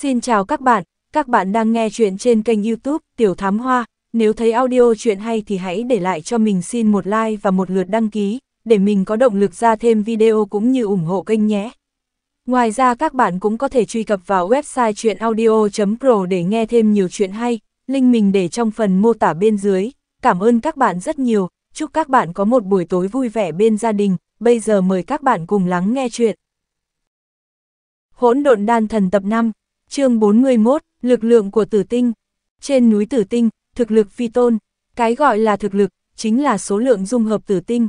Xin chào các bạn, các bạn đang nghe chuyện trên kênh youtube Tiểu Thám Hoa. Nếu thấy audio chuyện hay thì hãy để lại cho mình xin một like và một lượt đăng ký, để mình có động lực ra thêm video cũng như ủng hộ kênh nhé. Ngoài ra các bạn cũng có thể truy cập vào website chuyenaudio.pro để nghe thêm nhiều chuyện hay, link mình để trong phần mô tả bên dưới. Cảm ơn các bạn rất nhiều, chúc các bạn có một buổi tối vui vẻ bên gia đình, bây giờ mời các bạn cùng lắng nghe chuyện. Hỗn độn đan thần tập 5 chương 41, lực lượng của tử tinh. Trên núi tử tinh, thực lực phi tôn, cái gọi là thực lực, chính là số lượng dung hợp tử tinh.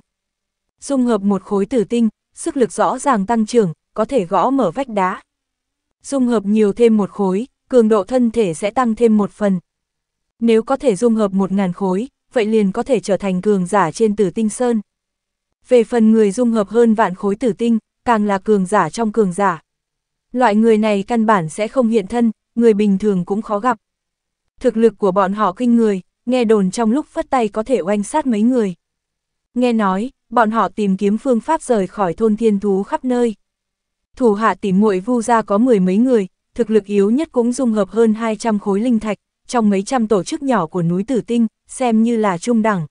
Dung hợp một khối tử tinh, sức lực rõ ràng tăng trưởng, có thể gõ mở vách đá. Dung hợp nhiều thêm một khối, cường độ thân thể sẽ tăng thêm một phần. Nếu có thể dung hợp một ngàn khối, vậy liền có thể trở thành cường giả trên tử tinh sơn. Về phần người dung hợp hơn vạn khối tử tinh, càng là cường giả trong cường giả. Loại người này căn bản sẽ không hiện thân, người bình thường cũng khó gặp. Thực lực của bọn họ kinh người, nghe đồn trong lúc phất tay có thể oanh sát mấy người. Nghe nói, bọn họ tìm kiếm phương pháp rời khỏi thôn thiên thú khắp nơi. Thủ hạ tìm muội vu ra có mười mấy người, thực lực yếu nhất cũng dung hợp hơn 200 khối linh thạch, trong mấy trăm tổ chức nhỏ của núi Tử Tinh, xem như là trung đẳng.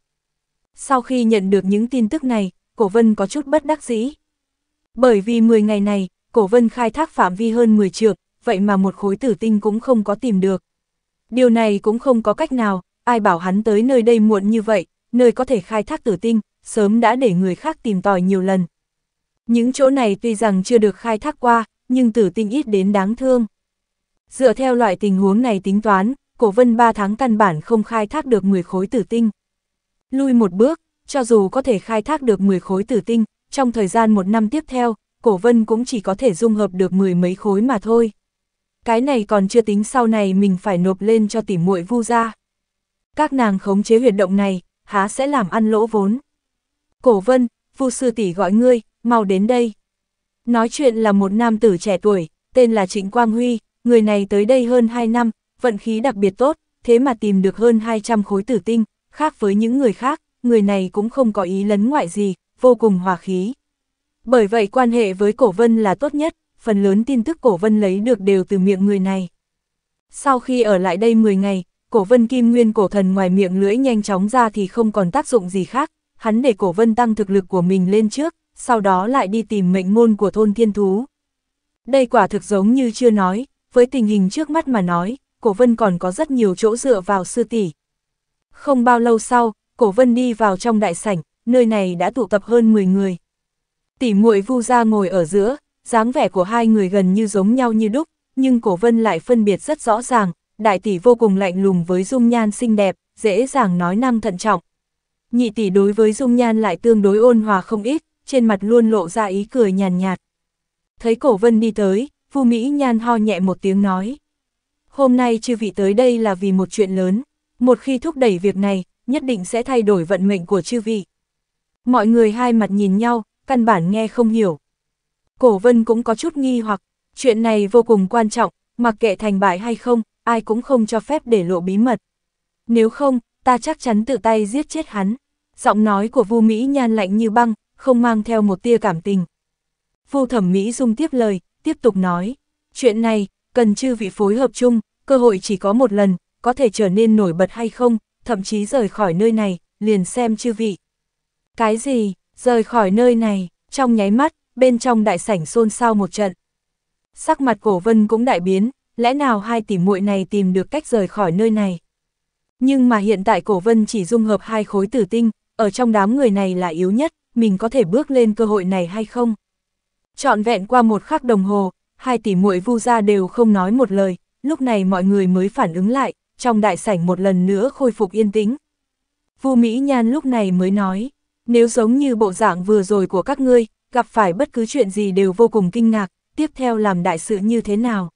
Sau khi nhận được những tin tức này, Cổ Vân có chút bất đắc dĩ. Bởi vì 10 ngày này, cổ vân khai thác phạm vi hơn 10 trượng, vậy mà một khối tử tinh cũng không có tìm được. Điều này cũng không có cách nào, ai bảo hắn tới nơi đây muộn như vậy, nơi có thể khai thác tử tinh, sớm đã để người khác tìm tòi nhiều lần. Những chỗ này tuy rằng chưa được khai thác qua, nhưng tử tinh ít đến đáng thương. Dựa theo loại tình huống này tính toán, cổ vân 3 tháng căn bản không khai thác được 10 khối tử tinh. Lui một bước, cho dù có thể khai thác được 10 khối tử tinh, trong thời gian một năm tiếp theo, cổ vân cũng chỉ có thể dung hợp được mười mấy khối mà thôi. Cái này còn chưa tính sau này mình phải nộp lên cho tỉ muội vu ra. Các nàng khống chế huyệt động này, há sẽ làm ăn lỗ vốn. Cổ vân, vu sư tỷ gọi ngươi, mau đến đây. Nói chuyện là một nam tử trẻ tuổi, tên là Trịnh Quang Huy, người này tới đây hơn 2 năm, vận khí đặc biệt tốt, thế mà tìm được hơn 200 khối tử tinh, khác với những người khác, người này cũng không có ý lấn ngoại gì, vô cùng hòa khí. Bởi vậy quan hệ với cổ vân là tốt nhất, phần lớn tin tức cổ vân lấy được đều từ miệng người này. Sau khi ở lại đây 10 ngày, cổ vân kim nguyên cổ thần ngoài miệng lưỡi nhanh chóng ra thì không còn tác dụng gì khác, hắn để cổ vân tăng thực lực của mình lên trước, sau đó lại đi tìm mệnh môn của thôn thiên thú. Đây quả thực giống như chưa nói, với tình hình trước mắt mà nói, cổ vân còn có rất nhiều chỗ dựa vào sư tỷ. Không bao lâu sau, cổ vân đi vào trong đại sảnh, nơi này đã tụ tập hơn 10 người. Tỷ muội Vu gia ngồi ở giữa, dáng vẻ của hai người gần như giống nhau như đúc, nhưng Cổ Vân lại phân biệt rất rõ ràng, đại tỷ vô cùng lạnh lùng với dung nhan xinh đẹp, dễ dàng nói năng thận trọng. Nhị tỷ đối với dung nhan lại tương đối ôn hòa không ít, trên mặt luôn lộ ra ý cười nhàn nhạt, nhạt. Thấy Cổ Vân đi tới, Vu Mỹ Nhan ho nhẹ một tiếng nói: "Hôm nay chư vị tới đây là vì một chuyện lớn, một khi thúc đẩy việc này, nhất định sẽ thay đổi vận mệnh của chư vị." Mọi người hai mặt nhìn nhau, căn bản nghe không hiểu. Cổ vân cũng có chút nghi hoặc, chuyện này vô cùng quan trọng, mặc kệ thành bại hay không, ai cũng không cho phép để lộ bí mật. Nếu không, ta chắc chắn tự tay giết chết hắn. Giọng nói của Vu Mỹ nhan lạnh như băng, không mang theo một tia cảm tình. Vu Thẩm Mỹ dung tiếp lời, tiếp tục nói, chuyện này, cần chư vị phối hợp chung, cơ hội chỉ có một lần, có thể trở nên nổi bật hay không, thậm chí rời khỏi nơi này, liền xem chư vị. Cái gì, Rời khỏi nơi này, trong nháy mắt, bên trong đại sảnh xôn xao một trận. Sắc mặt cổ vân cũng đại biến, lẽ nào hai tỷ muội này tìm được cách rời khỏi nơi này. Nhưng mà hiện tại cổ vân chỉ dung hợp hai khối tử tinh, ở trong đám người này là yếu nhất, mình có thể bước lên cơ hội này hay không? Chọn vẹn qua một khắc đồng hồ, hai tỷ muội vu ra đều không nói một lời, lúc này mọi người mới phản ứng lại, trong đại sảnh một lần nữa khôi phục yên tĩnh. Vu Mỹ Nhan lúc này mới nói, nếu giống như bộ dạng vừa rồi của các ngươi, gặp phải bất cứ chuyện gì đều vô cùng kinh ngạc, tiếp theo làm đại sự như thế nào?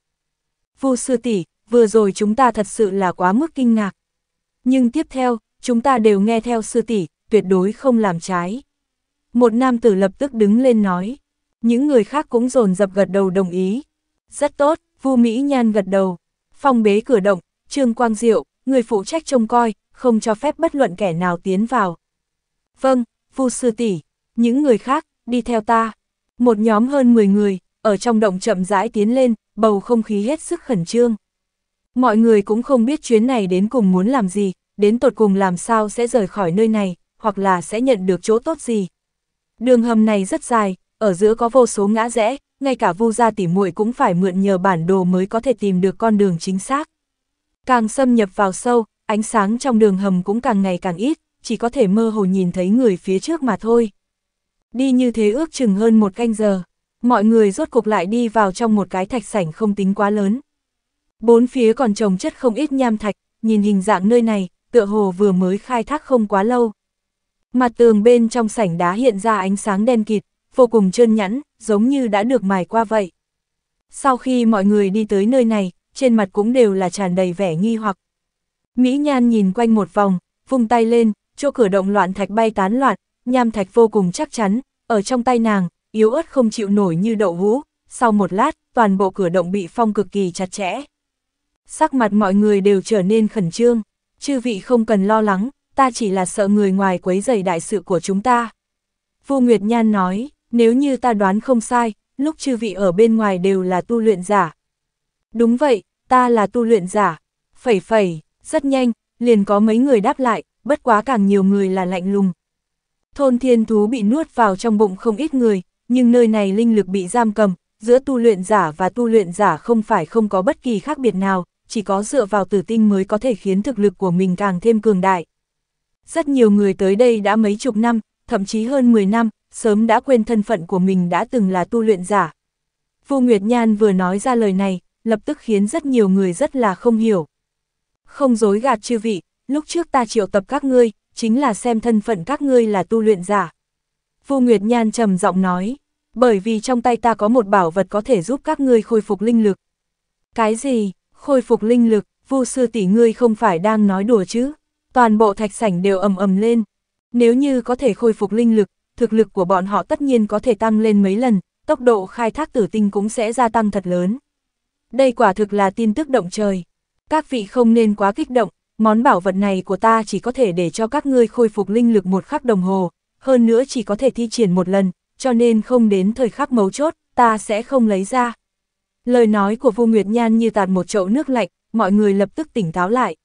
Vu sư tỷ, vừa rồi chúng ta thật sự là quá mức kinh ngạc. Nhưng tiếp theo, chúng ta đều nghe theo sư tỷ, tuyệt đối không làm trái. Một nam tử lập tức đứng lên nói, những người khác cũng dồn dập gật đầu đồng ý. Rất tốt, Vu Mỹ Nhan gật đầu. Phong bế cửa động, Trương Quang Diệu, người phụ trách trông coi, không cho phép bất luận kẻ nào tiến vào. Vâng, Vu sư tỷ, những người khác, đi theo ta. Một nhóm hơn 10 người, ở trong động chậm rãi tiến lên, bầu không khí hết sức khẩn trương. Mọi người cũng không biết chuyến này đến cùng muốn làm gì, đến tột cùng làm sao sẽ rời khỏi nơi này, hoặc là sẽ nhận được chỗ tốt gì. Đường hầm này rất dài, ở giữa có vô số ngã rẽ, ngay cả vu gia tỉ muội cũng phải mượn nhờ bản đồ mới có thể tìm được con đường chính xác. Càng xâm nhập vào sâu, ánh sáng trong đường hầm cũng càng ngày càng ít, chỉ có thể mơ hồ nhìn thấy người phía trước mà thôi. Đi như thế ước chừng hơn một canh giờ, mọi người rốt cục lại đi vào trong một cái thạch sảnh không tính quá lớn. Bốn phía còn trồng chất không ít nham thạch, nhìn hình dạng nơi này, tựa hồ vừa mới khai thác không quá lâu. Mặt tường bên trong sảnh đá hiện ra ánh sáng đen kịt, vô cùng trơn nhẵn, giống như đã được mài qua vậy. Sau khi mọi người đi tới nơi này, trên mặt cũng đều là tràn đầy vẻ nghi hoặc. Mỹ Nhan nhìn quanh một vòng, vung tay lên, chỗ cửa động loạn thạch bay tán loạn, nham thạch vô cùng chắc chắn, ở trong tay nàng, yếu ớt không chịu nổi như đậu hũ, sau một lát, toàn bộ cửa động bị phong cực kỳ chặt chẽ. Sắc mặt mọi người đều trở nên khẩn trương, chư vị không cần lo lắng, ta chỉ là sợ người ngoài quấy rầy đại sự của chúng ta. Vu Nguyệt Nhan nói, nếu như ta đoán không sai, lúc chư vị ở bên ngoài đều là tu luyện giả. Đúng vậy, ta là tu luyện giả. Phẩy phẩy, rất nhanh, liền có mấy người đáp lại, bất quá càng nhiều người là lạnh lùng. Thôn thiên thú bị nuốt vào trong bụng không ít người, nhưng nơi này linh lực bị giam cầm, giữa tu luyện giả và tu luyện giả không phải không có bất kỳ khác biệt nào, chỉ có dựa vào tử tinh mới có thể khiến thực lực của mình càng thêm cường đại. Rất nhiều người tới đây đã mấy chục năm, thậm chí hơn 10 năm, sớm đã quên thân phận của mình đã từng là tu luyện giả. Vu Nguyệt Nhan vừa nói ra lời này, lập tức khiến rất nhiều người rất là không hiểu. Không dối gạt chư vị, lúc trước ta triệu tập các ngươi, chính là xem thân phận các ngươi là tu luyện giả. Vu Nguyệt Nhan trầm giọng nói, bởi vì trong tay ta có một bảo vật có thể giúp các ngươi khôi phục linh lực. Cái gì, khôi phục linh lực, Vu sư tỷ ngươi không phải đang nói đùa chứ? Toàn bộ thạch sảnh đều ầm ầm lên. Nếu như có thể khôi phục linh lực, thực lực của bọn họ tất nhiên có thể tăng lên mấy lần, tốc độ khai thác tử tinh cũng sẽ gia tăng thật lớn. Đây quả thực là tin tức động trời. Các vị không nên quá kích động, Món bảo vật này của ta chỉ có thể để cho các ngươi khôi phục linh lực một khắc đồng hồ, hơn nữa chỉ có thể thi triển một lần, cho nên không đến thời khắc mấu chốt, ta sẽ không lấy ra. Lời nói của Vu Nguyệt Nhan như tạt một chậu nước lạnh, mọi người lập tức tỉnh táo lại.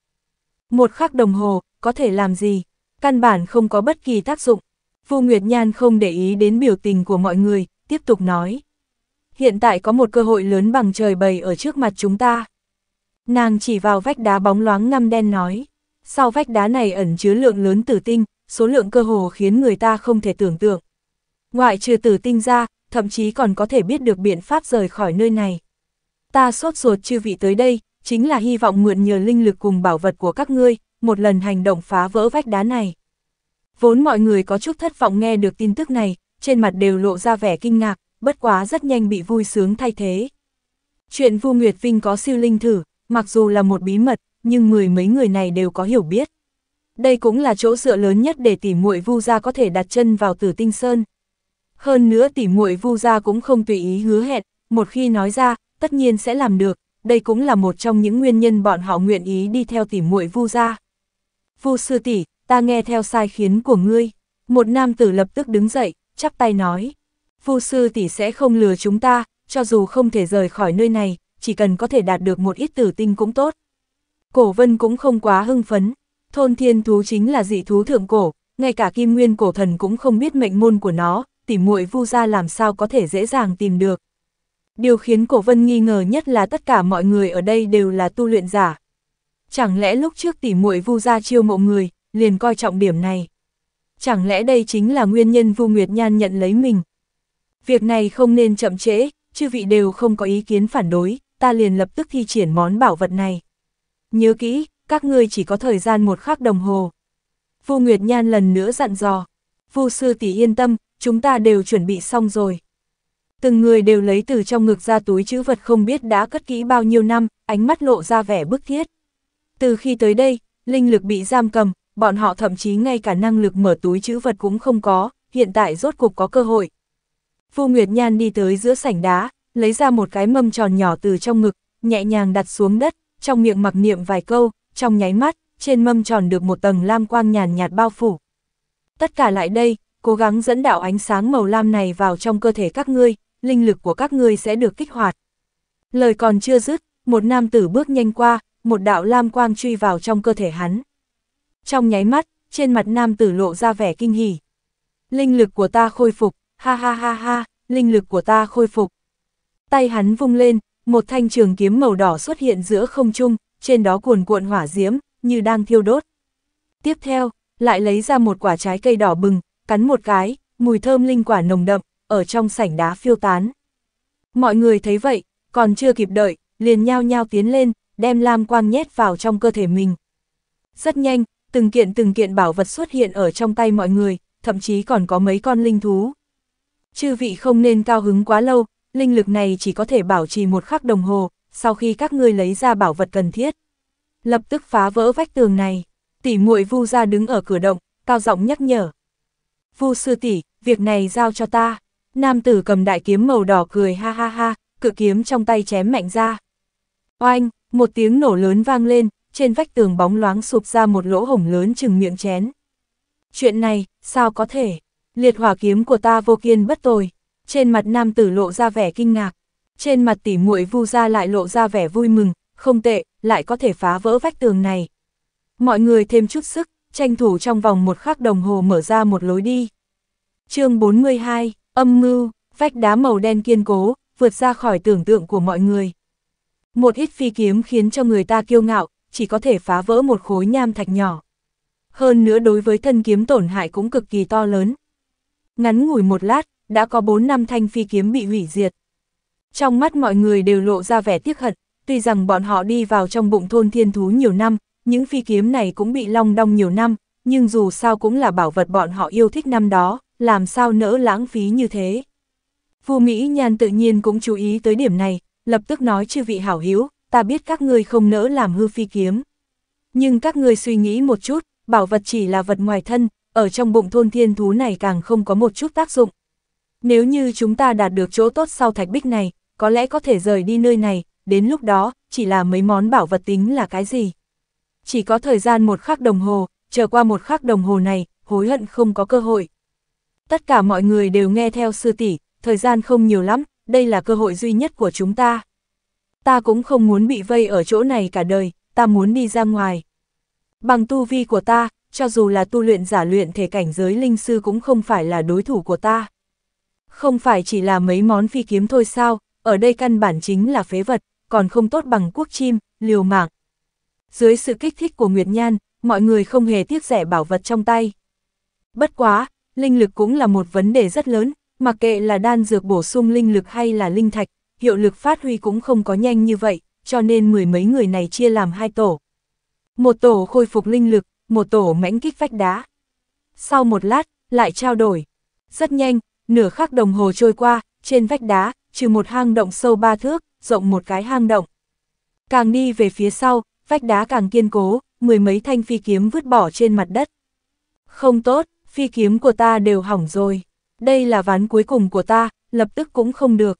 Một khắc đồng hồ, có thể làm gì? Căn bản không có bất kỳ tác dụng. Vu Nguyệt Nhan không để ý đến biểu tình của mọi người, tiếp tục nói. Hiện tại có một cơ hội lớn bằng trời bày ở trước mặt chúng ta. Nàng chỉ vào vách đá bóng loáng ngăm đen nói, sau vách đá này ẩn chứa lượng lớn tử tinh, số lượng cơ hồ khiến người ta không thể tưởng tượng. Ngoại trừ tử tinh ra, thậm chí còn có thể biết được biện pháp rời khỏi nơi này. Ta sốt ruột chư vị tới đây, chính là hy vọng mượn nhờ linh lực cùng bảo vật của các ngươi, một lần hành động phá vỡ vách đá này. Vốn mọi người có chút thất vọng nghe được tin tức này, trên mặt đều lộ ra vẻ kinh ngạc, bất quá rất nhanh bị vui sướng thay thế. Chuyện Vu Nguyệt Vinh có siêu linh thử, mặc dù là một bí mật, nhưng mười mấy người này đều có hiểu biết. Đây cũng là chỗ dựa lớn nhất để tỉ muội Vu gia có thể đặt chân vào Tử Tinh Sơn. Hơn nữa tỉ muội Vu gia cũng không tùy ý hứa hẹn, một khi nói ra, tất nhiên sẽ làm được, đây cũng là một trong những nguyên nhân bọn họ nguyện ý đi theo tỉ muội Vu gia. Vu sư tỷ, ta nghe theo sai khiến của ngươi." Một nam tử lập tức đứng dậy, chắp tay nói, "Vu sư tỷ sẽ không lừa chúng ta, cho dù không thể rời khỏi nơi này, chỉ cần có thể đạt được một ít tử tinh cũng tốt. Cổ vân cũng không quá hưng phấn, thôn thiên thú chính là dị thú thượng cổ, ngay cả kim nguyên cổ thần cũng không biết mệnh môn của nó, tỉ muội vu ra làm sao có thể dễ dàng tìm được. Điều khiến cổ vân nghi ngờ nhất là tất cả mọi người ở đây đều là tu luyện giả. Chẳng lẽ lúc trước tỉ muội vu ra chiêu mộ người, liền coi trọng điểm này. Chẳng lẽ đây chính là nguyên nhân Vu Nguyệt Nhan nhận lấy mình? Việc này không nên chậm trễ, chư vị đều không có ý kiến phản đối ta liền lập tức thi triển món bảo vật này. Nhớ kỹ, các ngươi chỉ có thời gian một khắc đồng hồ. Vu Nguyệt Nhan lần nữa dặn dò. Vu sư tỷ yên tâm, chúng ta đều chuẩn bị xong rồi. Từng người đều lấy từ trong ngực ra túi chữ vật không biết đã cất kỹ bao nhiêu năm, ánh mắt lộ ra vẻ bức thiết. Từ khi tới đây, linh lực bị giam cầm, bọn họ thậm chí ngay cả năng lực mở túi chữ vật cũng không có, hiện tại rốt cục có cơ hội. Vu Nguyệt Nhan đi tới giữa sảnh đá, lấy ra một cái mâm tròn nhỏ từ trong ngực, nhẹ nhàng đặt xuống đất, trong miệng mặc niệm vài câu, trong nháy mắt, trên mâm tròn được một tầng lam quang nhàn nhạt bao phủ. Tất cả lại đây, cố gắng dẫn đạo ánh sáng màu lam này vào trong cơ thể các ngươi, linh lực của các ngươi sẽ được kích hoạt. Lời còn chưa dứt, một nam tử bước nhanh qua, một đạo lam quang truy vào trong cơ thể hắn. Trong nháy mắt, trên mặt nam tử lộ ra vẻ kinh hỉ. Linh lực của ta khôi phục, ha ha ha ha, linh lực của ta khôi phục, Tay hắn vung lên, một thanh trường kiếm màu đỏ xuất hiện giữa không trung, trên đó cuồn cuộn hỏa diễm, như đang thiêu đốt. Tiếp theo, lại lấy ra một quả trái cây đỏ bừng, cắn một cái, mùi thơm linh quả nồng đậm, ở trong sảnh đá phiêu tán. Mọi người thấy vậy, còn chưa kịp đợi, liền nhao nhao tiến lên, đem lam quang nhét vào trong cơ thể mình. Rất nhanh, từng kiện từng kiện bảo vật xuất hiện ở trong tay mọi người, thậm chí còn có mấy con linh thú. Chư vị không nên cao hứng quá lâu, linh lực này chỉ có thể bảo trì một khắc đồng hồ, sau khi các ngươi lấy ra bảo vật cần thiết. Lập tức phá vỡ vách tường này, tỷ muội vu ra đứng ở cửa động, cao giọng nhắc nhở. Vu sư tỷ, việc này giao cho ta. Nam tử cầm đại kiếm màu đỏ cười ha ha ha, cự kiếm trong tay chém mạnh ra. Oanh, một tiếng nổ lớn vang lên, trên vách tường bóng loáng sụp ra một lỗ hổng lớn chừng miệng chén. Chuyện này, sao có thể? Liệt hỏa kiếm của ta vô kiên bất tồi, trên mặt nam tử lộ ra vẻ kinh ngạc, trên mặt tỉ muội vu ra lại lộ ra vẻ vui mừng, không tệ, lại có thể phá vỡ vách tường này. Mọi người thêm chút sức, tranh thủ trong vòng một khắc đồng hồ mở ra một lối đi. chương 42, âm mưu, vách đá màu đen kiên cố, vượt ra khỏi tưởng tượng của mọi người. Một ít phi kiếm khiến cho người ta kiêu ngạo, chỉ có thể phá vỡ một khối nham thạch nhỏ. Hơn nữa đối với thân kiếm tổn hại cũng cực kỳ to lớn. Ngắn ngủi một lát, đã có 4 năm thanh phi kiếm bị hủy diệt. Trong mắt mọi người đều lộ ra vẻ tiếc hận, tuy rằng bọn họ đi vào trong bụng thôn thiên thú nhiều năm, những phi kiếm này cũng bị long đong nhiều năm, nhưng dù sao cũng là bảo vật bọn họ yêu thích năm đó, làm sao nỡ lãng phí như thế. Vu Mỹ Nhan tự nhiên cũng chú ý tới điểm này, lập tức nói chư vị hảo hiếu, ta biết các ngươi không nỡ làm hư phi kiếm. Nhưng các ngươi suy nghĩ một chút, bảo vật chỉ là vật ngoài thân, ở trong bụng thôn thiên thú này càng không có một chút tác dụng, nếu như chúng ta đạt được chỗ tốt sau thạch bích này, có lẽ có thể rời đi nơi này, đến lúc đó, chỉ là mấy món bảo vật tính là cái gì. Chỉ có thời gian một khắc đồng hồ, chờ qua một khắc đồng hồ này, hối hận không có cơ hội. Tất cả mọi người đều nghe theo sư tỷ, thời gian không nhiều lắm, đây là cơ hội duy nhất của chúng ta. Ta cũng không muốn bị vây ở chỗ này cả đời, ta muốn đi ra ngoài. Bằng tu vi của ta, cho dù là tu luyện giả luyện thể cảnh giới linh sư cũng không phải là đối thủ của ta. Không phải chỉ là mấy món phi kiếm thôi sao, ở đây căn bản chính là phế vật, còn không tốt bằng quốc chim, liều mạng. Dưới sự kích thích của Nguyệt Nhan, mọi người không hề tiếc rẻ bảo vật trong tay. Bất quá, linh lực cũng là một vấn đề rất lớn, mặc kệ là đan dược bổ sung linh lực hay là linh thạch, hiệu lực phát huy cũng không có nhanh như vậy, cho nên mười mấy người này chia làm hai tổ. Một tổ khôi phục linh lực, một tổ mãnh kích vách đá. Sau một lát, lại trao đổi. Rất nhanh, Nửa khắc đồng hồ trôi qua, trên vách đá, trừ một hang động sâu ba thước, rộng một cái hang động. Càng đi về phía sau, vách đá càng kiên cố, mười mấy thanh phi kiếm vứt bỏ trên mặt đất. Không tốt, phi kiếm của ta đều hỏng rồi. Đây là ván cuối cùng của ta, lập tức cũng không được.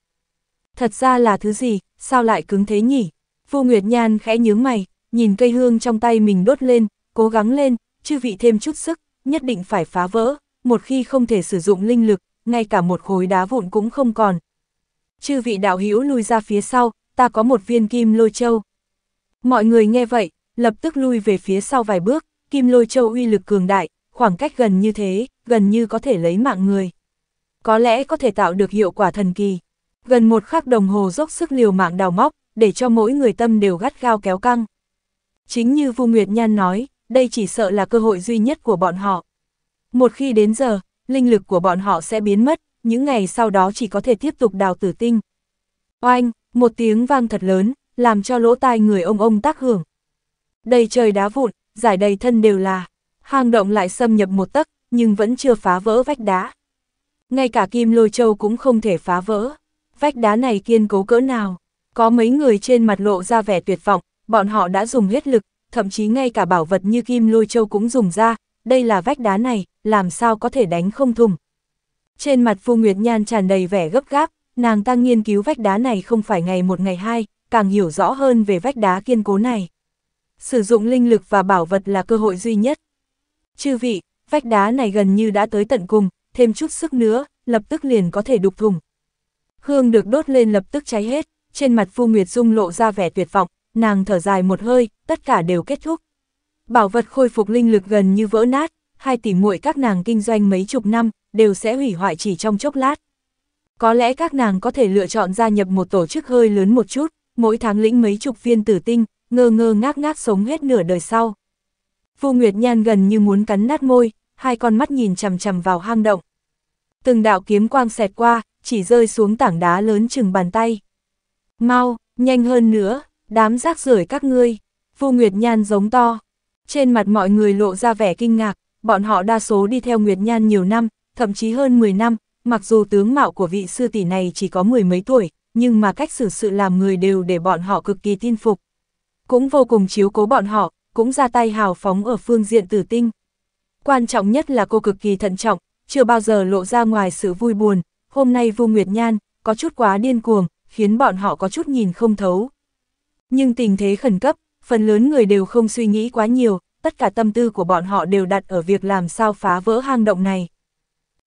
Thật ra là thứ gì, sao lại cứng thế nhỉ? Vu Nguyệt Nhan khẽ nhướng mày, nhìn cây hương trong tay mình đốt lên, cố gắng lên, chư vị thêm chút sức, nhất định phải phá vỡ, một khi không thể sử dụng linh lực, ngay cả một khối đá vụn cũng không còn. Chư vị đạo hữu lui ra phía sau, ta có một viên kim lôi châu. Mọi người nghe vậy, lập tức lui về phía sau vài bước, kim lôi châu uy lực cường đại, khoảng cách gần như thế, gần như có thể lấy mạng người. Có lẽ có thể tạo được hiệu quả thần kỳ. Gần một khắc đồng hồ dốc sức liều mạng đào móc, để cho mỗi người tâm đều gắt gao kéo căng. Chính như Vu Nguyệt Nhan nói, đây chỉ sợ là cơ hội duy nhất của bọn họ. Một khi đến giờ, linh lực của bọn họ sẽ biến mất, những ngày sau đó chỉ có thể tiếp tục đào tử tinh. Oanh, một tiếng vang thật lớn, làm cho lỗ tai người ông ông tác hưởng. Đầy trời đá vụn, giải đầy thân đều là, hang động lại xâm nhập một tấc, nhưng vẫn chưa phá vỡ vách đá. Ngay cả kim lôi châu cũng không thể phá vỡ. Vách đá này kiên cố cỡ nào? Có mấy người trên mặt lộ ra vẻ tuyệt vọng, bọn họ đã dùng hết lực, thậm chí ngay cả bảo vật như kim lôi châu cũng dùng ra, đây là vách đá này, làm sao có thể đánh không thùng. Trên mặt Phu Nguyệt Nhan tràn đầy vẻ gấp gáp, nàng ta nghiên cứu vách đá này không phải ngày một ngày hai, càng hiểu rõ hơn về vách đá kiên cố này. Sử dụng linh lực và bảo vật là cơ hội duy nhất. Chư vị, vách đá này gần như đã tới tận cùng, thêm chút sức nữa, lập tức liền có thể đục thùng. Hương được đốt lên lập tức cháy hết, trên mặt Phu Nguyệt Dung lộ ra vẻ tuyệt vọng, nàng thở dài một hơi, tất cả đều kết thúc. Bảo vật khôi phục linh lực gần như vỡ nát, hai tỷ muội các nàng kinh doanh mấy chục năm, đều sẽ hủy hoại chỉ trong chốc lát. Có lẽ các nàng có thể lựa chọn gia nhập một tổ chức hơi lớn một chút, mỗi tháng lĩnh mấy chục viên tử tinh, ngơ ngơ ngác ngác sống hết nửa đời sau. Vu Nguyệt Nhan gần như muốn cắn nát môi, hai con mắt nhìn chằm chằm vào hang động. Từng đạo kiếm quang xẹt qua, chỉ rơi xuống tảng đá lớn chừng bàn tay. Mau, nhanh hơn nữa, đám rác rưởi các ngươi. Vu Nguyệt Nhan giống to. Trên mặt mọi người lộ ra vẻ kinh ngạc, bọn họ đa số đi theo Nguyệt Nhan nhiều năm, thậm chí hơn 10 năm, mặc dù tướng mạo của vị sư tỷ này chỉ có mười mấy tuổi, nhưng mà cách xử sự làm người đều để bọn họ cực kỳ tin phục. Cũng vô cùng chiếu cố bọn họ, cũng ra tay hào phóng ở phương diện tử tinh. Quan trọng nhất là cô cực kỳ thận trọng, chưa bao giờ lộ ra ngoài sự vui buồn, hôm nay Vu Nguyệt Nhan có chút quá điên cuồng, khiến bọn họ có chút nhìn không thấu. Nhưng tình thế khẩn cấp, phần lớn người đều không suy nghĩ quá nhiều, tất cả tâm tư của bọn họ đều đặt ở việc làm sao phá vỡ hang động này.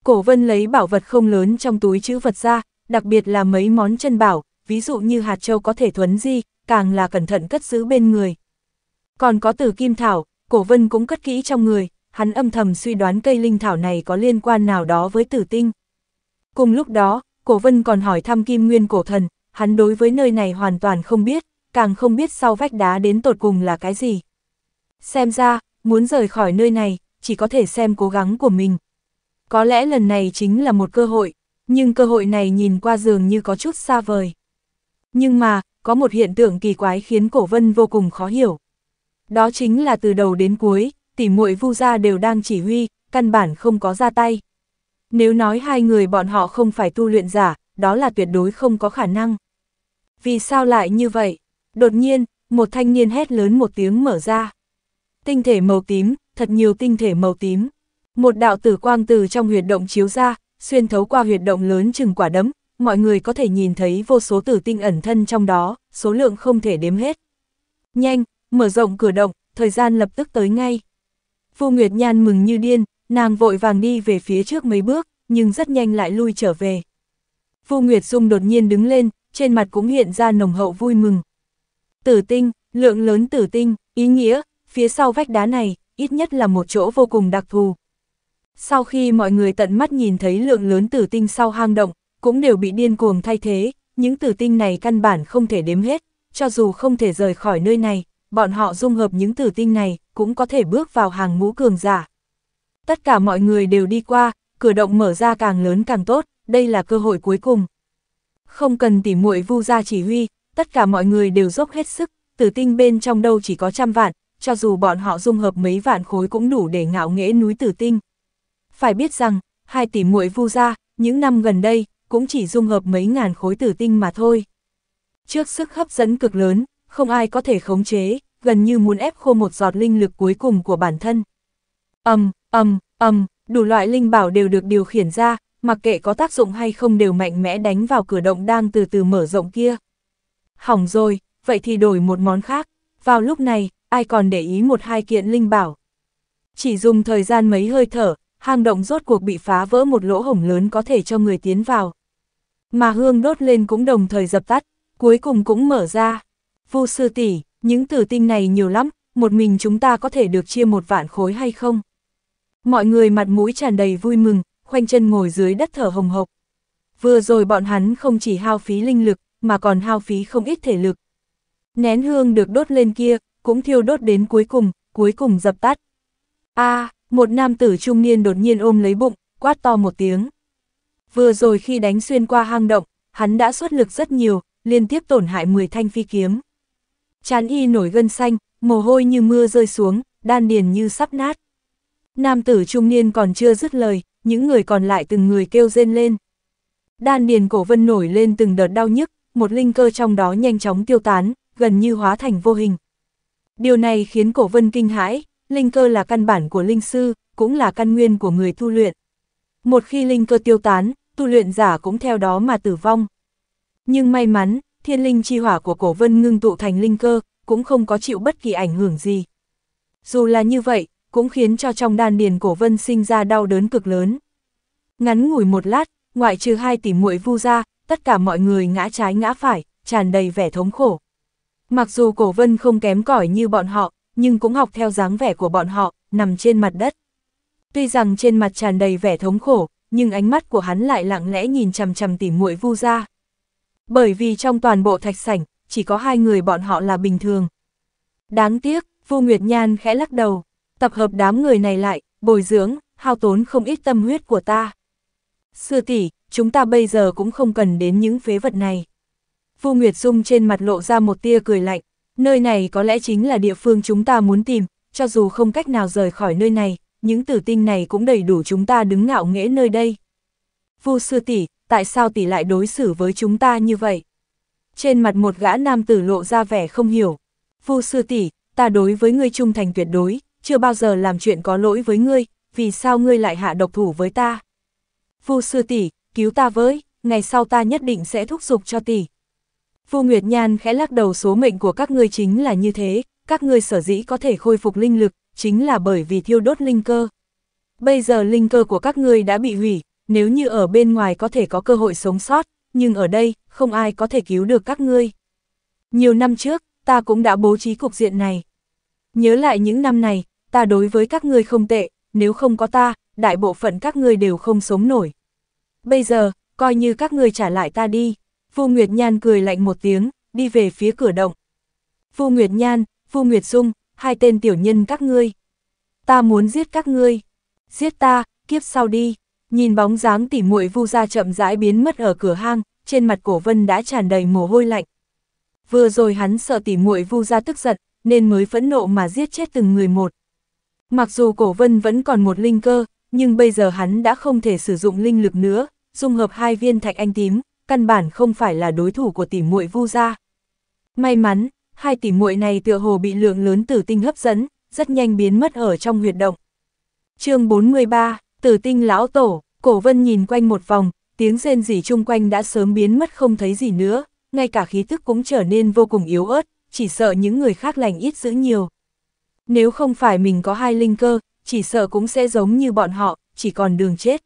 Cổ vân lấy bảo vật không lớn trong túi chữ vật ra, đặc biệt là mấy món chân bảo, ví dụ như hạt châu có thể thuấn di, càng là cẩn thận cất giữ bên người. Còn có từ kim thảo, cổ vân cũng cất kỹ trong người, hắn âm thầm suy đoán cây linh thảo này có liên quan nào đó với tử tinh. Cùng lúc đó, cổ vân còn hỏi thăm kim nguyên cổ thần, hắn đối với nơi này hoàn toàn không biết, càng không biết sau vách đá đến tột cùng là cái gì. Xem ra, muốn rời khỏi nơi này, chỉ có thể xem cố gắng của mình. Có lẽ lần này chính là một cơ hội, nhưng cơ hội này nhìn qua giường như có chút xa vời. Nhưng mà, có một hiện tượng kỳ quái khiến cổ vân vô cùng khó hiểu. Đó chính là từ đầu đến cuối, tỉ muội vu gia đều đang chỉ huy, căn bản không có ra tay. Nếu nói hai người bọn họ không phải tu luyện giả, đó là tuyệt đối không có khả năng. Vì sao lại như vậy? Đột nhiên, một thanh niên hét lớn một tiếng mở ra. Tinh thể màu tím, thật nhiều tinh thể màu tím. Một đạo tử quang từ trong huyệt động chiếu ra, xuyên thấu qua huyệt động lớn chừng quả đấm, mọi người có thể nhìn thấy vô số tử tinh ẩn thân trong đó, số lượng không thể đếm hết. Nhanh, mở rộng cửa động, thời gian lập tức tới ngay. Vu Nguyệt Nhan mừng như điên, nàng vội vàng đi về phía trước mấy bước, nhưng rất nhanh lại lui trở về. Vu Nguyệt Dung đột nhiên đứng lên, trên mặt cũng hiện ra nồng hậu vui mừng. Tử tinh, lượng lớn tử tinh, ý nghĩa, phía sau vách đá này, ít nhất là một chỗ vô cùng đặc thù. Sau khi mọi người tận mắt nhìn thấy lượng lớn tử tinh sau hang động, cũng đều bị điên cuồng thay thế, những tử tinh này căn bản không thể đếm hết, cho dù không thể rời khỏi nơi này, bọn họ dung hợp những tử tinh này, cũng có thể bước vào hàng ngũ cường giả. Tất cả mọi người đều đi qua, cửa động mở ra càng lớn càng tốt, đây là cơ hội cuối cùng. Không cần tỉ muội vu ra chỉ huy, tất cả mọi người đều dốc hết sức, tử tinh bên trong đâu chỉ có trăm vạn, cho dù bọn họ dung hợp mấy vạn khối cũng đủ để ngạo nghễ núi tử tinh. Phải biết rằng, hai tỷ muội vu ra, những năm gần đây, cũng chỉ dung hợp mấy ngàn khối tử tinh mà thôi. Trước sức hấp dẫn cực lớn, không ai có thể khống chế, gần như muốn ép khô một giọt linh lực cuối cùng của bản thân. Âm, um, âm, âm, đủ loại linh bảo đều được điều khiển ra, mặc kệ có tác dụng hay không đều mạnh mẽ đánh vào cửa động đang từ từ mở rộng kia. Hỏng rồi, vậy thì đổi một món khác. Vào lúc này, ai còn để ý một hai kiện linh bảo. Chỉ dùng thời gian mấy hơi thở, hang động rốt cuộc bị phá vỡ một lỗ hổng lớn có thể cho người tiến vào. Mà hương đốt lên cũng đồng thời dập tắt, cuối cùng cũng mở ra. Vu sư tỷ, những tử tinh này nhiều lắm, một mình chúng ta có thể được chia một vạn khối hay không? Mọi người mặt mũi tràn đầy vui mừng, khoanh chân ngồi dưới đất thở hồng hộc. Vừa rồi bọn hắn không chỉ hao phí linh lực, mà còn hao phí không ít thể lực. Nén hương được đốt lên kia, cũng thiêu đốt đến cuối cùng, cuối cùng dập tắt. a à, một nam tử trung niên đột nhiên ôm lấy bụng, quát to một tiếng. Vừa rồi khi đánh xuyên qua hang động, hắn đã xuất lực rất nhiều, liên tiếp tổn hại 10 thanh phi kiếm. Chán y nổi gân xanh, mồ hôi như mưa rơi xuống, đan điền như sắp nát. Nam tử trung niên còn chưa dứt lời, những người còn lại từng người kêu rên lên. Đan điền cổ vân nổi lên từng đợt đau nhức, một linh cơ trong đó nhanh chóng tiêu tán, gần như hóa thành vô hình, Điều này khiến cổ vân kinh hãi, linh cơ là căn bản của linh sư, cũng là căn nguyên của người tu luyện. Một khi linh cơ tiêu tán, tu luyện giả cũng theo đó mà tử vong. Nhưng may mắn, thiên linh chi hỏa của cổ vân ngưng tụ thành linh cơ, cũng không có chịu bất kỳ ảnh hưởng gì. Dù là như vậy, cũng khiến cho trong đan điền cổ vân sinh ra đau đớn cực lớn. Ngắn ngủi một lát, ngoại trừ hai tỷ muội vu ra, tất cả mọi người ngã trái ngã phải, tràn đầy vẻ thống khổ. Mặc dù cổ vân không kém cỏi như bọn họ, nhưng cũng học theo dáng vẻ của bọn họ, nằm trên mặt đất. Tuy rằng trên mặt tràn đầy vẻ thống khổ, nhưng ánh mắt của hắn lại lặng lẽ nhìn chằm chằm tỉ muội vu ra. Bởi vì trong toàn bộ thạch sảnh, chỉ có hai người bọn họ là bình thường. Đáng tiếc, Vu Nguyệt Nhan khẽ lắc đầu, tập hợp đám người này lại, bồi dưỡng, hao tốn không ít tâm huyết của ta. Sư tỷ, chúng ta bây giờ cũng không cần đến những phế vật này. Vu Nguyệt Dung trên mặt lộ ra một tia cười lạnh, nơi này có lẽ chính là địa phương chúng ta muốn tìm, cho dù không cách nào rời khỏi nơi này, những tử tinh này cũng đầy đủ chúng ta đứng ngạo nghễ nơi đây. Vu sư tỷ, tại sao tỷ lại đối xử với chúng ta như vậy? Trên mặt một gã nam tử lộ ra vẻ không hiểu. Vu sư tỷ, ta đối với ngươi trung thành tuyệt đối, chưa bao giờ làm chuyện có lỗi với ngươi, vì sao ngươi lại hạ độc thủ với ta? Vu sư tỷ, cứu ta với, ngày sau ta nhất định sẽ thúc giục cho tỷ, Vu Nguyệt Nhan khẽ lắc đầu số mệnh của các ngươi chính là như thế, các ngươi sở dĩ có thể khôi phục linh lực, chính là bởi vì thiêu đốt linh cơ. Bây giờ linh cơ của các ngươi đã bị hủy, nếu như ở bên ngoài có thể có cơ hội sống sót, nhưng ở đây, không ai có thể cứu được các ngươi. Nhiều năm trước, ta cũng đã bố trí cục diện này. Nhớ lại những năm này, ta đối với các ngươi không tệ, nếu không có ta, đại bộ phận các ngươi đều không sống nổi. Bây giờ, coi như các ngươi trả lại ta đi, Vu Nguyệt Nhan cười lạnh một tiếng, đi về phía cửa động. Vu Nguyệt Nhan, Vu Nguyệt Dung, hai tên tiểu nhân các ngươi. Ta muốn giết các ngươi. Giết ta, kiếp sau đi. Nhìn bóng dáng tỉ muội Vu gia chậm rãi biến mất ở cửa hang, trên mặt Cổ Vân đã tràn đầy mồ hôi lạnh. Vừa rồi hắn sợ tỉ muội Vu gia tức giận, nên mới phẫn nộ mà giết chết từng người một. Mặc dù Cổ Vân vẫn còn một linh cơ, nhưng bây giờ hắn đã không thể sử dụng linh lực nữa, dung hợp hai viên thạch anh tím, căn bản không phải là đối thủ của tỷ muội Vu gia. May mắn, hai tỷ muội này tựa hồ bị lượng lớn tử tinh hấp dẫn, rất nhanh biến mất ở trong huyệt động. Chương 43, Tử tinh lão tổ, Cổ Vân nhìn quanh một vòng, tiếng rên rỉ chung quanh đã sớm biến mất không thấy gì nữa, ngay cả khí tức cũng trở nên vô cùng yếu ớt, chỉ sợ những người khác lành ít dữ nhiều. Nếu không phải mình có hai linh cơ, chỉ sợ cũng sẽ giống như bọn họ, chỉ còn đường chết.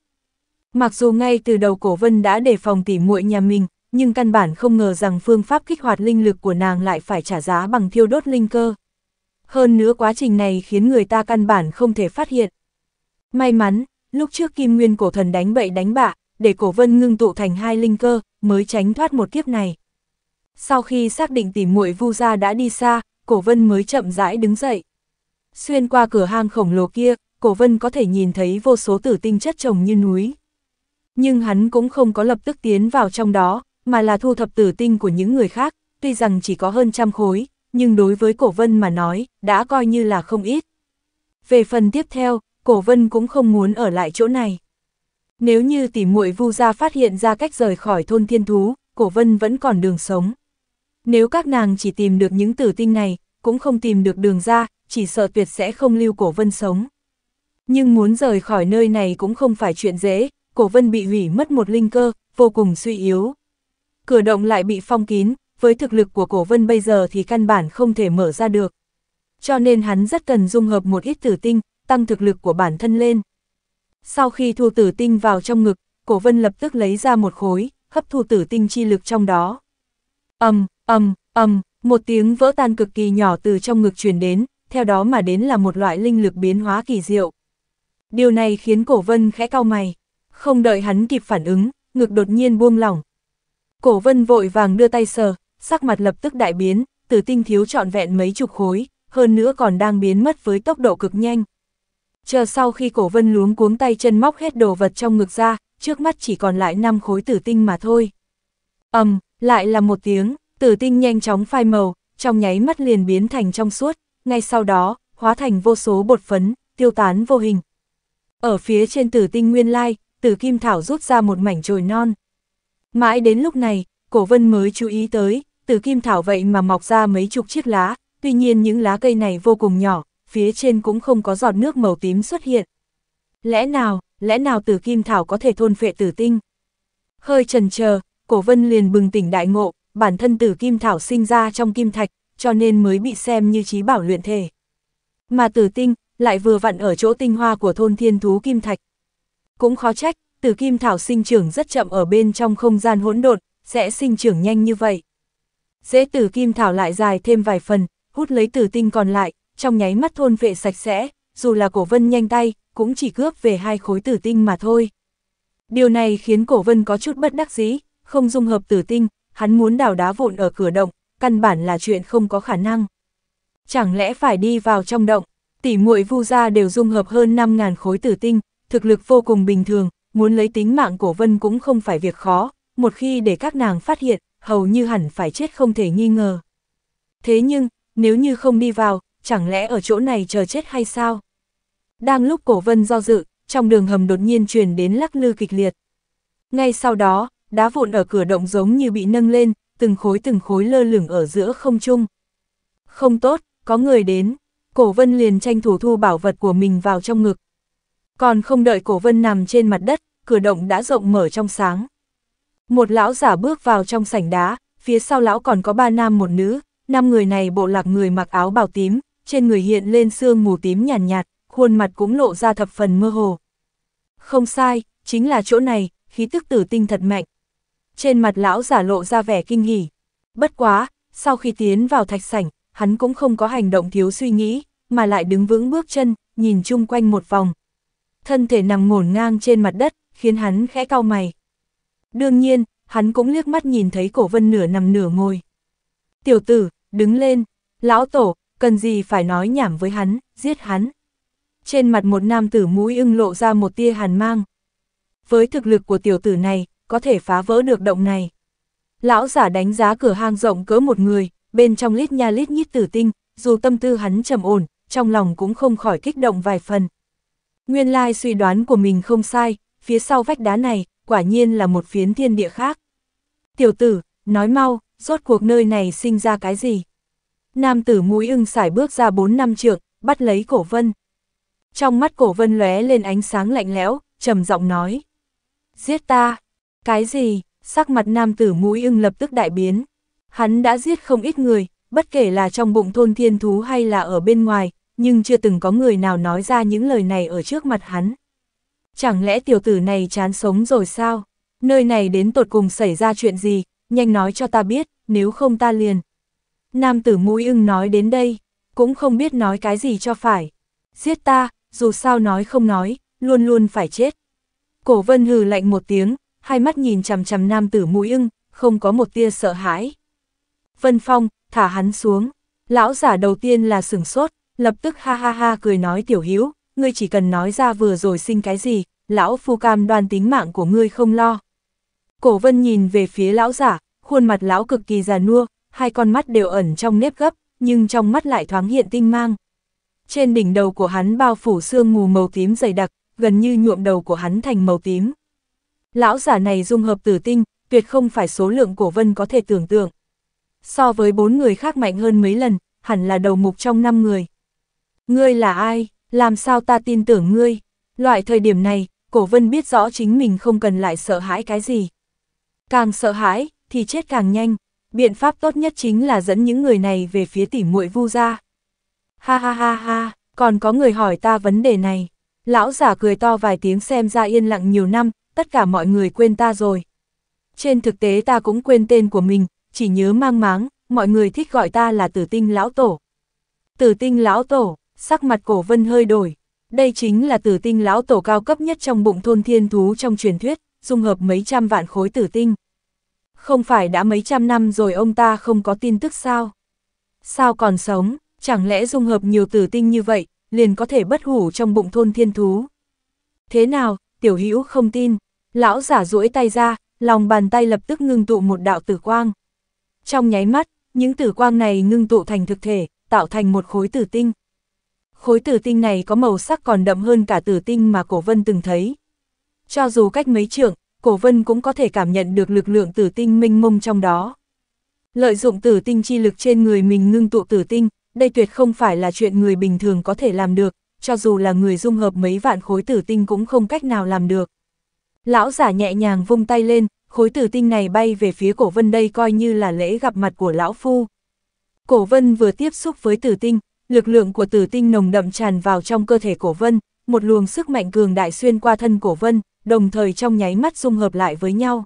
Mặc dù ngay từ đầu cổ vân đã đề phòng tỉ muội nhà mình, nhưng căn bản không ngờ rằng phương pháp kích hoạt linh lực của nàng lại phải trả giá bằng thiêu đốt linh cơ. Hơn nữa quá trình này khiến người ta căn bản không thể phát hiện. May mắn, lúc trước kim nguyên cổ thần đánh bậy đánh bạ, để cổ vân ngưng tụ thành hai linh cơ, mới tránh thoát một kiếp này. Sau khi xác định tỉ muội vu gia đã đi xa, cổ vân mới chậm rãi đứng dậy. Xuyên qua cửa hang khổng lồ kia, cổ vân có thể nhìn thấy vô số tử tinh chất trồng như núi. Nhưng hắn cũng không có lập tức tiến vào trong đó, mà là thu thập tử tinh của những người khác, tuy rằng chỉ có hơn trăm khối, nhưng đối với cổ vân mà nói, đã coi như là không ít. Về phần tiếp theo, cổ vân cũng không muốn ở lại chỗ này. Nếu như tỉ muội vu gia phát hiện ra cách rời khỏi thôn thiên thú, cổ vân vẫn còn đường sống. Nếu các nàng chỉ tìm được những tử tinh này, cũng không tìm được đường ra, chỉ sợ tuyệt sẽ không lưu cổ vân sống. Nhưng muốn rời khỏi nơi này cũng không phải chuyện dễ, cổ vân bị hủy mất một linh cơ, vô cùng suy yếu. Cửa động lại bị phong kín, với thực lực của cổ vân bây giờ thì căn bản không thể mở ra được. Cho nên hắn rất cần dung hợp một ít tử tinh, tăng thực lực của bản thân lên. Sau khi thu tử tinh vào trong ngực, cổ vân lập tức lấy ra một khối, hấp thu tử tinh chi lực trong đó. Âm, âm, âm, một tiếng vỡ tan cực kỳ nhỏ từ trong ngực truyền đến, theo đó mà đến là một loại linh lực biến hóa kỳ diệu. Điều này khiến cổ vân khẽ cau mày. Không đợi hắn kịp phản ứng, ngực đột nhiên buông lỏng. Cổ vân vội vàng đưa tay sờ, sắc mặt lập tức đại biến, tử tinh thiếu trọn vẹn mấy chục khối, hơn nữa còn đang biến mất với tốc độ cực nhanh. Chờ sau khi cổ vân luống cuống tay chân móc hết đồ vật trong ngực ra, trước mắt chỉ còn lại 5 khối tử tinh mà thôi. ầm, um, lại là một tiếng, tử tinh nhanh chóng phai màu, trong nháy mắt liền biến thành trong suốt, ngay sau đó, hóa thành vô số bột phấn, tiêu tán vô hình. Ở phía trên tử tinh nguyên lai, từ kim thảo rút ra một mảnh chồi non. Mãi đến lúc này, cổ vân mới chú ý tới, từ kim thảo vậy mà mọc ra mấy chục chiếc lá, tuy nhiên những lá cây này vô cùng nhỏ, phía trên cũng không có giọt nước màu tím xuất hiện. Lẽ nào, lẽ nào từ kim thảo có thể thôn phệ tử tinh? Hơi trần chờ cổ vân liền bừng tỉnh đại ngộ, bản thân tử kim thảo sinh ra trong kim thạch, cho nên mới bị xem như trí bảo luyện thể. Mà tử tinh, lại vừa vặn ở chỗ tinh hoa của thôn thiên thú kim thạch, cũng khó trách, từ kim thảo sinh trưởng rất chậm ở bên trong không gian hỗn độn, sẽ sinh trưởng nhanh như vậy. Dễ tử kim thảo lại dài thêm vài phần, hút lấy tử tinh còn lại, trong nháy mắt thôn vệ sạch sẽ, dù là cổ vân nhanh tay, cũng chỉ cướp về hai khối tử tinh mà thôi. Điều này khiến cổ vân có chút bất đắc dĩ, không dung hợp tử tinh, hắn muốn đào đá vụn ở cửa động, căn bản là chuyện không có khả năng. Chẳng lẽ phải đi vào trong động, tỉ muội vu ra đều dung hợp hơn 5.000 khối tử tinh, thực lực vô cùng bình thường, muốn lấy tính mạng cổ vân cũng không phải việc khó, một khi để các nàng phát hiện, hầu như hẳn phải chết không thể nghi ngờ. Thế nhưng, nếu như không đi vào, chẳng lẽ ở chỗ này chờ chết hay sao? Đang lúc cổ vân do dự, trong đường hầm đột nhiên truyền đến lắc lư kịch liệt. Ngay sau đó, đá vụn ở cửa động giống như bị nâng lên, từng khối từng khối lơ lửng ở giữa không trung. Không tốt, có người đến. Cổ vân liền tranh thủ thu bảo vật của mình vào trong ngực, còn không đợi cổ vân nằm trên mặt đất, cửa động đã rộng mở trong sáng. Một lão giả bước vào trong sảnh đá, phía sau lão còn có ba nam một nữ, năm người này bộ lạc người mặc áo bào tím, trên người hiện lên sương mù tím nhàn nhạt, nhạt, khuôn mặt cũng lộ ra thập phần mơ hồ. Không sai, chính là chỗ này, khí tức tử tinh thật mạnh. Trên mặt lão giả lộ ra vẻ kinh hỉ. Bất quá, sau khi tiến vào thạch sảnh, hắn cũng không có hành động thiếu suy nghĩ, mà lại đứng vững bước chân, nhìn chung quanh một vòng, thân thể nằm ngổn ngang trên mặt đất, khiến hắn khẽ cau mày. Đương nhiên, hắn cũng liếc mắt nhìn thấy cổ vân nửa nằm nửa ngồi. Tiểu tử, đứng lên, lão tổ, cần gì phải nói nhảm với hắn, giết hắn. Trên mặt một nam tử mũi ưng lộ ra một tia hàn mang. Với thực lực của tiểu tử này, có thể phá vỡ được động này. Lão giả đánh giá cửa hang rộng cỡ một người, bên trong lít nha lít nhít tử tinh, dù tâm tư hắn trầm ổn, trong lòng cũng không khỏi kích động vài phần. Nguyên lai suy đoán của mình không sai, phía sau vách đá này, quả nhiên là một phiến thiên địa khác. Tiểu tử, nói mau, rốt cuộc nơi này sinh ra cái gì? Nam tử mũi ưng xải bước ra 4 năm trượng, bắt lấy cổ vân. Trong mắt cổ vân lóe lên ánh sáng lạnh lẽo, trầm giọng nói. Giết ta! Cái gì? Sắc mặt nam tử mũi ưng lập tức đại biến. Hắn đã giết không ít người, bất kể là trong bụng thôn thiên thú hay là ở bên ngoài, nhưng chưa từng có người nào nói ra những lời này ở trước mặt hắn. Chẳng lẽ tiểu tử này chán sống rồi sao? Nơi này đến tột cùng xảy ra chuyện gì? Nhanh nói cho ta biết, nếu không ta liền. Nam tử mũi ưng nói đến đây, cũng không biết nói cái gì cho phải. Giết ta, dù sao nói không nói, luôn luôn phải chết. Cổ vân hừ lạnh một tiếng, hai mắt nhìn chằm chằm nam tử mũi ưng, không có một tia sợ hãi. Vân Phong, thả hắn xuống. Lão giả đầu tiên là sửng sốt, lập tức ha ha ha cười nói tiểu hiếu, ngươi chỉ cần nói ra vừa rồi sinh cái gì, lão phu cam đoan tính mạng của ngươi không lo. Cổ vân nhìn về phía lão giả, khuôn mặt lão cực kỳ già nua, hai con mắt đều ẩn trong nếp gấp, nhưng trong mắt lại thoáng hiện tinh mang. Trên đỉnh đầu của hắn bao phủ sương mù màu tím dày đặc, gần như nhuộm đầu của hắn thành màu tím. Lão giả này dung hợp tử tinh, tuyệt không phải số lượng cổ vân có thể tưởng tượng. So với bốn người khác mạnh hơn mấy lần, hẳn là đầu mục trong năm người. Ngươi là ai, làm sao ta tin tưởng ngươi? Loại thời điểm này, cổ vân biết rõ chính mình không cần lại sợ hãi cái gì. Càng sợ hãi, thì chết càng nhanh. Biện pháp tốt nhất chính là dẫn những người này về phía tỉ muội vu ra. Ha ha ha ha, còn có người hỏi ta vấn đề này. Lão giả cười to vài tiếng xem ra yên lặng nhiều năm, tất cả mọi người quên ta rồi. Trên thực tế ta cũng quên tên của mình, chỉ nhớ mang máng, mọi người thích gọi ta là tử tinh lão tổ. Tử tinh lão tổ, sắc mặt cổ vân hơi đổi. Đây chính là tử tinh lão tổ cao cấp nhất trong bụng thôn thiên thú trong truyền thuyết, dung hợp mấy trăm vạn khối tử tinh. Không phải đã mấy trăm năm rồi ông ta không có tin tức sao? Sao còn sống, chẳng lẽ dung hợp nhiều tử tinh như vậy, liền có thể bất hủ trong bụng thôn thiên thú? Thế nào, tiểu hữu không tin, lão giả duỗi tay ra, lòng bàn tay lập tức ngưng tụ một đạo tử quang. Trong nháy mắt, những tử quang này ngưng tụ thành thực thể, tạo thành một khối tử tinh khối tử tinh này có màu sắc còn đậm hơn cả tử tinh mà cổ vân từng thấy. Cho dù cách mấy trượng, cổ vân cũng có thể cảm nhận được lực lượng tử tinh minh mông trong đó. Lợi dụng tử tinh chi lực trên người mình ngưng tụ tử tinh, đây tuyệt không phải là chuyện người bình thường có thể làm được, cho dù là người dung hợp mấy vạn khối tử tinh cũng không cách nào làm được. Lão giả nhẹ nhàng vung tay lên, khối tử tinh này bay về phía cổ vân đây coi như là lễ gặp mặt của lão phu. Cổ vân vừa tiếp xúc với tử tinh, lực lượng của tử tinh nồng đậm tràn vào trong cơ thể cổ vân, một luồng sức mạnh cường đại xuyên qua thân cổ vân, đồng thời trong nháy mắt dung hợp lại với nhau.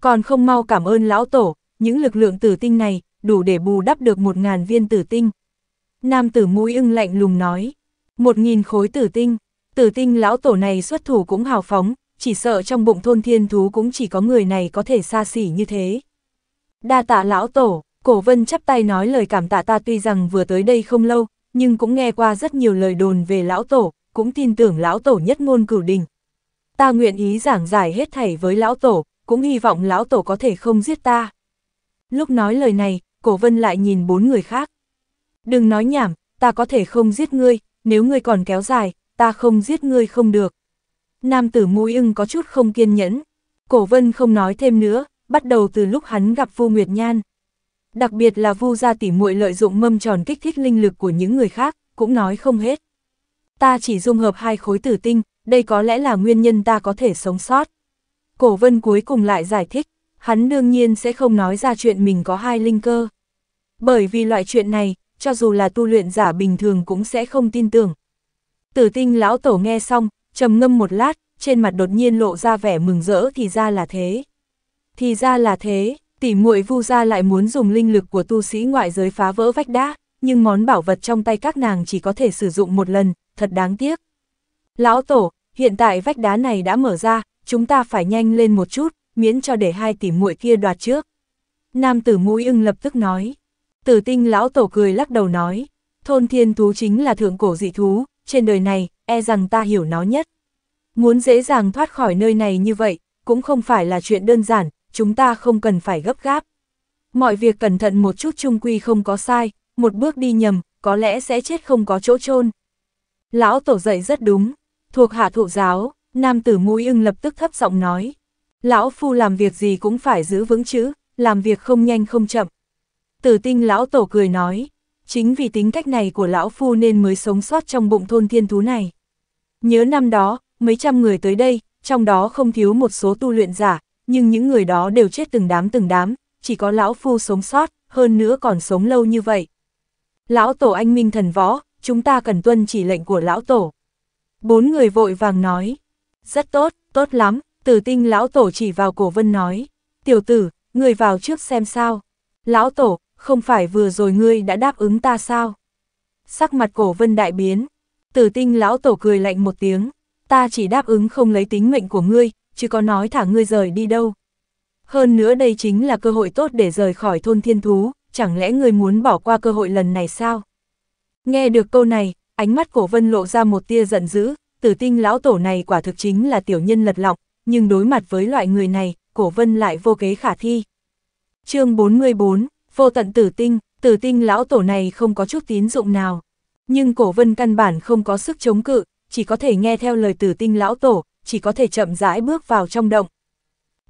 Còn không mau cảm ơn lão tổ, những lực lượng tử tinh này, đủ để bù đắp được một ngàn viên tử tinh. Nam tử mũi ưng lạnh lùng nói, một nghìn khối tử tinh, tử tinh lão tổ này xuất thủ cũng hào phóng, chỉ sợ trong bụng thôn thiên thú cũng chỉ có người này có thể xa xỉ như thế. Đa tạ lão tổ, Cổ vân chắp tay nói lời cảm tạ ta tuy rằng vừa tới đây không lâu, nhưng cũng nghe qua rất nhiều lời đồn về lão tổ, cũng tin tưởng lão tổ nhất ngôn cửu đình. Ta nguyện ý giảng giải hết thảy với lão tổ, cũng hy vọng lão tổ có thể không giết ta. Lúc nói lời này, cổ vân lại nhìn bốn người khác. Đừng nói nhảm, ta có thể không giết ngươi, nếu ngươi còn kéo dài, ta không giết ngươi không được. Nam tử mũi ưng có chút không kiên nhẫn. Cổ vân không nói thêm nữa, bắt đầu từ lúc hắn gặp Vu Nguyệt Nhan. Đặc biệt là vu gia tỉ muội lợi dụng mâm tròn kích thích linh lực của những người khác, cũng nói không hết. Ta chỉ dung hợp hai khối tử tinh, đây có lẽ là nguyên nhân ta có thể sống sót. Cổ vân cuối cùng lại giải thích, hắn đương nhiên sẽ không nói ra chuyện mình có hai linh cơ. Bởi vì loại chuyện này, cho dù là tu luyện giả bình thường cũng sẽ không tin tưởng. Tử tinh lão tổ nghe xong, trầm ngâm một lát, trên mặt đột nhiên lộ ra vẻ mừng rỡ thì ra là thế. Thì ra là thế, Tỷ muội Vu gia lại muốn dùng linh lực của tu sĩ ngoại giới phá vỡ vách đá, nhưng món bảo vật trong tay các nàng chỉ có thể sử dụng một lần, thật đáng tiếc. Lão tổ, hiện tại vách đá này đã mở ra, chúng ta phải nhanh lên một chút, miễn cho để hai tỷ muội kia đoạt trước. Nam tử mũi ưng lập tức nói. Tử tinh lão tổ cười lắc đầu nói, thôn thiên thú chính là thượng cổ dị thú, trên đời này, e rằng ta hiểu nó nhất. Muốn dễ dàng thoát khỏi nơi này như vậy, cũng không phải là chuyện đơn giản, chúng ta không cần phải gấp gáp. Mọi việc cẩn thận một chút trung quy không có sai, một bước đi nhầm, có lẽ sẽ chết không có chỗ chôn Lão tổ dạy rất đúng, thuộc hạ thụ giáo, nam tử mũi ưng lập tức thấp giọng nói. Lão phu làm việc gì cũng phải giữ vững chữ, làm việc không nhanh không chậm. Tử tinh lão tổ cười nói, chính vì tính cách này của lão phu nên mới sống sót trong bụng thôn thiên thú này. Nhớ năm đó, mấy trăm người tới đây, trong đó không thiếu một số tu luyện giả, nhưng những người đó đều chết từng đám từng đám, chỉ có lão phu sống sót, hơn nữa còn sống lâu như vậy. Lão tổ anh minh thần võ, chúng ta cần tuân chỉ lệnh của lão tổ. Bốn người vội vàng nói, rất tốt, tốt lắm, tử tinh lão tổ chỉ vào cổ vân nói, tiểu tử, người vào trước xem sao. Lão tổ, không phải vừa rồi ngươi đã đáp ứng ta sao? Sắc mặt cổ vân đại biến, tử tinh lão tổ cười lạnh một tiếng, ta chỉ đáp ứng không lấy tính mệnh của ngươi, chứ có nói thả ngươi rời đi đâu. Hơn nữa đây chính là cơ hội tốt để rời khỏi thôn thiên thú, chẳng lẽ ngươi muốn bỏ qua cơ hội lần này sao? Nghe được câu này, ánh mắt cổ vân lộ ra một tia giận dữ, tử tinh lão tổ này quả thực chính là tiểu nhân lật lọc, nhưng đối mặt với loại người này, cổ vân lại vô kế khả thi. chương 44, vô tận tử tinh, tử tinh lão tổ này không có chút tín dụng nào. Nhưng cổ vân căn bản không có sức chống cự, chỉ có thể nghe theo lời tử tinh lão tổ, chỉ có thể chậm rãi bước vào trong động.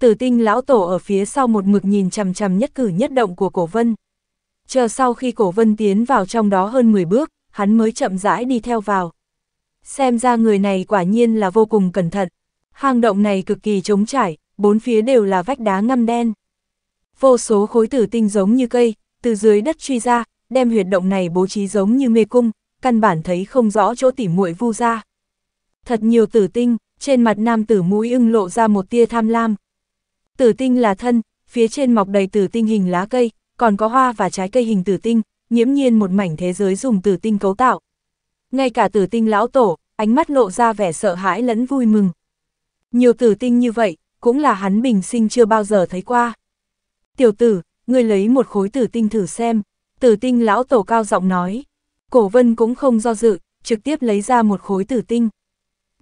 Tử tinh lão tổ ở phía sau một mực nhìn chằm chằm nhất cử nhất động của cổ vân. Chờ sau khi cổ vân tiến vào trong đó hơn 10 bước, hắn mới chậm rãi đi theo vào. Xem ra người này quả nhiên là vô cùng cẩn thận. Hang động này cực kỳ trống trải, bốn phía đều là vách đá ngâm đen. Vô số khối tử tinh giống như cây, từ dưới đất truy ra, đem huyệt động này bố trí giống như mê cung, căn bản thấy không rõ chỗ tỉ muội vu ra. Thật nhiều tử tinh, trên mặt nam tử mũi ưng lộ ra một tia tham lam. Tử tinh là thân, phía trên mọc đầy tử tinh hình lá cây, còn có hoa và trái cây hình tử tinh, nhiễm nhiên một mảnh thế giới dùng tử tinh cấu tạo. Ngay cả tử tinh lão tổ, ánh mắt lộ ra vẻ sợ hãi lẫn vui mừng. Nhiều tử tinh như vậy, cũng là hắn bình sinh chưa bao giờ thấy qua. Tiểu tử, ngươi lấy một khối tử tinh thử xem, tử tinh lão tổ cao giọng nói. Cổ vân cũng không do dự, trực tiếp lấy ra một khối tử tinh.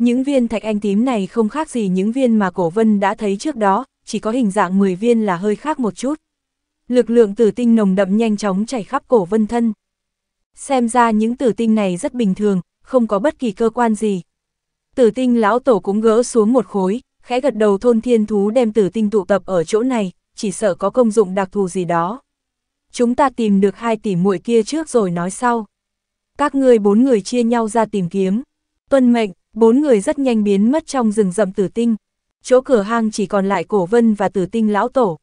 Những viên thạch anh tím này không khác gì những viên mà cổ vân đã thấy trước đó, chỉ có hình dạng 10 viên là hơi khác một chút. Lực lượng tử tinh nồng đậm nhanh chóng chảy khắp cổ vân thân. Xem ra những tử tinh này rất bình thường, không có bất kỳ cơ quan gì. Tử tinh lão tổ cũng gỡ xuống một khối, khẽ gật đầu thôn thiên thú đem tử tinh tụ tập ở chỗ này, chỉ sợ có công dụng đặc thù gì đó. Chúng ta tìm được hai tỷ muội kia trước rồi nói sau. Các ngươi bốn người chia nhau ra tìm kiếm. Tuân mệnh, bốn người rất nhanh biến mất trong rừng rậm tử tinh. Chỗ cửa hang chỉ còn lại cổ vân và tử tinh lão tổ.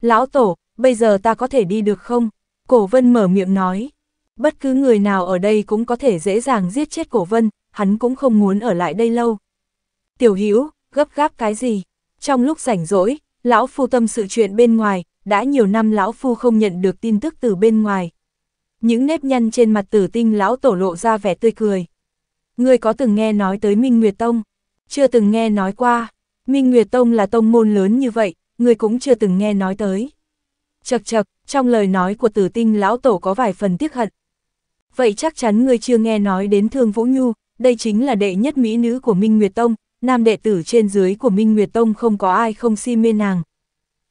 Lão tổ, bây giờ ta có thể đi được không? Cổ vân mở miệng nói. Bất cứ người nào ở đây cũng có thể dễ dàng giết chết cổ vân, hắn cũng không muốn ở lại đây lâu. Tiểu Hữu gấp gáp cái gì? Trong lúc rảnh rỗi, lão phu tâm sự chuyện bên ngoài, đã nhiều năm lão phu không nhận được tin tức từ bên ngoài. Những nếp nhăn trên mặt tử tinh lão tổ lộ ra vẻ tươi cười. Ngươi có từng nghe nói tới Minh Nguyệt Tông? Chưa từng nghe nói qua. Minh Nguyệt Tông là tông môn lớn như vậy, ngươi cũng chưa từng nghe nói tới. Chật chật, trong lời nói của tử tinh lão tổ có vài phần tiếc hận. Vậy chắc chắn ngươi chưa nghe nói đến Thương Vũ Nhu, đây chính là đệ nhất mỹ nữ của Minh Nguyệt Tông, nam đệ tử trên dưới của Minh Nguyệt Tông không có ai không si mê nàng.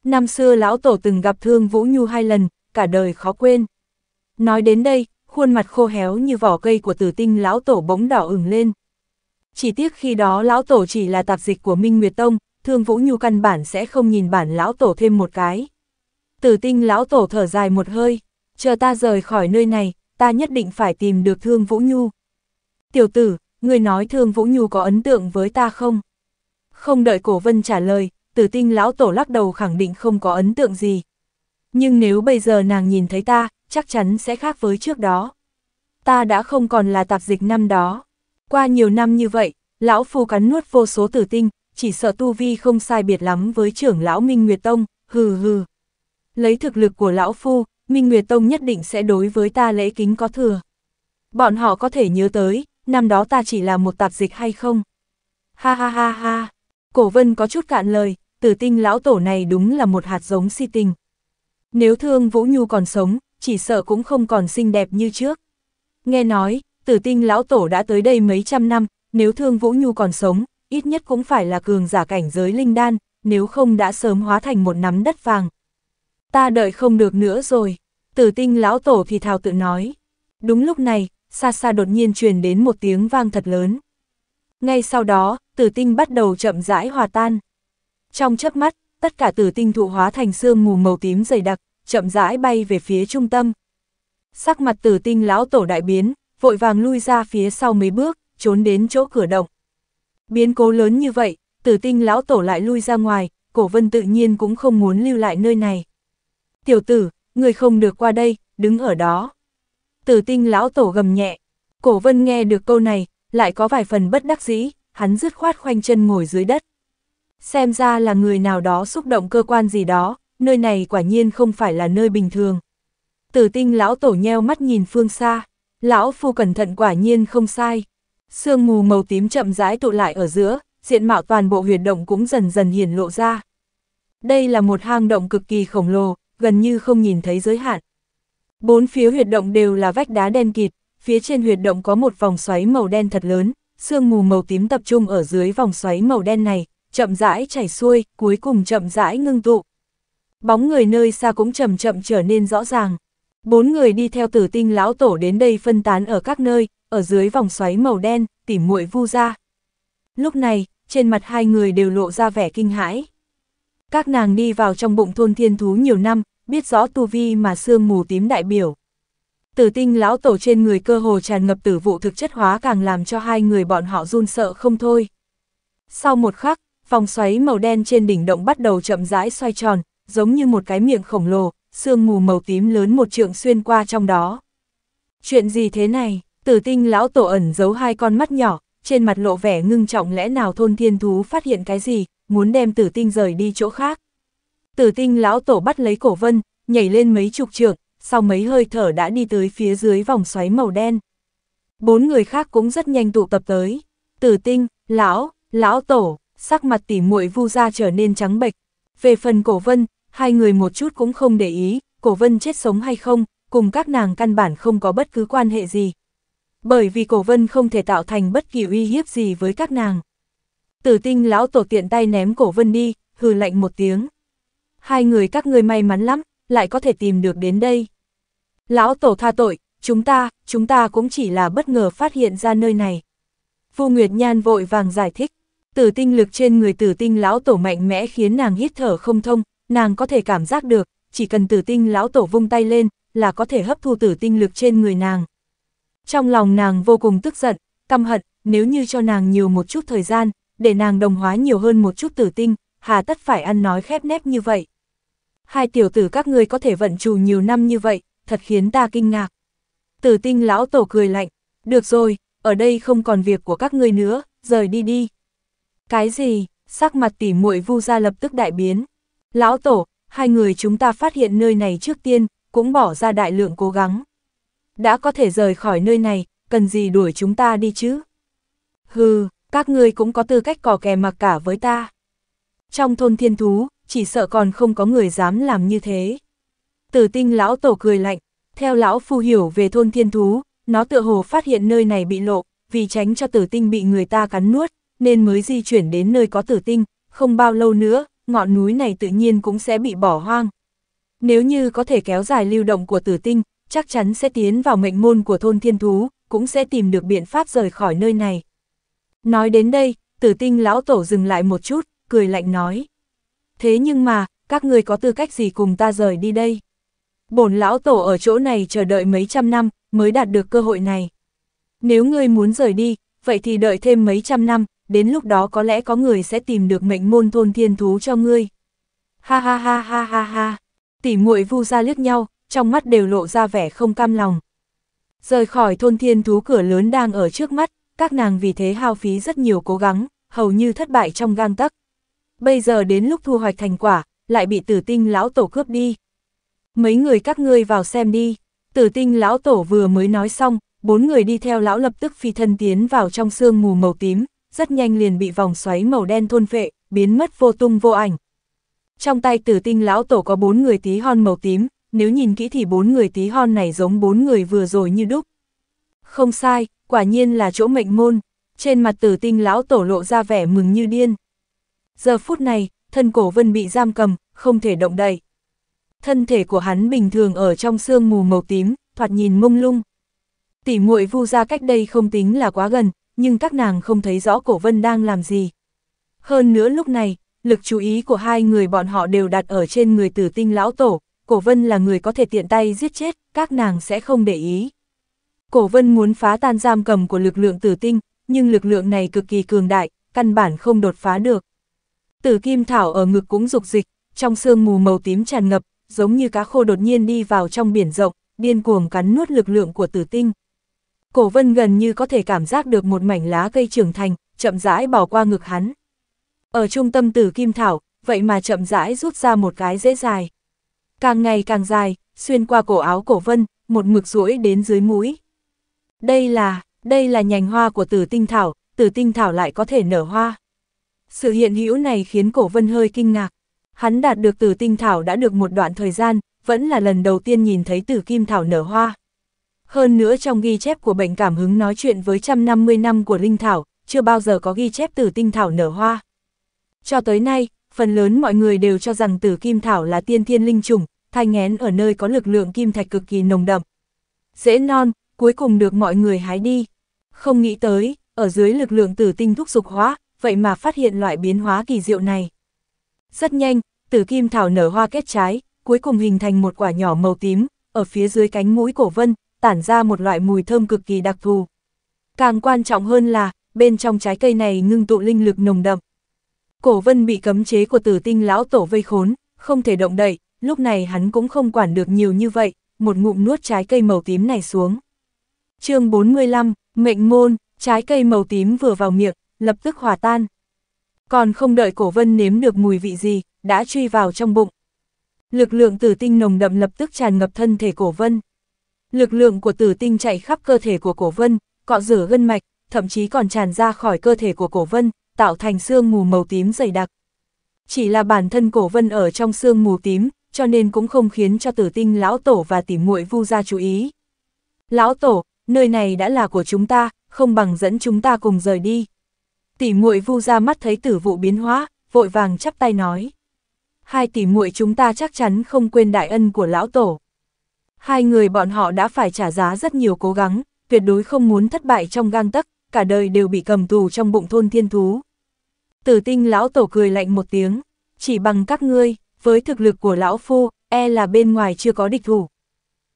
Năm xưa lão tổ từng gặp Thương Vũ Nhu hai lần, cả đời khó quên. Nói đến đây, khuôn mặt khô héo như vỏ cây của tử tinh lão tổ bỗng đỏ ửng lên. Chỉ tiếc khi đó lão tổ chỉ là tạp dịch của Minh Nguyệt Tông, thương vũ nhu căn bản sẽ không nhìn bản lão tổ thêm một cái. Tử tinh lão tổ thở dài một hơi, chờ ta rời khỏi nơi này, ta nhất định phải tìm được thương vũ nhu. Tiểu tử, người nói thương vũ nhu có ấn tượng với ta không? Không đợi cổ vân trả lời, tử tinh lão tổ lắc đầu khẳng định không có ấn tượng gì. Nhưng nếu bây giờ nàng nhìn thấy ta, chắc chắn sẽ khác với trước đó. Ta đã không còn là tạp dịch năm đó. Qua nhiều năm như vậy, lão phu cắn nuốt vô số tử tinh, chỉ sợ tu vi không sai biệt lắm với trưởng lão Minh Nguyệt Tông, hừ hừ. Lấy thực lực của lão phu, Minh Nguyệt Tông nhất định sẽ đối với ta lễ kính có thừa. Bọn họ có thể nhớ tới, năm đó ta chỉ là một tạp dịch hay không? Ha ha ha ha, cổ vân có chút cạn lời, tử tinh lão tổ này đúng là một hạt giống si tình. Nếu thương Vũ Nhu còn sống, chỉ sợ cũng không còn xinh đẹp như trước. Nghe nói, tử tinh lão tổ đã tới đây mấy trăm năm, nếu thương Vũ Nhu còn sống, ít nhất cũng phải là cường giả cảnh giới linh đan, nếu không đã sớm hóa thành một nắm đất vàng. Ta đợi không được nữa rồi, tử tinh lão tổ thì thào tự nói. Đúng lúc này, xa xa đột nhiên truyền đến một tiếng vang thật lớn. Ngay sau đó, tử tinh bắt đầu chậm rãi hòa tan. Trong chớp mắt, tất cả tử tinh thụ hóa thành xương mù màu tím dày đặc, chậm rãi bay về phía trung tâm. Sắc mặt tử tinh lão tổ đại biến, vội vàng lui ra phía sau mấy bước, trốn đến chỗ cửa động. Biến cố lớn như vậy, tử tinh lão tổ lại lui ra ngoài, cổ vân tự nhiên cũng không muốn lưu lại nơi này. Tiểu tử, người không được qua đây, đứng ở đó. Tử tinh lão tổ gầm nhẹ, cổ vân nghe được câu này, lại có vài phần bất đắc dĩ, hắn dứt khoát khoanh chân ngồi dưới đất. Xem ra là người nào đó xúc động cơ quan gì đó, nơi này quả nhiên không phải là nơi bình thường. Tử tinh lão tổ nheo mắt nhìn phương xa, lão phu cẩn thận quả nhiên không sai. Sương mù màu tím chậm rãi tụ lại ở giữa, diện mạo toàn bộ huyệt động cũng dần dần hiển lộ ra. Đây là một hang động cực kỳ khổng lồ, gần như không nhìn thấy giới hạn. Bốn phía huyệt động đều là vách đá đen kịt, phía trên huyệt động có một vòng xoáy màu đen thật lớn, sương mù màu tím tập trung ở dưới vòng xoáy màu đen này, chậm rãi chảy xuôi, cuối cùng chậm rãi ngưng tụ. Bóng người nơi xa cũng chậm chậm trở nên rõ ràng. Bốn người đi theo tử tinh lão tổ đến đây phân tán ở các nơi, ở dưới vòng xoáy màu đen, tỉ muội vu ra. Lúc này, trên mặt hai người đều lộ ra vẻ kinh hãi. Các nàng đi vào trong bụng thôn thiên thú nhiều năm, biết rõ tu vi mà sương mù tím đại biểu. Tử tinh lão tổ trên người cơ hồ tràn ngập tử vụ thực chất hóa càng làm cho hai người bọn họ run sợ không thôi. Sau một khắc, vòng xoáy màu đen trên đỉnh động bắt đầu chậm rãi xoay tròn, giống như một cái miệng khổng lồ, sương mù màu tím lớn một trượng xuyên qua trong đó. Chuyện gì thế này, tử tinh lão tổ ẩn giấu hai con mắt nhỏ, trên mặt lộ vẻ ngưng trọng lẽ nào thôn thiên thú phát hiện cái gì, muốn đem tử tinh rời đi chỗ khác. Tử tinh lão tổ bắt lấy cổ vân, nhảy lên mấy chục trượng, sau mấy hơi thở đã đi tới phía dưới vòng xoáy màu đen. Bốn người khác cũng rất nhanh tụ tập tới. Tử tinh, lão, lão tổ, sắc mặt tỉ muội vu ra trở nên trắng bệch. Về phần cổ vân, hai người một chút cũng không để ý, cổ vân chết sống hay không, cùng các nàng căn bản không có bất cứ quan hệ gì. Bởi vì cổ vân không thể tạo thành bất kỳ uy hiếp gì với các nàng. Tử tinh lão tổ tiện tay ném cổ vân đi, hừ lạnh một tiếng. Hai người các người may mắn lắm, lại có thể tìm được đến đây. Lão tổ tha tội, chúng ta, chúng ta cũng chỉ là bất ngờ phát hiện ra nơi này. Vu Nguyệt Nhan vội vàng giải thích, tử tinh lực trên người tử tinh lão tổ mạnh mẽ khiến nàng hít thở không thông, Nàng có thể cảm giác được, chỉ cần tử tinh lão tổ vung tay lên, là có thể hấp thu tử tinh lực trên người nàng. Trong lòng nàng vô cùng tức giận, căm hận, nếu như cho nàng nhiều một chút thời gian, để nàng đồng hóa nhiều hơn một chút tử tinh, hà tất phải ăn nói khép nép như vậy. Hai tiểu tử các ngươi có thể vận trù nhiều năm như vậy, thật khiến ta kinh ngạc. Tử tinh lão tổ cười lạnh, được rồi, ở đây không còn việc của các ngươi nữa, rời đi đi. Cái gì, sắc mặt tỉ muội vu ra lập tức đại biến. Lão Tổ, hai người chúng ta phát hiện nơi này trước tiên, cũng bỏ ra đại lượng cố gắng. Đã có thể rời khỏi nơi này, cần gì đuổi chúng ta đi chứ? Hừ, các ngươi cũng có tư cách cò kè mặc cả với ta. Trong thôn thiên thú, chỉ sợ còn không có người dám làm như thế. Tử tinh lão tổ cười lạnh, theo lão phu hiểu về thôn thiên thú, nó tựa hồ phát hiện nơi này bị lộ, vì tránh cho tử tinh bị người ta cắn nuốt, nên mới di chuyển đến nơi có tử tinh, không bao lâu nữa, ngọn núi này tự nhiên cũng sẽ bị bỏ hoang. Nếu như có thể kéo dài lưu động của tử tinh, chắc chắn sẽ tiến vào mệnh môn của thôn thiên thú, cũng sẽ tìm được biện pháp rời khỏi nơi này. Nói đến đây, tử tinh lão tổ dừng lại một chút, cười lạnh nói. Thế nhưng mà, các người có tư cách gì cùng ta rời đi đây? Bổn lão tổ ở chỗ này chờ đợi mấy trăm năm, mới đạt được cơ hội này. Nếu ngươi muốn rời đi, vậy thì đợi thêm mấy trăm năm, đến lúc đó có lẽ có người sẽ tìm được mệnh môn thôn thiên thú cho ngươi. Ha ha ha ha ha ha, tỉ muội vu ra liếc nhau, trong mắt đều lộ ra vẻ không cam lòng. Rời khỏi thôn thiên thú cửa lớn đang ở trước mắt, các nàng vì thế hao phí rất nhiều cố gắng, hầu như thất bại trong gang tắc. Bây giờ đến lúc thu hoạch thành quả, lại bị tử tinh lão tổ cướp đi. Mấy người các ngươi vào xem đi, tử tinh lão tổ vừa mới nói xong, bốn người đi theo lão lập tức phi thân tiến vào trong sương mù màu tím, rất nhanh liền bị vòng xoáy màu đen thôn phệ biến mất vô tung vô ảnh. Trong tay tử tinh lão tổ có bốn người tí hon màu tím, nếu nhìn kỹ thì bốn người tí hon này giống bốn người vừa rồi như đúc. Không sai, quả nhiên là chỗ mệnh môn, trên mặt tử tinh lão tổ lộ ra vẻ mừng như điên. Giờ phút này, thân cổ vân bị giam cầm, không thể động đậy. Thân thể của hắn bình thường ở trong sương mù màu tím, thoạt nhìn mông lung. Tỉ muội vu ra cách đây không tính là quá gần, nhưng các nàng không thấy rõ cổ vân đang làm gì. Hơn nữa lúc này, lực chú ý của hai người bọn họ đều đặt ở trên người tử tinh lão tổ, cổ vân là người có thể tiện tay giết chết, các nàng sẽ không để ý. Cổ vân muốn phá tan giam cầm của lực lượng tử tinh, nhưng lực lượng này cực kỳ cường đại, căn bản không đột phá được. Tử kim thảo ở ngực cũng dục dịch, trong sương mù màu tím tràn ngập, giống như cá khô đột nhiên đi vào trong biển rộng, điên cuồng cắn nuốt lực lượng của tử tinh. Cổ vân gần như có thể cảm giác được một mảnh lá cây trưởng thành, chậm rãi bỏ qua ngực hắn. Ở trung tâm tử kim thảo, vậy mà chậm rãi rút ra một cái dễ dài. Càng ngày càng dài, xuyên qua cổ áo cổ vân, một mực duỗi đến dưới mũi. Đây là, đây là nhành hoa của tử tinh thảo, tử tinh thảo lại có thể nở hoa. Sự hiện hữu này khiến cổ vân hơi kinh ngạc. Hắn đạt được tử tinh thảo đã được một đoạn thời gian, vẫn là lần đầu tiên nhìn thấy tử kim thảo nở hoa. Hơn nữa trong ghi chép của bệnh cảm hứng nói chuyện với 150 năm của linh thảo, chưa bao giờ có ghi chép từ tinh thảo nở hoa. Cho tới nay, phần lớn mọi người đều cho rằng tử kim thảo là tiên thiên linh trùng, thai ngén ở nơi có lực lượng kim thạch cực kỳ nồng đậm. Dễ non, cuối cùng được mọi người hái đi. Không nghĩ tới, ở dưới lực lượng tử tinh thúc dục hóa, vậy mà phát hiện loại biến hóa kỳ diệu này. Rất nhanh, tử kim thảo nở hoa kết trái, cuối cùng hình thành một quả nhỏ màu tím, ở phía dưới cánh mũi cổ vân, tản ra một loại mùi thơm cực kỳ đặc thù. Càng quan trọng hơn là, bên trong trái cây này ngưng tụ linh lực nồng đậm. Cổ vân bị cấm chế của tử tinh lão tổ vây khốn, không thể động đậy, lúc này hắn cũng không quản được nhiều như vậy, một ngụm nuốt trái cây màu tím này xuống. chương 45, mệnh môn, trái cây màu tím vừa vào miệng, lập tức hòa tan. Còn không đợi cổ vân nếm được mùi vị gì, đã truy vào trong bụng. Lực lượng tử tinh nồng đậm lập tức tràn ngập thân thể cổ vân. Lực lượng của tử tinh chạy khắp cơ thể của cổ vân, cọ rửa gân mạch, thậm chí còn tràn ra khỏi cơ thể của cổ vân, tạo thành xương mù màu tím dày đặc. Chỉ là bản thân cổ vân ở trong xương mù tím, cho nên cũng không khiến cho tử tinh lão tổ và tỉ muội vu ra chú ý. Lão tổ, nơi này đã là của chúng ta, không bằng dẫn chúng ta cùng rời đi. Tỉ muội vu ra mắt thấy tử vụ biến hóa, vội vàng chắp tay nói. Hai tỉ muội chúng ta chắc chắn không quên đại ân của lão tổ. Hai người bọn họ đã phải trả giá rất nhiều cố gắng, tuyệt đối không muốn thất bại trong gang tấc, cả đời đều bị cầm tù trong bụng thôn thiên thú. Tử tinh lão tổ cười lạnh một tiếng, chỉ bằng các ngươi, với thực lực của lão phu, e là bên ngoài chưa có địch thủ.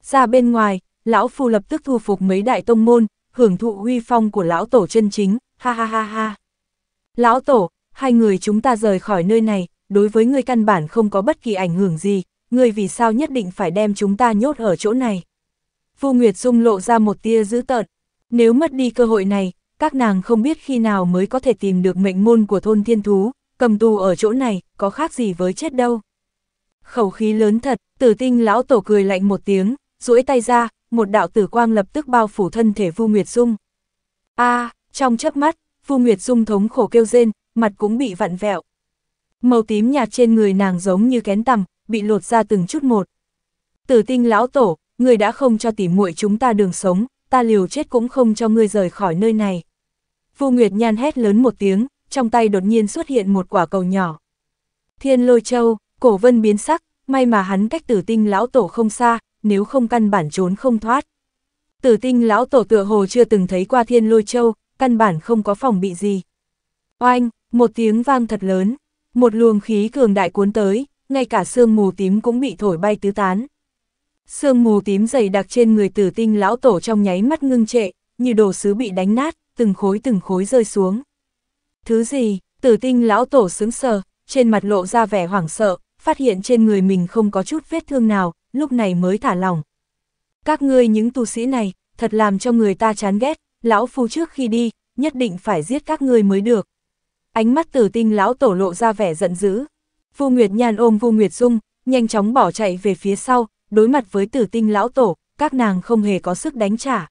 Ra bên ngoài, lão phu lập tức thu phục mấy đại tông môn, hưởng thụ huy phong của lão tổ chân chính, ha ha ha ha. Lão tổ, hai người chúng ta rời khỏi nơi này, đối với ngươi căn bản không có bất kỳ ảnh hưởng gì, ngươi vì sao nhất định phải đem chúng ta nhốt ở chỗ này. Vu Nguyệt Dung lộ ra một tia dữ tợn, nếu mất đi cơ hội này, các nàng không biết khi nào mới có thể tìm được mệnh môn của thôn thiên thú, cầm tù ở chỗ này, có khác gì với chết đâu. Khẩu khí lớn thật, tử tinh lão tổ cười lạnh một tiếng, duỗi tay ra, một đạo tử quang lập tức bao phủ thân thể Vu Nguyệt Dung. a trong chớp mắt, Vu Nguyệt Dung thống khổ kêu rên, mặt cũng bị vặn vẹo. Màu tím nhạt trên người nàng giống như kén tằm, bị lột ra từng chút một. Tử tinh lão tổ, người đã không cho tỉ muội chúng ta đường sống, ta liều chết cũng không cho ngươi rời khỏi nơi này. Vu Nguyệt Nhan hét lớn một tiếng, trong tay đột nhiên xuất hiện một quả cầu nhỏ. Thiên lôi châu, cổ vân biến sắc, may mà hắn cách tử tinh lão tổ không xa, nếu không căn bản trốn không thoát. Tử tinh lão tổ tựa hồ chưa từng thấy qua thiên lôi châu, căn bản không có phòng bị gì. Oanh, một tiếng vang thật lớn, một luồng khí cường đại cuốn tới, ngay cả sương mù tím cũng bị thổi bay tứ tán. Sương mù tím dày đặc trên người tử tinh lão tổ trong nháy mắt ngưng trệ, như đồ sứ bị đánh nát, từng khối từng khối rơi xuống. Thứ gì, tử tinh lão tổ sững sờ, trên mặt lộ ra vẻ hoảng sợ, phát hiện trên người mình không có chút vết thương nào, lúc này mới thả lòng. Các ngươi những tu sĩ này, thật làm cho người ta chán ghét, lão phu trước khi đi, nhất định phải giết các ngươi mới được. Ánh mắt tử tinh lão tổ lộ ra vẻ giận dữ, Vu Nguyệt Nhan ôm Vu Nguyệt Dung, nhanh chóng bỏ chạy về phía sau, đối mặt với tử tinh lão tổ, các nàng không hề có sức đánh trả.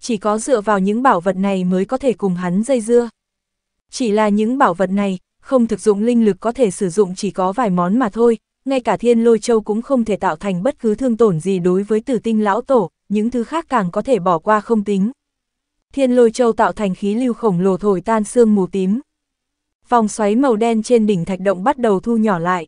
Chỉ có dựa vào những bảo vật này mới có thể cùng hắn dây dưa. Chỉ là những bảo vật này, không thực dụng linh lực có thể sử dụng chỉ có vài món mà thôi, ngay cả thiên lôi châu cũng không thể tạo thành bất cứ thương tổn gì đối với tử tinh lão tổ, những thứ khác càng có thể bỏ qua không tính. Thiên lôi châu tạo thành khí lưu khổng lồ thổi tan xương mù tím, vòng xoáy màu đen trên đỉnh thạch động bắt đầu thu nhỏ lại.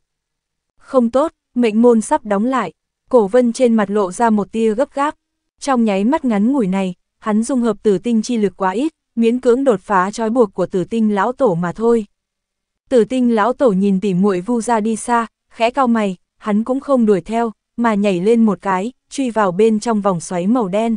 Không tốt, mệnh môn sắp đóng lại, cổ vân trên mặt lộ ra một tia gấp gáp. Trong nháy mắt ngắn ngủi này, hắn dung hợp tử tinh chi lực quá ít, miễn cưỡng đột phá trói buộc của tử tinh lão tổ mà thôi. Tử tinh lão tổ nhìn tỉ muội vu ra đi xa, khẽ cao mày, hắn cũng không đuổi theo, mà nhảy lên một cái, truy vào bên trong vòng xoáy màu đen.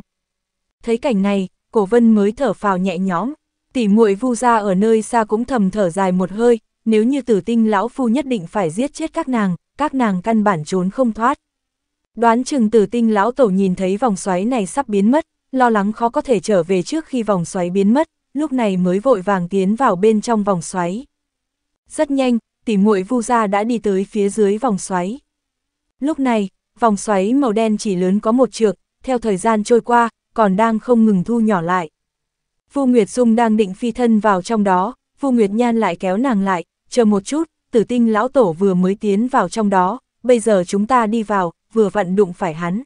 Thấy cảnh này, cổ vân mới thở phào nhẹ nhõm, Tỷ muội Vu gia ở nơi xa cũng thầm thở dài một hơi, nếu như Tử Tinh lão phu nhất định phải giết chết các nàng, các nàng căn bản trốn không thoát. Đoán chừng Tử Tinh lão tổ nhìn thấy vòng xoáy này sắp biến mất, lo lắng khó có thể trở về trước khi vòng xoáy biến mất, lúc này mới vội vàng tiến vào bên trong vòng xoáy. Rất nhanh, tỷ muội Vu gia đã đi tới phía dưới vòng xoáy. Lúc này, vòng xoáy màu đen chỉ lớn có một trượng, theo thời gian trôi qua, còn đang không ngừng thu nhỏ lại. Vu Nguyệt Dung đang định phi thân vào trong đó, Vu Nguyệt Nhan lại kéo nàng lại, chờ một chút, tử tinh lão tổ vừa mới tiến vào trong đó, bây giờ chúng ta đi vào, vừa vặn đụng phải hắn.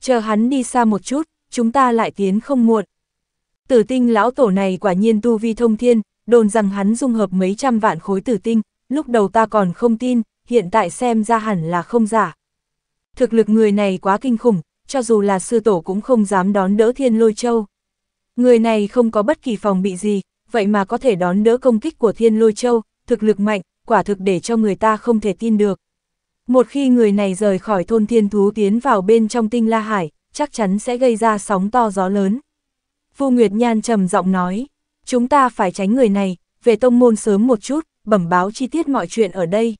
Chờ hắn đi xa một chút, chúng ta lại tiến không muộn. Tử tinh lão tổ này quả nhiên tu vi thông thiên, đồn rằng hắn dung hợp mấy trăm vạn khối tử tinh, lúc đầu ta còn không tin, hiện tại xem ra hẳn là không giả. Thực lực người này quá kinh khủng, cho dù là sư tổ cũng không dám đón đỡ thiên lôi châu. Người này không có bất kỳ phòng bị gì, vậy mà có thể đón đỡ công kích của thiên lôi châu, thực lực mạnh, quả thực để cho người ta không thể tin được. Một khi người này rời khỏi thôn thiên thú tiến vào bên trong tinh la hải, chắc chắn sẽ gây ra sóng to gió lớn. Vu Nguyệt Nhan trầm giọng nói, chúng ta phải tránh người này, về tông môn sớm một chút, bẩm báo chi tiết mọi chuyện ở đây.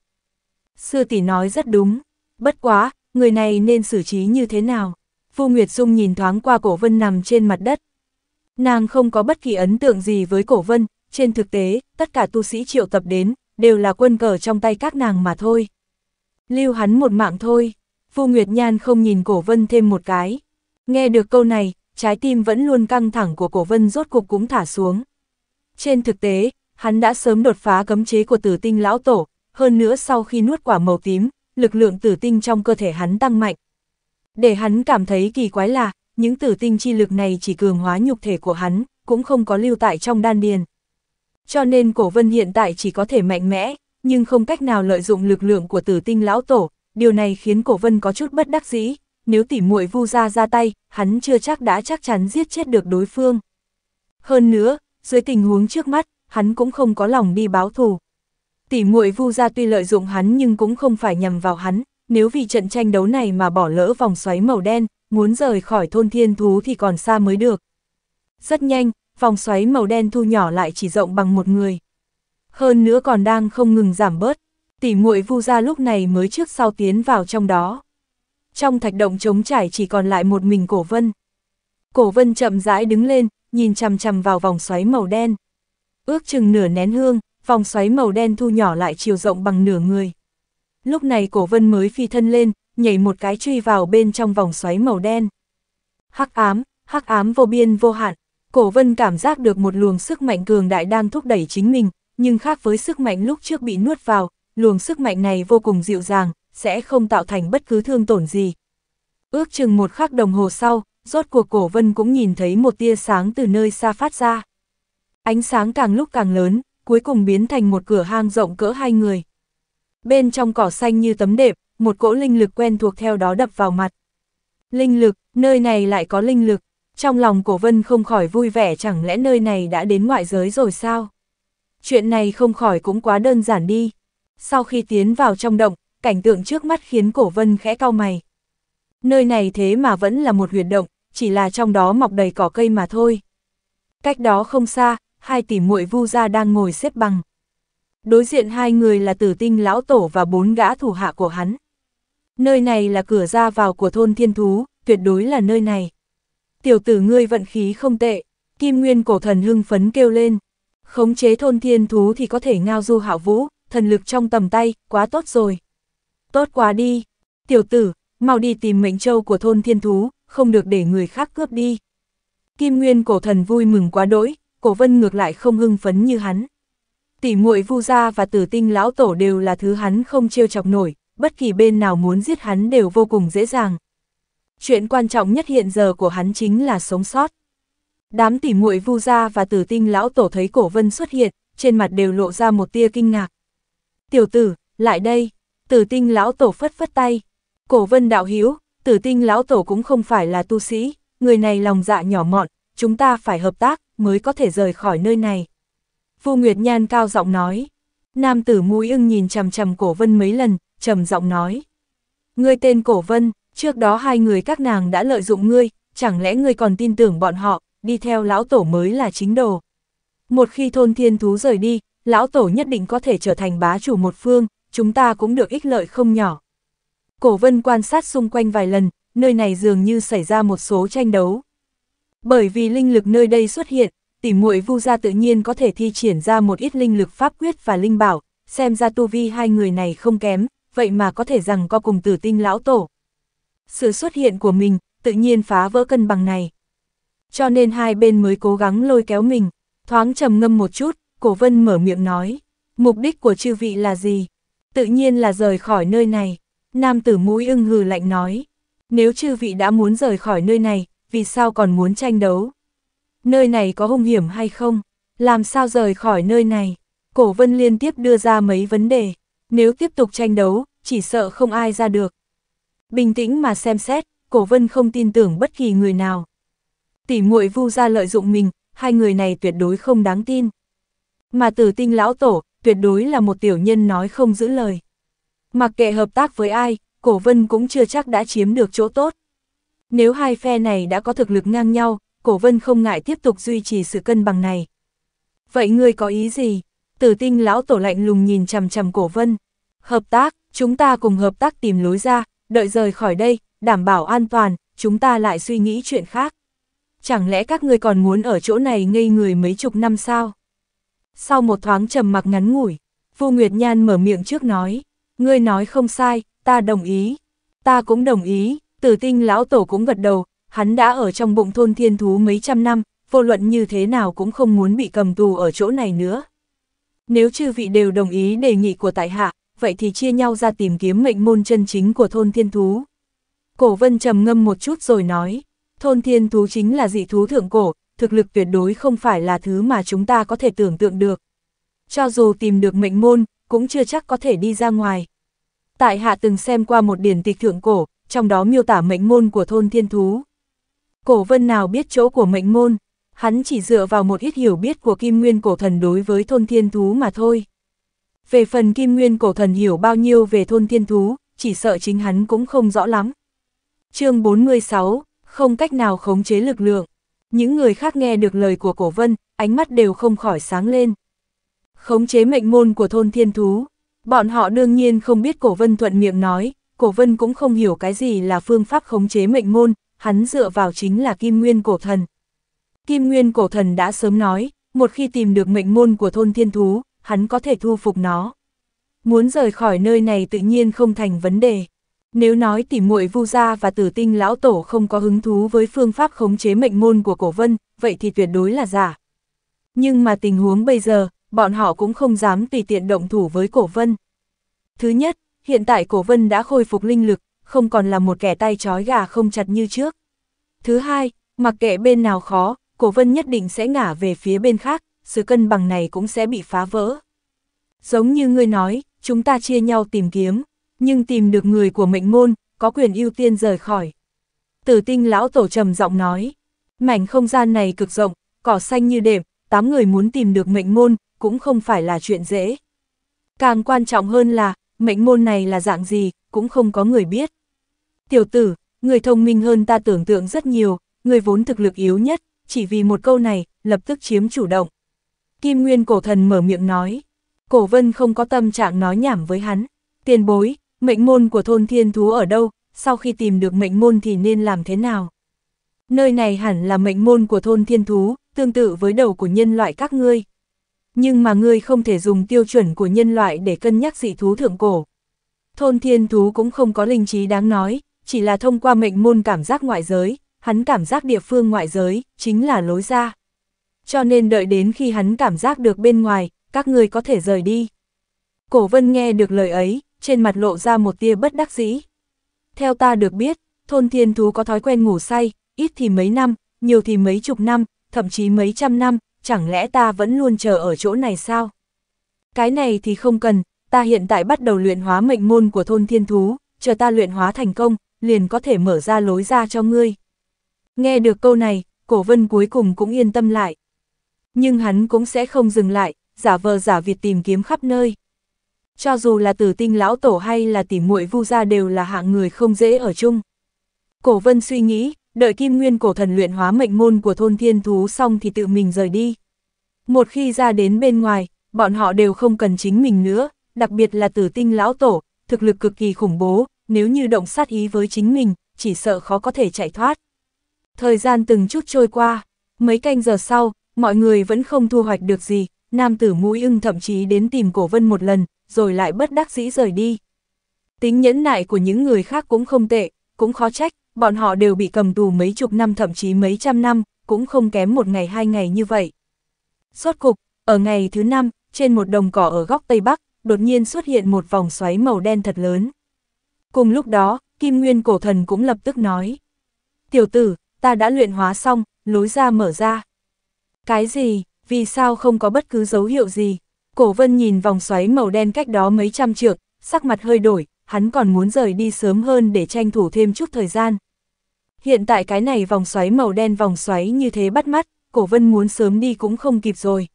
Sư tỷ nói rất đúng, bất quá, người này nên xử trí như thế nào? Vu Nguyệt Dung nhìn thoáng qua cổ vân nằm trên mặt đất, Nàng không có bất kỳ ấn tượng gì với cổ vân, trên thực tế, tất cả tu sĩ triệu tập đến, đều là quân cờ trong tay các nàng mà thôi. Lưu hắn một mạng thôi, Phu Nguyệt Nhan không nhìn cổ vân thêm một cái. Nghe được câu này, trái tim vẫn luôn căng thẳng của cổ vân rốt cục cũng thả xuống. Trên thực tế, hắn đã sớm đột phá cấm chế của tử tinh lão tổ, hơn nữa sau khi nuốt quả màu tím, lực lượng tử tinh trong cơ thể hắn tăng mạnh. Để hắn cảm thấy kỳ quái là, những tử tinh chi lực này chỉ cường hóa nhục thể của hắn, cũng không có lưu tại trong đan điền. Cho nên cổ vân hiện tại chỉ có thể mạnh mẽ, nhưng không cách nào lợi dụng lực lượng của tử tinh lão tổ, điều này khiến cổ vân có chút bất đắc dĩ, nếu tỉ muội vu ra ra tay, hắn chưa chắc đã chắc chắn giết chết được đối phương. Hơn nữa, dưới tình huống trước mắt, hắn cũng không có lòng đi báo thù. Tỉ muội vu ra tuy lợi dụng hắn nhưng cũng không phải nhầm vào hắn, nếu vì trận tranh đấu này mà bỏ lỡ vòng xoáy màu đen, muốn rời khỏi thôn thiên thú thì còn xa mới được. Rất nhanh, vòng xoáy màu đen thu nhỏ lại chỉ rộng bằng một người. Hơn nữa còn đang không ngừng giảm bớt, tỉ muội vu ra lúc này mới trước sau tiến vào trong đó. Trong thạch động trống trải chỉ còn lại một mình cổ vân. Cổ vân chậm rãi đứng lên, nhìn chằm chằm vào vòng xoáy màu đen. Ước chừng nửa nén hương, vòng xoáy màu đen thu nhỏ lại chiều rộng bằng nửa người. Lúc này cổ vân mới phi thân lên, nhảy một cái truy vào bên trong vòng xoáy màu đen. Hắc ám, hắc ám vô biên vô hạn, cổ vân cảm giác được một luồng sức mạnh cường đại đang thúc đẩy chính mình, nhưng khác với sức mạnh lúc trước bị nuốt vào, luồng sức mạnh này vô cùng dịu dàng, sẽ không tạo thành bất cứ thương tổn gì. Ước chừng một khắc đồng hồ sau, rốt cuộc cổ vân cũng nhìn thấy một tia sáng từ nơi xa phát ra. Ánh sáng càng lúc càng lớn, cuối cùng biến thành một cửa hang rộng cỡ hai người. Bên trong cỏ xanh như tấm đệm, một cỗ linh lực quen thuộc theo đó đập vào mặt. Linh lực, nơi này lại có linh lực, trong lòng cổ vân không khỏi vui vẻ chẳng lẽ nơi này đã đến ngoại giới rồi sao? Chuyện này không khỏi cũng quá đơn giản đi. Sau khi tiến vào trong động, cảnh tượng trước mắt khiến cổ vân khẽ cau mày. Nơi này thế mà vẫn là một huyệt động, chỉ là trong đó mọc đầy cỏ cây mà thôi. Cách đó không xa, hai tỷ muội vu gia đang ngồi xếp bằng. Đối diện hai người là tử tinh lão tổ và bốn gã thủ hạ của hắn nơi này là cửa ra vào của thôn thiên thú, tuyệt đối là nơi này. Tiểu tử ngươi vận khí không tệ, kim nguyên cổ thần hưng phấn kêu lên. Khống chế thôn thiên thú thì có thể ngao du hạo vũ, thần lực trong tầm tay, quá tốt rồi. Tốt quá đi, tiểu tử, mau đi tìm mệnh châu của thôn thiên thú, không được để người khác cướp đi. Kim nguyên cổ thần vui mừng quá đỗi, cổ vân ngược lại không hưng phấn như hắn. Tỷ muội vu gia và tử tinh lão tổ đều là thứ hắn không trêu chọc nổi, bất kỳ bên nào muốn giết hắn đều vô cùng dễ dàng. Chuyện quan trọng nhất hiện giờ của hắn chính là sống sót. Đám tỉ muội vu gia và tử tinh lão tổ thấy cổ vân xuất hiện, trên mặt đều lộ ra một tia kinh ngạc. Tiểu tử, lại đây, tử tinh lão tổ phất phất tay. Cổ vân đạo hiếu, tử tinh lão tổ cũng không phải là tu sĩ, người này lòng dạ nhỏ mọn, chúng ta phải hợp tác mới có thể rời khỏi nơi này. Vu Nguyệt Nhan cao giọng nói, nam tử mũi ưng nhìn chằm chằm cổ vân mấy lần, trầm giọng nói. Ngươi tên Cổ Vân, trước đó hai người các nàng đã lợi dụng ngươi, chẳng lẽ ngươi còn tin tưởng bọn họ, đi theo lão tổ mới là chính đồ. Một khi thôn thiên thú rời đi, lão tổ nhất định có thể trở thành bá chủ một phương, chúng ta cũng được ích lợi không nhỏ. Cổ Vân quan sát xung quanh vài lần, nơi này dường như xảy ra một số tranh đấu. Bởi vì linh lực nơi đây xuất hiện, tỉ muội vu gia tự nhiên có thể thi triển ra một ít linh lực pháp quyết và linh bảo, xem ra tu vi hai người này không kém, vậy mà có thể rằng co cùng tử tinh lão tổ. Sự xuất hiện của mình, tự nhiên phá vỡ cân bằng này. Cho nên hai bên mới cố gắng lôi kéo mình, thoáng trầm ngâm một chút, cổ vân mở miệng nói, mục đích của chư vị là gì? Tự nhiên là rời khỏi nơi này, nam tử mũi ưng hừ lạnh nói, nếu chư vị đã muốn rời khỏi nơi này, vì sao còn muốn tranh đấu? Nơi này có hung hiểm hay không? Làm sao rời khỏi nơi này? Cổ vân liên tiếp đưa ra mấy vấn đề. Nếu tiếp tục tranh đấu, chỉ sợ không ai ra được. Bình tĩnh mà xem xét, Cổ Vân không tin tưởng bất kỳ người nào. Tỷ muội Vu gia lợi dụng mình, hai người này tuyệt đối không đáng tin. Mà Tử Tinh lão tổ, tuyệt đối là một tiểu nhân nói không giữ lời. Mặc kệ hợp tác với ai, Cổ Vân cũng chưa chắc đã chiếm được chỗ tốt. Nếu hai phe này đã có thực lực ngang nhau, Cổ Vân không ngại tiếp tục duy trì sự cân bằng này. Vậy ngươi có ý gì? tử tinh lão tổ lạnh lùng nhìn chằm chằm cổ vân. Hợp tác, chúng ta cùng hợp tác tìm lối ra, đợi rời khỏi đây, đảm bảo an toàn, chúng ta lại suy nghĩ chuyện khác. Chẳng lẽ các người còn muốn ở chỗ này ngây người mấy chục năm sao? Sau một thoáng trầm mặc ngắn ngủi, Vu Nguyệt Nhan mở miệng trước nói, ngươi nói không sai, ta đồng ý. Ta cũng đồng ý, tử tinh lão tổ cũng gật đầu, hắn đã ở trong bụng thôn thiên thú mấy trăm năm, vô luận như thế nào cũng không muốn bị cầm tù ở chỗ này nữa. Nếu chư vị đều đồng ý đề nghị của tại hạ, vậy thì chia nhau ra tìm kiếm mệnh môn chân chính của thôn thiên thú. Cổ vân trầm ngâm một chút rồi nói, thôn thiên thú chính là dị thú thượng cổ, thực lực tuyệt đối không phải là thứ mà chúng ta có thể tưởng tượng được. Cho dù tìm được mệnh môn, cũng chưa chắc có thể đi ra ngoài. Tại hạ từng xem qua một điển tịch thượng cổ, trong đó miêu tả mệnh môn của thôn thiên thú. Cổ vân nào biết chỗ của mệnh môn, hắn chỉ dựa vào một ít hiểu biết của kim nguyên cổ thần đối với thôn thiên thú mà thôi. Về phần kim nguyên cổ thần hiểu bao nhiêu về thôn thiên thú, chỉ sợ chính hắn cũng không rõ lắm. chương 46, không cách nào khống chế lực lượng. Những người khác nghe được lời của cổ vân, ánh mắt đều không khỏi sáng lên. Khống chế mệnh môn của thôn thiên thú, bọn họ đương nhiên không biết cổ vân thuận miệng nói, cổ vân cũng không hiểu cái gì là phương pháp khống chế mệnh môn, hắn dựa vào chính là kim nguyên cổ thần. Kim Nguyên cổ thần đã sớm nói, một khi tìm được mệnh môn của thôn thiên thú, hắn có thể thu phục nó. Muốn rời khỏi nơi này tự nhiên không thành vấn đề. Nếu nói tỉ muội vu gia và tử tinh lão tổ không có hứng thú với phương pháp khống chế mệnh môn của cổ vân, vậy thì tuyệt đối là giả. Nhưng mà tình huống bây giờ, bọn họ cũng không dám tùy tiện động thủ với cổ vân. Thứ nhất, hiện tại cổ vân đã khôi phục linh lực, không còn là một kẻ tay trói gà không chặt như trước. Thứ hai, mặc kệ bên nào khó, cổ vân nhất định sẽ ngả về phía bên khác, sự cân bằng này cũng sẽ bị phá vỡ. Giống như ngươi nói, chúng ta chia nhau tìm kiếm, nhưng tìm được người của mệnh môn, có quyền ưu tiên rời khỏi. Tử tinh lão tổ trầm giọng nói, mảnh không gian này cực rộng, cỏ xanh như đệm, tám người muốn tìm được mệnh môn, cũng không phải là chuyện dễ. Càng quan trọng hơn là, mệnh môn này là dạng gì, cũng không có người biết. Tiểu tử, người thông minh hơn ta tưởng tượng rất nhiều, người vốn thực lực yếu nhất, chỉ vì một câu này, lập tức chiếm chủ động. Kim Nguyên cổ thần mở miệng nói. Cổ vân không có tâm trạng nói nhảm với hắn. Tiền bối, mệnh môn của thôn thiên thú ở đâu, sau khi tìm được mệnh môn thì nên làm thế nào? Nơi này hẳn là mệnh môn của thôn thiên thú, tương tự với đầu của nhân loại các ngươi. Nhưng mà ngươi không thể dùng tiêu chuẩn của nhân loại để cân nhắc dị thú thượng cổ. Thôn thiên thú cũng không có linh trí đáng nói, chỉ là thông qua mệnh môn cảm giác ngoại giới, hắn cảm giác địa phương ngoại giới, chính là lối ra. Cho nên đợi đến khi hắn cảm giác được bên ngoài, các người có thể rời đi. Cổ vân nghe được lời ấy, trên mặt lộ ra một tia bất đắc dĩ. Theo ta được biết, thôn thiên thú có thói quen ngủ say, ít thì mấy năm, nhiều thì mấy chục năm, thậm chí mấy trăm năm, chẳng lẽ ta vẫn luôn chờ ở chỗ này sao? Cái này thì không cần, ta hiện tại bắt đầu luyện hóa mệnh môn của thôn thiên thú, chờ ta luyện hóa thành công, liền có thể mở ra lối ra cho ngươi. Nghe được câu này, cổ vân cuối cùng cũng yên tâm lại. Nhưng hắn cũng sẽ không dừng lại, giả vờ giả Việt tìm kiếm khắp nơi. Cho dù là tử tinh lão tổ hay là tỉ muội vu gia đều là hạng người không dễ ở chung. Cổ vân suy nghĩ, đợi kim nguyên cổ thần luyện hóa mệnh môn của thôn thiên thú xong thì tự mình rời đi. Một khi ra đến bên ngoài, bọn họ đều không cần chính mình nữa, đặc biệt là tử tinh lão tổ, thực lực cực kỳ khủng bố, nếu như động sát ý với chính mình, chỉ sợ khó có thể chạy thoát. Thời gian từng chút trôi qua, mấy canh giờ sau, mọi người vẫn không thu hoạch được gì, nam tử mũi ưng thậm chí đến tìm cổ vân một lần, rồi lại bất đắc dĩ rời đi. Tính nhẫn nại của những người khác cũng không tệ, cũng khó trách, bọn họ đều bị cầm tù mấy chục năm thậm chí mấy trăm năm, cũng không kém một ngày hai ngày như vậy. Sốt cục, ở ngày thứ năm, trên một đồng cỏ ở góc Tây Bắc, đột nhiên xuất hiện một vòng xoáy màu đen thật lớn. Cùng lúc đó, Kim Nguyên cổ thần cũng lập tức nói. Tiểu tử, ta đã luyện hóa xong, lối ra mở ra. Cái gì, vì sao không có bất cứ dấu hiệu gì? Cổ vân nhìn vòng xoáy màu đen cách đó mấy trăm trượng, sắc mặt hơi đổi, hắn còn muốn rời đi sớm hơn để tranh thủ thêm chút thời gian. Hiện tại cái này vòng xoáy màu đen vòng xoáy như thế bắt mắt, cổ vân muốn sớm đi cũng không kịp rồi.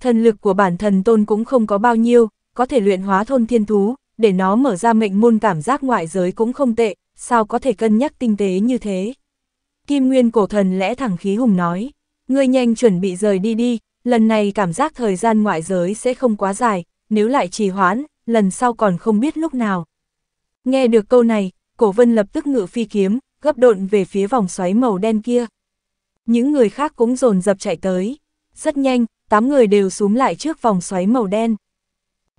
Thần lực của bản thần tôn cũng không có bao nhiêu, có thể luyện hóa thôn thiên thú, để nó mở ra mệnh môn cảm giác ngoại giới cũng không tệ, sao có thể cân nhắc tinh tế như thế. Kim Nguyên cổ thần lẽ thẳng khí hùng nói, ngươi nhanh chuẩn bị rời đi đi, lần này cảm giác thời gian ngoại giới sẽ không quá dài, nếu lại trì hoãn, lần sau còn không biết lúc nào. Nghe được câu này, cổ vân lập tức ngự phi kiếm, gấp độn về phía vòng xoáy màu đen kia. Những người khác cũng dồn dập chạy tới. Rất nhanh, tám người đều xuống lại trước vòng xoáy màu đen.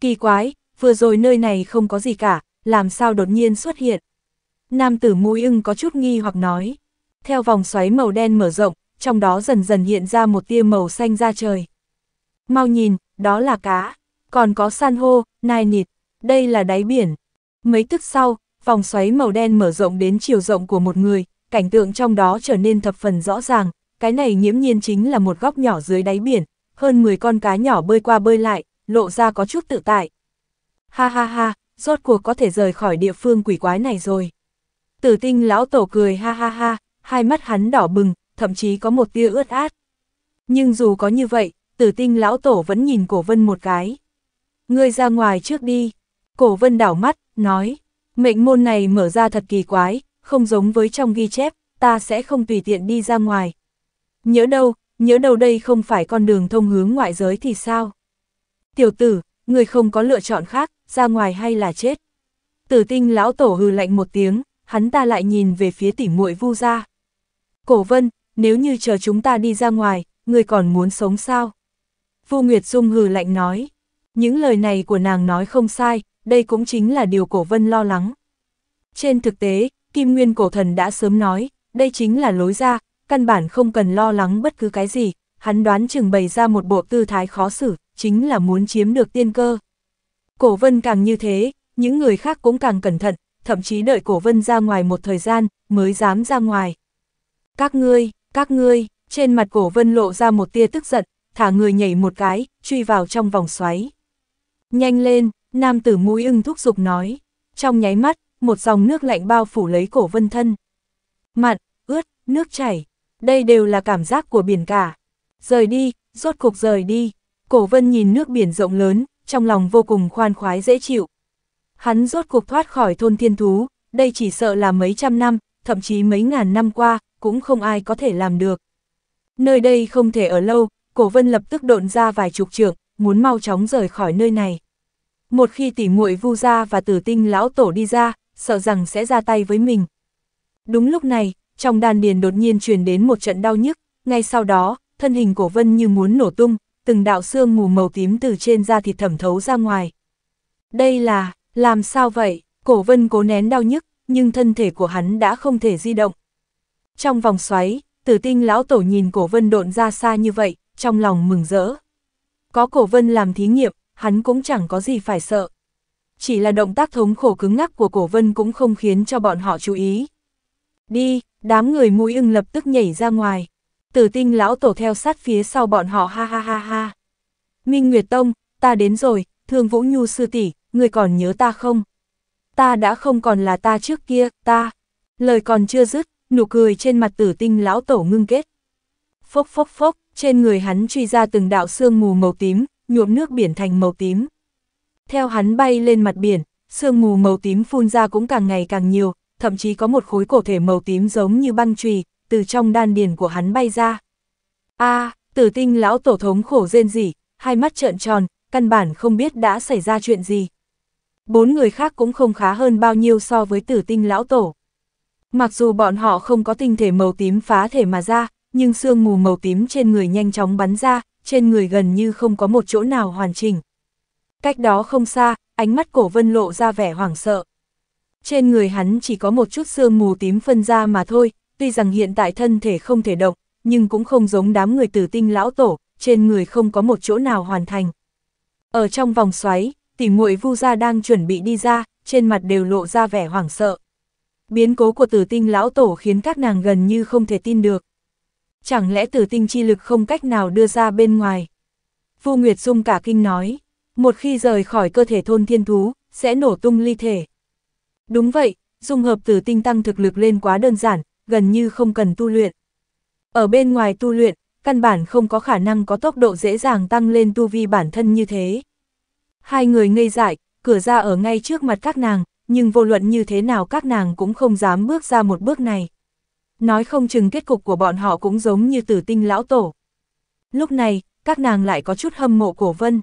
Kỳ quái, vừa rồi nơi này không có gì cả, làm sao đột nhiên xuất hiện. Nam tử mũi ưng có chút nghi hoặc nói theo vòng xoáy màu đen mở rộng, trong đó dần dần hiện ra một tia màu xanh ra trời. Mau nhìn, đó là cá, còn có san hô, nai nịt, đây là đáy biển. Mấy tức sau, vòng xoáy màu đen mở rộng đến chiều rộng của một người, cảnh tượng trong đó trở nên thập phần rõ ràng, cái này nghiễm nhiên chính là một góc nhỏ dưới đáy biển, hơn 10 con cá nhỏ bơi qua bơi lại, lộ ra có chút tự tại. Ha ha ha, rốt cuộc có thể rời khỏi địa phương quỷ quái này rồi. Tử tinh lão tổ cười ha ha ha, hai mắt hắn đỏ bừng, thậm chí có một tia ướt át. Nhưng dù có như vậy, tử tinh lão tổ vẫn nhìn cổ vân một cái. Ngươi ra ngoài trước đi. Cổ vân đảo mắt, nói. Mệnh môn này mở ra thật kỳ quái, không giống với trong ghi chép, ta sẽ không tùy tiện đi ra ngoài. Nhớ đâu, nhớ đâu đây không phải con đường thông hướng ngoại giới thì sao? Tiểu tử, người không có lựa chọn khác, ra ngoài hay là chết. Tử tinh lão tổ hừ lạnh một tiếng, hắn ta lại nhìn về phía tỉ muội vu ra. Cổ vân, nếu như chờ chúng ta đi ra ngoài, người còn muốn sống sao? Vu Nguyệt Dung hừ lạnh nói. Những lời này của nàng nói không sai, đây cũng chính là điều cổ vân lo lắng. Trên thực tế, Kim Nguyên cổ thần đã sớm nói, đây chính là lối ra, căn bản không cần lo lắng bất cứ cái gì, hắn đoán chừng bày ra một bộ tư thái khó xử, chính là muốn chiếm được tiên cơ. Cổ vân càng như thế, những người khác cũng càng cẩn thận, thậm chí đợi cổ vân ra ngoài một thời gian, mới dám ra ngoài. Các ngươi, các ngươi, trên mặt cổ vân lộ ra một tia tức giận, thả người nhảy một cái, truy vào trong vòng xoáy. Nhanh lên, nam tử mũi ưng thúc giục nói. Trong nháy mắt, một dòng nước lạnh bao phủ lấy cổ vân thân. Mặn, ướt, nước chảy, đây đều là cảm giác của biển cả. Rời đi, rốt cuộc rời đi. Cổ vân nhìn nước biển rộng lớn, trong lòng vô cùng khoan khoái dễ chịu. Hắn rốt cuộc thoát khỏi thôn thiên thú, đây chỉ sợ là mấy trăm năm, thậm chí mấy ngàn năm qua, cũng không ai có thể làm được. Nơi đây không thể ở lâu, cổ vân lập tức độn ra vài chục trượng, muốn mau chóng rời khỏi nơi này. Một khi tỉ muội vu ra và tử tinh lão tổ đi ra, sợ rằng sẽ ra tay với mình. Đúng lúc này, trong đan điền đột nhiên truyền đến một trận đau nhức, ngay sau đó, thân hình cổ vân như muốn nổ tung, từng đạo xương mù màu tím từ trên da thịt thẩm thấu ra ngoài. Đây là, làm sao vậy? Cổ vân cố nén đau nhức, nhưng thân thể của hắn đã không thể di động. Trong vòng xoáy, tử tinh lão tổ nhìn cổ vân độn ra xa như vậy, trong lòng mừng rỡ. Có cổ vân làm thí nghiệm, hắn cũng chẳng có gì phải sợ. Chỉ là động tác thống khổ cứng ngắc của cổ vân cũng không khiến cho bọn họ chú ý. Đi, đám người mũi ưng lập tức nhảy ra ngoài. Tử tinh lão tổ theo sát phía sau bọn họ ha ha ha ha. Minh Nguyệt Tông, ta đến rồi, thương Vũ Nhu sư tỷ, người còn nhớ ta không? Ta đã không còn là ta trước kia, ta. Lời còn chưa dứt, nụ cười trên mặt tử tinh lão tổ ngưng kết. Phốc phốc phốc, trên người hắn truy ra từng đạo sương mù màu tím, nhuộm nước biển thành màu tím. Theo hắn bay lên mặt biển, sương mù màu tím phun ra cũng càng ngày càng nhiều, thậm chí có một khối cổ thể màu tím giống như băng chùy từ trong đan điền của hắn bay ra. A, tử tinh lão tổ thống khổ rên rỉ, hai mắt trợn tròn, căn bản không biết đã xảy ra chuyện gì. Bốn người khác cũng không khá hơn bao nhiêu so với tử tinh lão tổ. Mặc dù bọn họ không có tinh thể màu tím phá thể mà ra, nhưng sương mù màu tím trên người nhanh chóng bắn ra, trên người gần như không có một chỗ nào hoàn chỉnh. Cách đó không xa, ánh mắt cổ vân lộ ra vẻ hoảng sợ. Trên người hắn chỉ có một chút sương mù tím phân ra mà thôi, tuy rằng hiện tại thân thể không thể động, nhưng cũng không giống đám người tử tinh lão tổ, trên người không có một chỗ nào hoàn thành. Ở trong vòng xoáy, tỉ muội vu gia đang chuẩn bị đi ra, trên mặt đều lộ ra vẻ hoảng sợ biến cố của tử tinh lão tổ khiến các nàng gần như không thể tin được. Chẳng lẽ tử tinh chi lực không cách nào đưa ra bên ngoài? Vu Nguyệt Dung cả kinh nói, một khi rời khỏi cơ thể thôn thiên thú, sẽ nổ tung ly thể. Đúng vậy, dung hợp tử tinh tăng thực lực lên quá đơn giản, gần như không cần tu luyện. Ở bên ngoài tu luyện, căn bản không có khả năng có tốc độ dễ dàng tăng lên tu vi bản thân như thế. Hai người ngây dại, cửa ra ở ngay trước mặt các nàng, nhưng vô luận như thế nào các nàng cũng không dám bước ra một bước này. Nói không chừng kết cục của bọn họ cũng giống như tử tinh lão tổ. Lúc này, các nàng lại có chút hâm mộ cổ vân.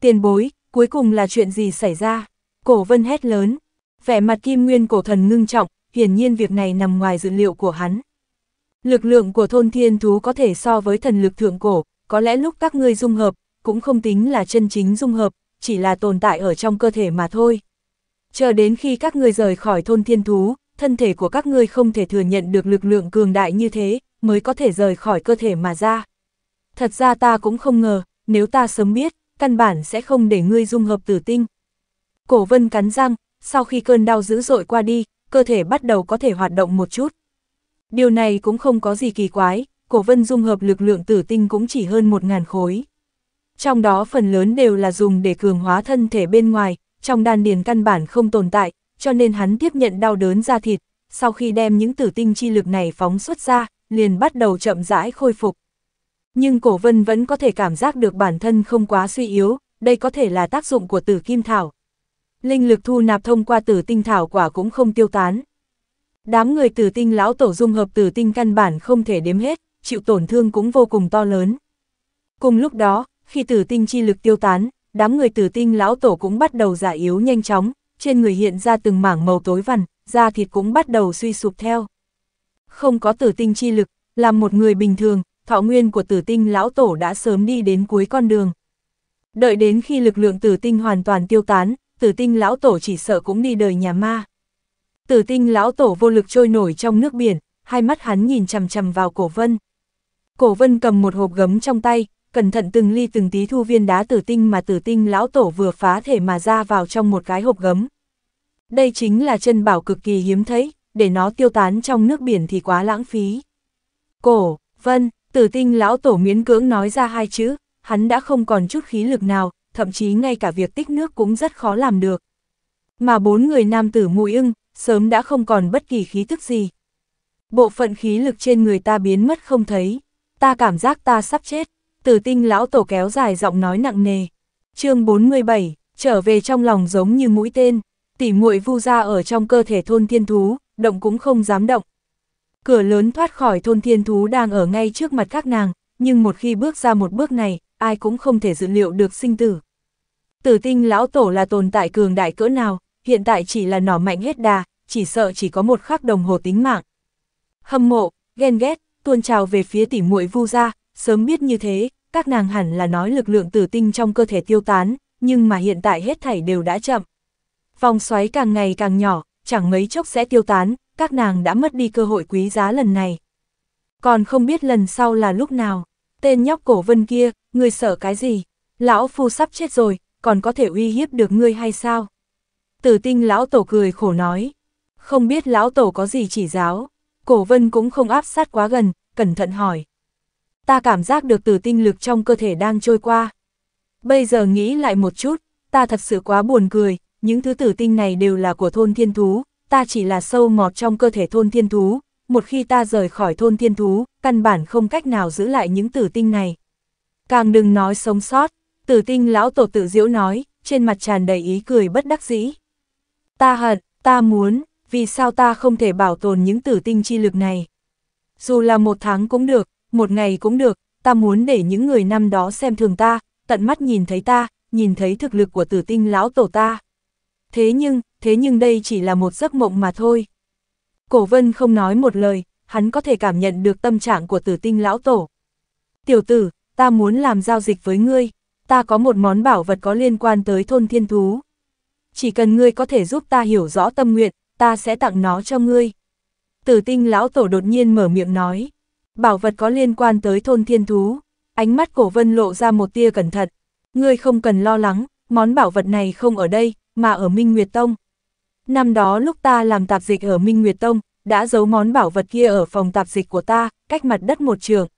Tiền bối, cuối cùng là chuyện gì xảy ra? Cổ vân hét lớn, vẻ mặt kim nguyên cổ thần ngưng trọng, hiển nhiên việc này nằm ngoài dự liệu của hắn. Lực lượng của thôn thiên thú có thể so với thần lực thượng cổ, có lẽ lúc các ngươi dung hợp, cũng không tính là chân chính dung hợp, chỉ là tồn tại ở trong cơ thể mà thôi. Chờ đến khi các ngươi rời khỏi thôn thiên thú, thân thể của các ngươi không thể thừa nhận được lực lượng cường đại như thế, mới có thể rời khỏi cơ thể mà ra. Thật ra ta cũng không ngờ, nếu ta sớm biết, căn bản sẽ không để ngươi dung hợp tử tinh. Cổ vân cắn răng, sau khi cơn đau dữ dội qua đi, cơ thể bắt đầu có thể hoạt động một chút. Điều này cũng không có gì kỳ quái, cổ vân dung hợp lực lượng tử tinh cũng chỉ hơn 1.000 khối. Trong đó phần lớn đều là dùng để cường hóa thân thể bên ngoài, trong đan điền căn bản không tồn tại, cho nên hắn tiếp nhận đau đớn ra thịt, sau khi đem những tử tinh chi lực này phóng xuất ra, liền bắt đầu chậm rãi khôi phục. Nhưng cổ vân vẫn có thể cảm giác được bản thân không quá suy yếu, đây có thể là tác dụng của tử kim thảo. Linh lực thu nạp thông qua tử tinh thảo quả cũng không tiêu tán. Đám người tử tinh lão tổ dung hợp tử tinh căn bản không thể đếm hết, chịu tổn thương cũng vô cùng to lớn. Cùng lúc đó, khi tử tinh chi lực tiêu tán, đám người tử tinh lão tổ cũng bắt đầu già yếu nhanh chóng, trên người hiện ra từng mảng màu tối vằn, da thịt cũng bắt đầu suy sụp theo. Không có tử tinh chi lực, làm một người bình thường, thọ nguyên của tử tinh lão tổ đã sớm đi đến cuối con đường. Đợi đến khi lực lượng tử tinh hoàn toàn tiêu tán, tử tinh lão tổ chỉ sợ cũng đi đời nhà ma. Tử tinh lão tổ vô lực trôi nổi trong nước biển, hai mắt hắn nhìn chằm chằm vào cổ vân. Cổ vân cầm một hộp gấm trong tay, cẩn thận từng ly từng tí thu viên đá tử tinh mà tử tinh lão tổ vừa phá thể mà ra vào trong một cái hộp gấm. Đây chính là chân bảo cực kỳ hiếm thấy, để nó tiêu tán trong nước biển thì quá lãng phí. Cổ, vân, tử tinh lão tổ miễn cưỡng nói ra hai chữ, hắn đã không còn chút khí lực nào, thậm chí ngay cả việc tích nước cũng rất khó làm được. Mà bốn người nam tử mùi ưng, sớm đã không còn bất kỳ khí tức gì. Bộ phận khí lực trên người ta biến mất không thấy, ta cảm giác ta sắp chết tử tinh lão tổ kéo dài giọng nói nặng nề. chương 47, trở về trong lòng giống như mũi tên, tỉ muội vu ra ở trong cơ thể thôn thiên thú, động cũng không dám động. Cửa lớn thoát khỏi thôn thiên thú đang ở ngay trước mặt các nàng, nhưng một khi bước ra một bước này, ai cũng không thể dự liệu được sinh tử. Tử tinh lão tổ là tồn tại cường đại cỡ nào, hiện tại chỉ là nỏ mạnh hết đà, chỉ sợ chỉ có một khắc đồng hồ tính mạng. Hâm mộ, ghen ghét, tuôn trào về phía tỉ muội vu ra, sớm biết như thế, các nàng hẳn là nói lực lượng tử tinh trong cơ thể tiêu tán, nhưng mà hiện tại hết thảy đều đã chậm. Vòng xoáy càng ngày càng nhỏ, chẳng mấy chốc sẽ tiêu tán, các nàng đã mất đi cơ hội quý giá lần này. Còn không biết lần sau là lúc nào, tên nhóc cổ vân kia, người sợ cái gì? Lão phu sắp chết rồi, còn có thể uy hiếp được ngươi hay sao? Tử tinh lão tổ cười khổ nói, không biết lão tổ có gì chỉ giáo, cổ vân cũng không áp sát quá gần, cẩn thận hỏi ta cảm giác được từ tinh lực trong cơ thể đang trôi qua. Bây giờ nghĩ lại một chút, ta thật sự quá buồn cười, những thứ tử tinh này đều là của thôn thiên thú, ta chỉ là sâu mọt trong cơ thể thôn thiên thú, một khi ta rời khỏi thôn thiên thú, căn bản không cách nào giữ lại những tử tinh này. Càng đừng nói sống sót, tử tinh lão tổ tự diễu nói, trên mặt tràn đầy ý cười bất đắc dĩ. Ta hận, ta muốn, vì sao ta không thể bảo tồn những tử tinh chi lực này? Dù là một tháng cũng được, một ngày cũng được, ta muốn để những người năm đó xem thường ta, tận mắt nhìn thấy ta, nhìn thấy thực lực của tử tinh lão tổ ta. Thế nhưng, thế nhưng đây chỉ là một giấc mộng mà thôi. Cổ vân không nói một lời, hắn có thể cảm nhận được tâm trạng của tử tinh lão tổ. Tiểu tử, ta muốn làm giao dịch với ngươi, ta có một món bảo vật có liên quan tới thôn thiên thú. Chỉ cần ngươi có thể giúp ta hiểu rõ tâm nguyện, ta sẽ tặng nó cho ngươi. Tử tinh lão tổ đột nhiên mở miệng nói. Bảo vật có liên quan tới thôn thiên thú, ánh mắt cổ vân lộ ra một tia cẩn thận. Ngươi không cần lo lắng, món bảo vật này không ở đây, mà ở Minh Nguyệt Tông. Năm đó lúc ta làm tạp dịch ở Minh Nguyệt Tông, đã giấu món bảo vật kia ở phòng tạp dịch của ta, cách mặt đất một trường.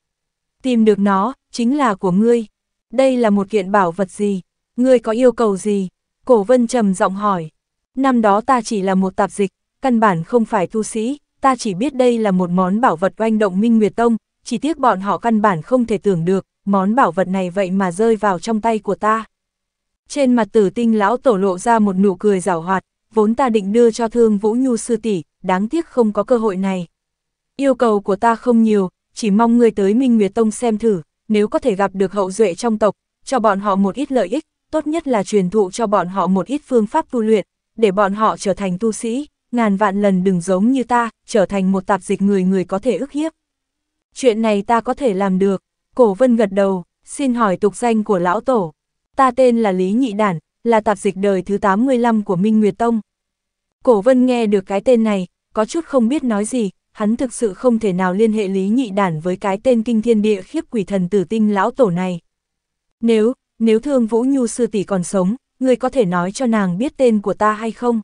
Tìm được nó, chính là của ngươi. Đây là một kiện bảo vật gì? Ngươi có yêu cầu gì? Cổ vân trầm giọng hỏi. Năm đó ta chỉ là một tạp dịch, căn bản không phải tu sĩ, ta chỉ biết đây là một món bảo vật oanh động Minh Nguyệt Tông, chỉ tiếc bọn họ căn bản không thể tưởng được, món bảo vật này vậy mà rơi vào trong tay của ta. Trên mặt tử tinh lão tổ lộ ra một nụ cười rảo hoạt, vốn ta định đưa cho thương Vũ Nhu sư tỷ, đáng tiếc không có cơ hội này. Yêu cầu của ta không nhiều, chỉ mong người tới Minh Nguyệt Tông xem thử, nếu có thể gặp được hậu duệ trong tộc, cho bọn họ một ít lợi ích, tốt nhất là truyền thụ cho bọn họ một ít phương pháp tu luyện, để bọn họ trở thành tu sĩ ngàn vạn lần đừng giống như ta, trở thành một tạp dịch người người có thể ức hiếp. Chuyện này ta có thể làm được, cổ vân gật đầu, xin hỏi tục danh của lão tổ. Ta tên là Lý Nhị Đản, là tạp dịch đời thứ 85 của Minh Nguyệt Tông. Cổ vân nghe được cái tên này, có chút không biết nói gì, hắn thực sự không thể nào liên hệ Lý Nhị Đản với cái tên kinh thiên địa khiếp quỷ thần tử tinh lão tổ này. Nếu, nếu thương Vũ Nhu sư tỷ còn sống, người có thể nói cho nàng biết tên của ta hay không?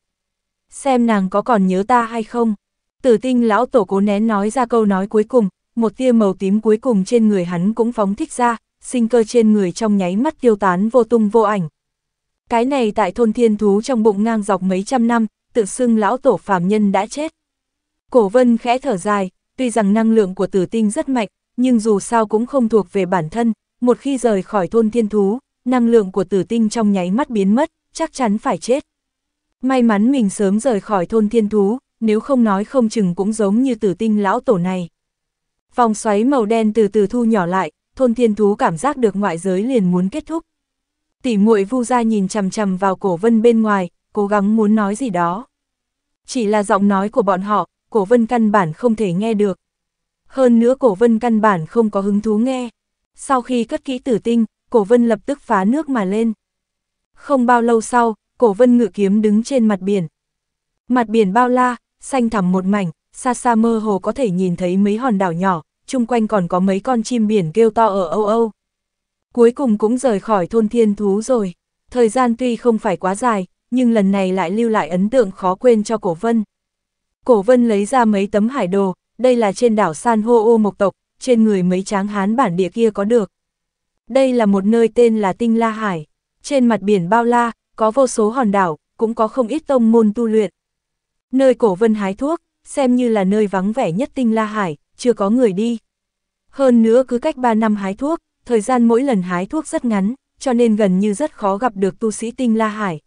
xem nàng có còn nhớ ta hay không. Tử tinh lão tổ cố nén nói ra câu nói cuối cùng, một tia màu tím cuối cùng trên người hắn cũng phóng thích ra, sinh cơ trên người trong nháy mắt tiêu tán vô tung vô ảnh. Cái này tại thôn thiên thú trong bụng ngang dọc mấy trăm năm, tự xưng lão tổ phàm nhân đã chết. Cổ vân khẽ thở dài, tuy rằng năng lượng của tử tinh rất mạnh, nhưng dù sao cũng không thuộc về bản thân, một khi rời khỏi thôn thiên thú, năng lượng của tử tinh trong nháy mắt biến mất, chắc chắn phải chết. May mắn mình sớm rời khỏi thôn thiên thú, nếu không nói không chừng cũng giống như tử tinh lão tổ này. Vòng xoáy màu đen từ từ thu nhỏ lại, thôn thiên thú cảm giác được ngoại giới liền muốn kết thúc. Tỷ muội vu ra nhìn chằm chằm vào cổ vân bên ngoài, cố gắng muốn nói gì đó. Chỉ là giọng nói của bọn họ, cổ vân căn bản không thể nghe được. Hơn nữa cổ vân căn bản không có hứng thú nghe. Sau khi cất kỹ tử tinh, cổ vân lập tức phá nước mà lên. Không bao lâu sau, cổ vân ngự kiếm đứng trên mặt biển. Mặt biển bao la, xanh thẳm một mảnh, xa xa mơ hồ có thể nhìn thấy mấy hòn đảo nhỏ, chung quanh còn có mấy con chim biển kêu to ở Âu Âu. Cuối cùng cũng rời khỏi thôn thiên thú rồi, thời gian tuy không phải quá dài, nhưng lần này lại lưu lại ấn tượng khó quên cho cổ vân. Cổ vân lấy ra mấy tấm hải đồ, đây là trên đảo San Hô Ô Mộc Tộc, trên người mấy tráng hán bản địa kia có được. Đây là một nơi tên là Tinh La Hải, trên mặt biển bao la, có vô số hòn đảo, cũng có không ít tông môn tu luyện. Nơi cổ vân hái thuốc, xem như là nơi vắng vẻ nhất tinh La Hải, chưa có người đi. Hơn nữa cứ cách 3 năm hái thuốc, thời gian mỗi lần hái thuốc rất ngắn, cho nên gần như rất khó gặp được tu sĩ tinh La Hải.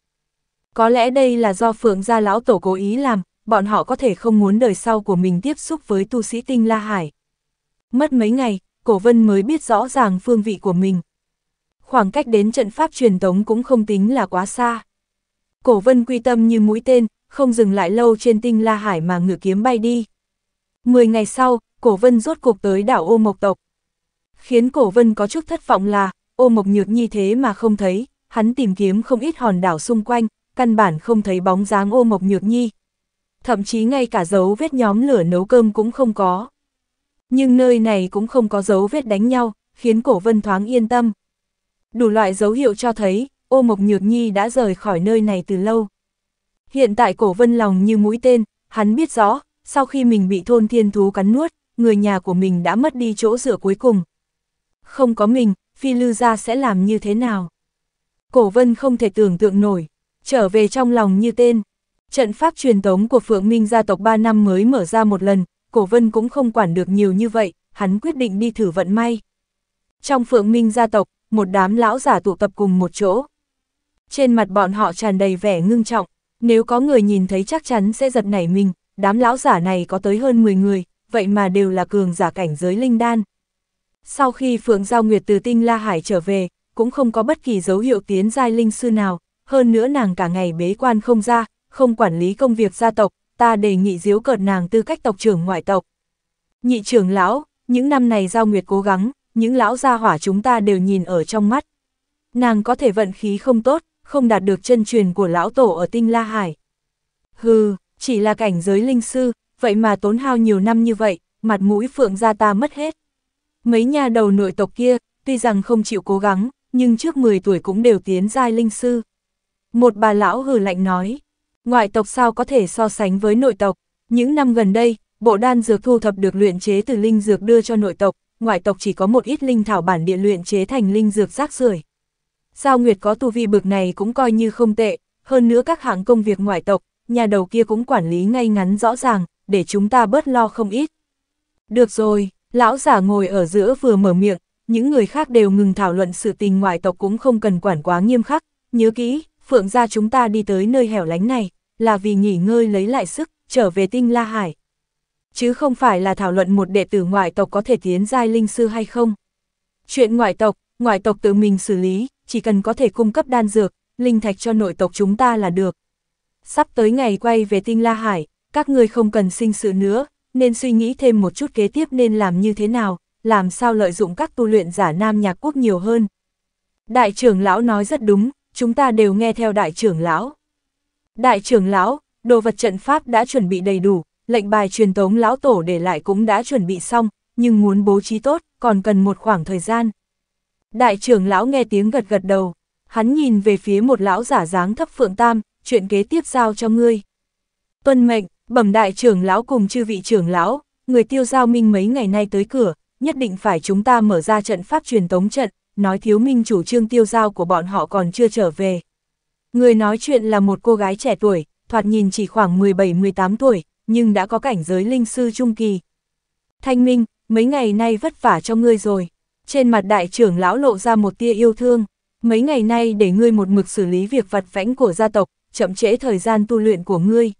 Có lẽ đây là do Phượng Gia Lão Tổ cố ý làm, bọn họ có thể không muốn đời sau của mình tiếp xúc với tu sĩ tinh La Hải. Mất mấy ngày, Cổ Vân mới biết rõ ràng phương vị của mình, khoảng cách đến trận pháp truyền tống cũng không tính là quá xa. Cổ vân quy tâm như mũi tên, không dừng lại lâu trên tinh la hải mà ngựa kiếm bay đi. Mười ngày sau, cổ vân rốt cuộc tới đảo ô mộc tộc. Khiến cổ vân có chút thất vọng là, ô mộc nhược như thế mà không thấy, hắn tìm kiếm không ít hòn đảo xung quanh, căn bản không thấy bóng dáng ô mộc nhược nhi. Thậm chí ngay cả dấu vết nhóm lửa nấu cơm cũng không có. Nhưng nơi này cũng không có dấu vết đánh nhau, khiến cổ vân thoáng yên tâm. Đủ loại dấu hiệu cho thấy, ô mộc nhược nhi đã rời khỏi nơi này từ lâu. Hiện tại cổ vân lòng như mũi tên, hắn biết rõ, sau khi mình bị thôn thiên thú cắn nuốt, người nhà của mình đã mất đi chỗ dựa cuối cùng. Không có mình, phi lư gia sẽ làm như thế nào? Cổ vân không thể tưởng tượng nổi, trở về trong lòng như tên. Trận pháp truyền tống của Phượng Minh gia tộc 3 năm mới mở ra một lần, cổ vân cũng không quản được nhiều như vậy, hắn quyết định đi thử vận may. Trong Phượng Minh gia tộc, một đám lão giả tụ tập cùng một chỗ. Trên mặt bọn họ tràn đầy vẻ ngưng trọng, nếu có người nhìn thấy chắc chắn sẽ giật nảy mình, đám lão giả này có tới hơn 10 người, vậy mà đều là cường giả cảnh giới linh đan. Sau khi Phượng Giao Nguyệt từ Tinh La Hải trở về, cũng không có bất kỳ dấu hiệu tiến giai linh sư nào, hơn nữa nàng cả ngày bế quan không ra, không quản lý công việc gia tộc, ta đề nghị diếu cợt nàng tư cách tộc trưởng ngoại tộc. Nhị trưởng lão, những năm này Giao Nguyệt cố gắng, những lão gia hỏa chúng ta đều nhìn ở trong mắt. Nàng có thể vận khí không tốt, không đạt được chân truyền của lão tổ ở tinh La Hải. Hừ, chỉ là cảnh giới linh sư, vậy mà tốn hao nhiều năm như vậy, mặt mũi phượng gia ta mất hết. Mấy nhà đầu nội tộc kia, tuy rằng không chịu cố gắng, nhưng trước 10 tuổi cũng đều tiến giai linh sư. Một bà lão hừ lạnh nói, ngoại tộc sao có thể so sánh với nội tộc, những năm gần đây, bộ đan dược thu thập được luyện chế từ linh dược đưa cho nội tộc, ngoại tộc chỉ có một ít linh thảo bản địa luyện chế thành linh dược rác rưởi. sao Nguyệt có tu vi bực này cũng coi như không tệ, hơn nữa các hạng công việc ngoại tộc, nhà đầu kia cũng quản lý ngay ngắn rõ ràng, để chúng ta bớt lo không ít. Được rồi, lão giả ngồi ở giữa vừa mở miệng, những người khác đều ngừng thảo luận sự tình ngoại tộc cũng không cần quản quá nghiêm khắc, nhớ kỹ, phượng gia chúng ta đi tới nơi hẻo lánh này, là vì nghỉ ngơi lấy lại sức, trở về tinh La Hải chứ không phải là thảo luận một đệ tử ngoại tộc có thể tiến giai linh sư hay không. Chuyện ngoại tộc, ngoại tộc tự mình xử lý, chỉ cần có thể cung cấp đan dược, linh thạch cho nội tộc chúng ta là được. Sắp tới ngày quay về tinh La Hải, các ngươi không cần sinh sự nữa, nên suy nghĩ thêm một chút kế tiếp nên làm như thế nào, làm sao lợi dụng các tu luyện giả nam nhạc quốc nhiều hơn. Đại trưởng lão nói rất đúng, chúng ta đều nghe theo đại trưởng lão. Đại trưởng lão, đồ vật trận pháp đã chuẩn bị đầy đủ, lệnh bài truyền tống lão tổ để lại cũng đã chuẩn bị xong, nhưng muốn bố trí tốt, còn cần một khoảng thời gian. Đại trưởng lão nghe tiếng gật gật đầu, hắn nhìn về phía một lão giả dáng thấp phượng tam, chuyện kế tiếp giao cho ngươi. Tuân mệnh, bẩm đại trưởng lão cùng chư vị trưởng lão, người tiêu giao minh mấy ngày nay tới cửa, nhất định phải chúng ta mở ra trận pháp truyền tống trận, nói thiếu minh chủ trương tiêu giao của bọn họ còn chưa trở về. Người nói chuyện là một cô gái trẻ tuổi, thoạt nhìn chỉ khoảng 17-18 tuổi, nhưng đã có cảnh giới linh sư trung kỳ. Thanh Minh, mấy ngày nay vất vả cho ngươi rồi. Trên mặt đại trưởng lão lộ ra một tia yêu thương. Mấy ngày nay để ngươi một mực xử lý việc vật vãnh của gia tộc, chậm trễ thời gian tu luyện của ngươi.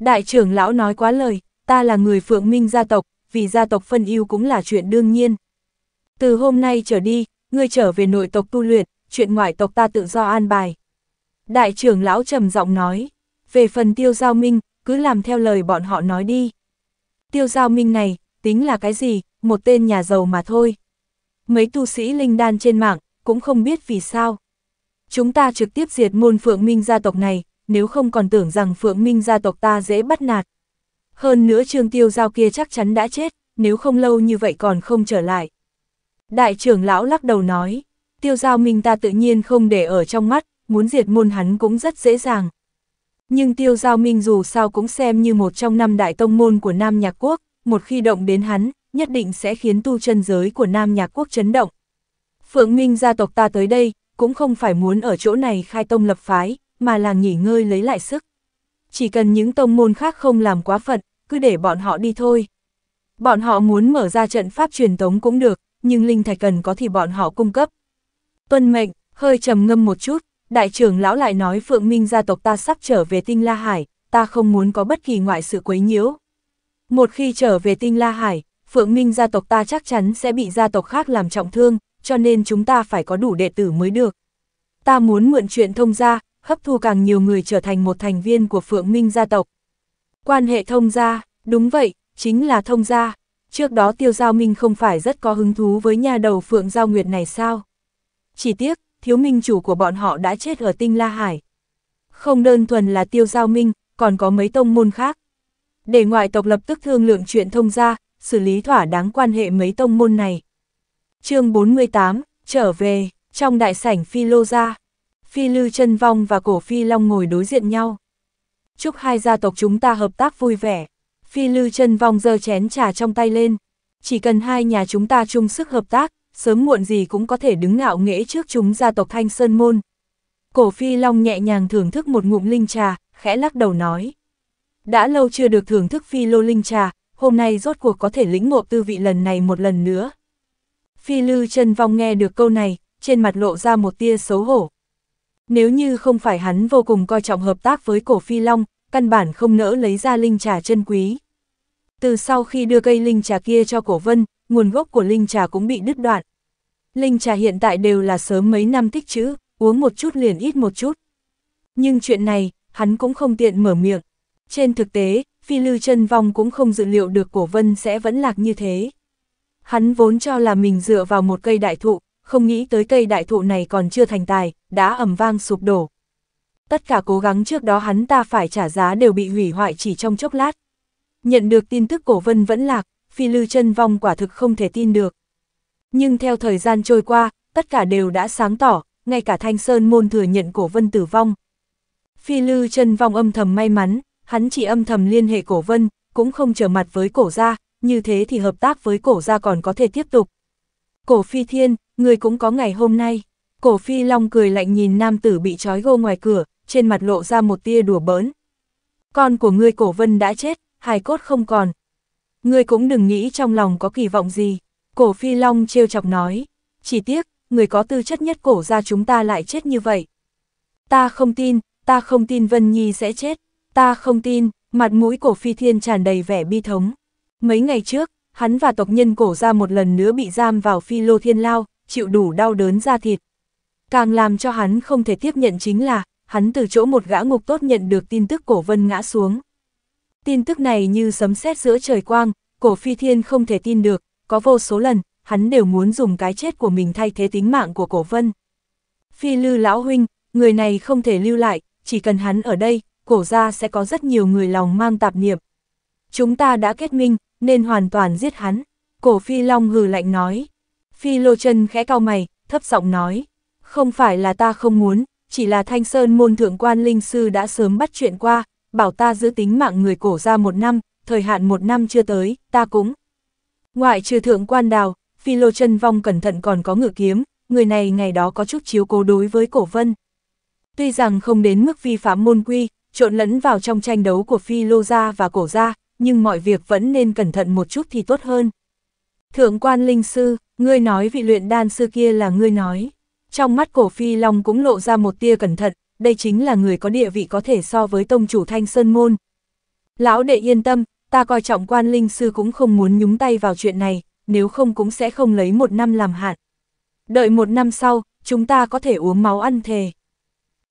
Đại trưởng lão nói quá lời, ta là người phượng minh gia tộc, vì gia tộc phân ưu cũng là chuyện đương nhiên. Từ hôm nay trở đi, ngươi trở về nội tộc tu luyện, chuyện ngoại tộc ta tự do an bài. Đại trưởng lão trầm giọng nói, về phần tiêu giao minh, cứ làm theo lời bọn họ nói đi. Tiêu giao minh này, tính là cái gì, một tên nhà giàu mà thôi. Mấy tu sĩ linh đan trên mạng, cũng không biết vì sao. Chúng ta trực tiếp diệt môn phượng minh gia tộc này, nếu không còn tưởng rằng phượng minh gia tộc ta dễ bắt nạt. Hơn nữa trương tiêu giao kia chắc chắn đã chết, nếu không lâu như vậy còn không trở lại. Đại trưởng lão lắc đầu nói, tiêu giao minh ta tự nhiên không để ở trong mắt, muốn diệt môn hắn cũng rất dễ dàng. Nhưng Tiêu Giao Minh dù sao cũng xem như một trong năm đại tông môn của Nam Nhạc Quốc, một khi động đến hắn, nhất định sẽ khiến tu chân giới của Nam Nhạc Quốc chấn động. Phượng Minh gia tộc ta tới đây, cũng không phải muốn ở chỗ này khai tông lập phái, mà là nghỉ ngơi lấy lại sức. Chỉ cần những tông môn khác không làm quá phận, cứ để bọn họ đi thôi. Bọn họ muốn mở ra trận pháp truyền tống cũng được, nhưng linh thạch cần có thì bọn họ cung cấp. Tuân mệnh, hơi trầm ngâm một chút, đại trưởng lão lại nói Phượng Minh gia tộc ta sắp trở về Tinh La Hải, ta không muốn có bất kỳ ngoại sự quấy nhiễu. Một khi trở về Tinh La Hải, Phượng Minh gia tộc ta chắc chắn sẽ bị gia tộc khác làm trọng thương, cho nên chúng ta phải có đủ đệ tử mới được. Ta muốn mượn chuyện thông gia, hấp thu càng nhiều người trở thành một thành viên của Phượng Minh gia tộc. Quan hệ thông gia, đúng vậy, chính là thông gia. Trước đó Tiêu Giao Minh không phải rất có hứng thú với nhà đầu Phượng Giao Nguyệt này sao? Chỉ tiếc, thiếu minh chủ của bọn họ đã chết ở Tinh La Hải. Không đơn thuần là tiêu giao minh, còn có mấy tông môn khác. Để ngoại tộc lập tức thương lượng chuyện thông ra, xử lý thỏa đáng quan hệ mấy tông môn này. chương 48, trở về, trong đại sảnh Phi Lô Gia, Phi Lư chân Vong và Cổ Phi Long ngồi đối diện nhau. Chúc hai gia tộc chúng ta hợp tác vui vẻ. Phi Lư chân Vong giơ chén trà trong tay lên. Chỉ cần hai nhà chúng ta chung sức hợp tác, sớm muộn gì cũng có thể đứng ngạo nghễ trước chúng gia tộc Thanh Sơn Môn. Cổ Phi Long nhẹ nhàng thưởng thức một ngụm linh trà, khẽ lắc đầu nói. Đã lâu chưa được thưởng thức Phi Lô linh trà, hôm nay rốt cuộc có thể lĩnh ngộ tư vị lần này một lần nữa. Phi Lư chân vong nghe được câu này, trên mặt lộ ra một tia xấu hổ. Nếu như không phải hắn vô cùng coi trọng hợp tác với cổ Phi Long, căn bản không nỡ lấy ra linh trà chân quý. Từ sau khi đưa cây linh trà kia cho cổ Vân, nguồn gốc của linh trà cũng bị đứt đoạn. Linh trà hiện tại đều là sớm mấy năm tích chữ, uống một chút liền ít một chút. Nhưng chuyện này, hắn cũng không tiện mở miệng. Trên thực tế, Phi lưu chân Vong cũng không dự liệu được Cổ Vân sẽ vẫn lạc như thế. Hắn vốn cho là mình dựa vào một cây đại thụ, không nghĩ tới cây đại thụ này còn chưa thành tài, đã ẩm vang sụp đổ. Tất cả cố gắng trước đó hắn ta phải trả giá đều bị hủy hoại chỉ trong chốc lát. Nhận được tin tức Cổ Vân vẫn lạc, phi Lưu chân vong quả thực không thể tin được. Nhưng theo thời gian trôi qua, tất cả đều đã sáng tỏ, ngay cả Thanh Sơn môn thừa nhận cổ vân tử vong. Phi Lưu chân vong âm thầm may mắn, hắn chỉ âm thầm liên hệ cổ vân, cũng không trở mặt với cổ gia, như thế thì hợp tác với cổ gia còn có thể tiếp tục. Cổ phi thiên, người cũng có ngày hôm nay. Cổ phi long cười lạnh nhìn nam tử bị trói gô ngoài cửa, trên mặt lộ ra một tia đùa bỡn. Con của ngươi cổ vân đã chết, hài cốt không còn, Ngươi cũng đừng nghĩ trong lòng có kỳ vọng gì. Cổ phi long trêu chọc nói. Chỉ tiếc, người có tư chất nhất cổ ra chúng ta lại chết như vậy. Ta không tin, ta không tin Vân Nhi sẽ chết. Ta không tin, mặt mũi cổ phi thiên tràn đầy vẻ bi thống. Mấy ngày trước, hắn và tộc nhân cổ ra một lần nữa bị giam vào phi lô thiên lao, chịu đủ đau đớn ra thịt. Càng làm cho hắn không thể tiếp nhận chính là, hắn từ chỗ một gã ngục tốt nhận được tin tức cổ vân ngã xuống. Tin tức này như sấm sét giữa trời quang, cổ phi thiên không thể tin được, có vô số lần, hắn đều muốn dùng cái chết của mình thay thế tính mạng của cổ vân. Phi lư lão huynh, người này không thể lưu lại, chỉ cần hắn ở đây, cổ ra sẽ có rất nhiều người lòng mang tạp niệm. Chúng ta đã kết minh, nên hoàn toàn giết hắn. Cổ phi long hừ lạnh nói. Phi lô chân khẽ cao mày, thấp giọng nói. Không phải là ta không muốn, chỉ là thanh sơn môn thượng quan linh sư đã sớm bắt chuyện qua, bảo ta giữ tính mạng người cổ ra một năm, thời hạn một năm chưa tới, ta cũng. Ngoại trừ thượng quan đào, phi lô chân vong cẩn thận còn có ngự kiếm, người này ngày đó có chút chiếu cố đối với cổ vân. Tuy rằng không đến mức vi phạm môn quy, trộn lẫn vào trong tranh đấu của phi lô gia và cổ gia, nhưng mọi việc vẫn nên cẩn thận một chút thì tốt hơn. Thượng quan linh sư, ngươi nói vị luyện đan sư kia là ngươi nói. Trong mắt cổ phi long cũng lộ ra một tia cẩn thận, đây chính là người có địa vị có thể so với tông chủ Thanh Sơn Môn. Lão đệ yên tâm, ta coi trọng quan linh sư cũng không muốn nhúng tay vào chuyện này, nếu không cũng sẽ không lấy một năm làm hạn. Đợi một năm sau, chúng ta có thể uống máu ăn thề.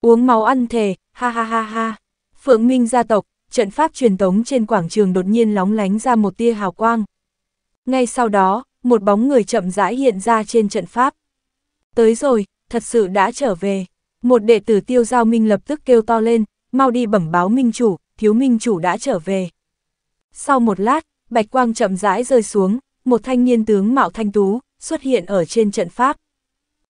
Uống máu ăn thề, ha ha ha ha. Phượng Minh gia tộc, trận pháp truyền tống trên quảng trường đột nhiên lóng lánh ra một tia hào quang. Ngay sau đó, một bóng người chậm rãi hiện ra trên trận pháp. Tới rồi, thật sự đã trở về. Một đệ tử tiêu giao minh lập tức kêu to lên, mau đi bẩm báo minh chủ, thiếu minh chủ đã trở về. Sau một lát, bạch quang chậm rãi rơi xuống, một thanh niên tướng mạo thanh tú, xuất hiện ở trên trận pháp.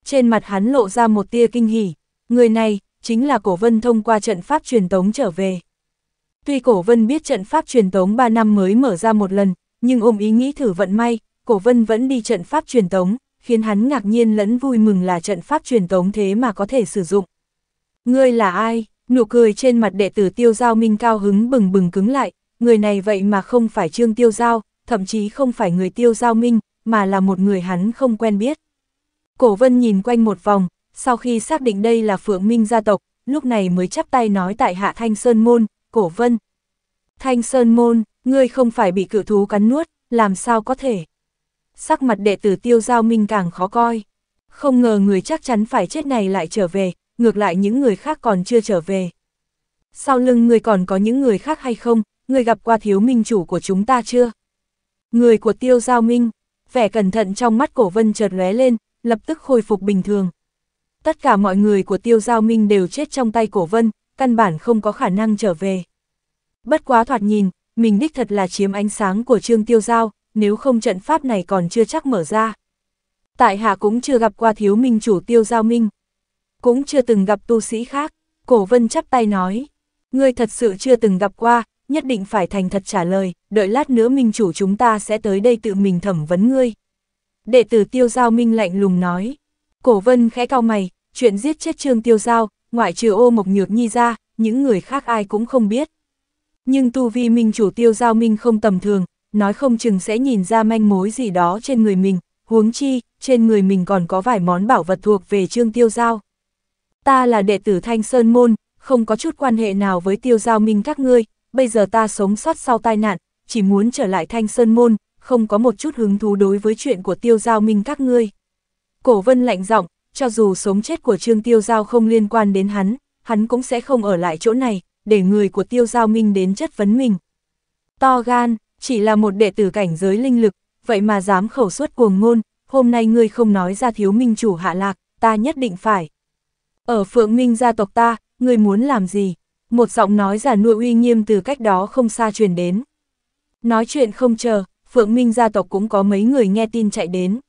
Trên mặt hắn lộ ra một tia kinh hỉ, người này, chính là cổ vân thông qua trận pháp truyền tống trở về. Tuy cổ vân biết trận pháp truyền tống 3 năm mới mở ra một lần, nhưng ôm ý nghĩ thử vận may, cổ vân vẫn đi trận pháp truyền tống, khiến hắn ngạc nhiên lẫn vui mừng là trận pháp truyền tống thế mà có thể sử dụng. Ngươi là ai? Nụ cười trên mặt đệ tử tiêu giao minh cao hứng bừng bừng cứng lại, người này vậy mà không phải trương tiêu giao, thậm chí không phải người tiêu giao minh, mà là một người hắn không quen biết. Cổ vân nhìn quanh một vòng, sau khi xác định đây là phượng minh gia tộc, lúc này mới chắp tay nói tại hạ Thanh Sơn Môn, cổ vân. Thanh Sơn Môn, ngươi không phải bị cự thú cắn nuốt, làm sao có thể? sắc mặt đệ tử tiêu giao minh càng khó coi. Không ngờ người chắc chắn phải chết này lại trở về, ngược lại những người khác còn chưa trở về. Sau lưng người còn có những người khác hay không, người gặp qua thiếu minh chủ của chúng ta chưa? Người của tiêu giao minh, vẻ cẩn thận trong mắt cổ vân chợt lóe lên, lập tức khôi phục bình thường. Tất cả mọi người của tiêu giao minh đều chết trong tay cổ vân, căn bản không có khả năng trở về. Bất quá thoạt nhìn, mình đích thật là chiếm ánh sáng của trương tiêu giao, nếu không trận pháp này còn chưa chắc mở ra. Tại hạ cũng chưa gặp qua thiếu minh chủ tiêu giao minh, cũng chưa từng gặp tu sĩ khác, cổ vân chắp tay nói, ngươi thật sự chưa từng gặp qua, nhất định phải thành thật trả lời, đợi lát nữa minh chủ chúng ta sẽ tới đây tự mình thẩm vấn ngươi. Đệ tử tiêu giao minh lạnh lùng nói, cổ vân khẽ cao mày, chuyện giết chết trương tiêu giao, ngoại trừ ô mộc nhược nhi ra, những người khác ai cũng không biết. Nhưng tu vi minh chủ tiêu giao minh không tầm thường, nói không chừng sẽ nhìn ra manh mối gì đó trên người mình, huống chi, trên người mình còn có vài món bảo vật thuộc về Trương Tiêu Giao. Ta là đệ tử Thanh Sơn Môn, không có chút quan hệ nào với Tiêu Giao Minh các ngươi, bây giờ ta sống sót sau tai nạn, chỉ muốn trở lại Thanh Sơn Môn, không có một chút hứng thú đối với chuyện của Tiêu Giao Minh các ngươi. Cổ Vân lạnh giọng, cho dù sống chết của Trương Tiêu Giao không liên quan đến hắn, hắn cũng sẽ không ở lại chỗ này, để người của Tiêu Giao Minh đến chất vấn mình. To gan, chỉ là một đệ tử cảnh giới linh lực, vậy mà dám khẩu suất cuồng ngôn, hôm nay ngươi không nói ra thiếu minh chủ hạ lạc, ta nhất định phải. Ở phượng minh gia tộc ta, ngươi muốn làm gì? Một giọng nói giả nuôi uy nghiêm từ cách đó không xa truyền đến. Nói chuyện không chờ, phượng minh gia tộc cũng có mấy người nghe tin chạy đến.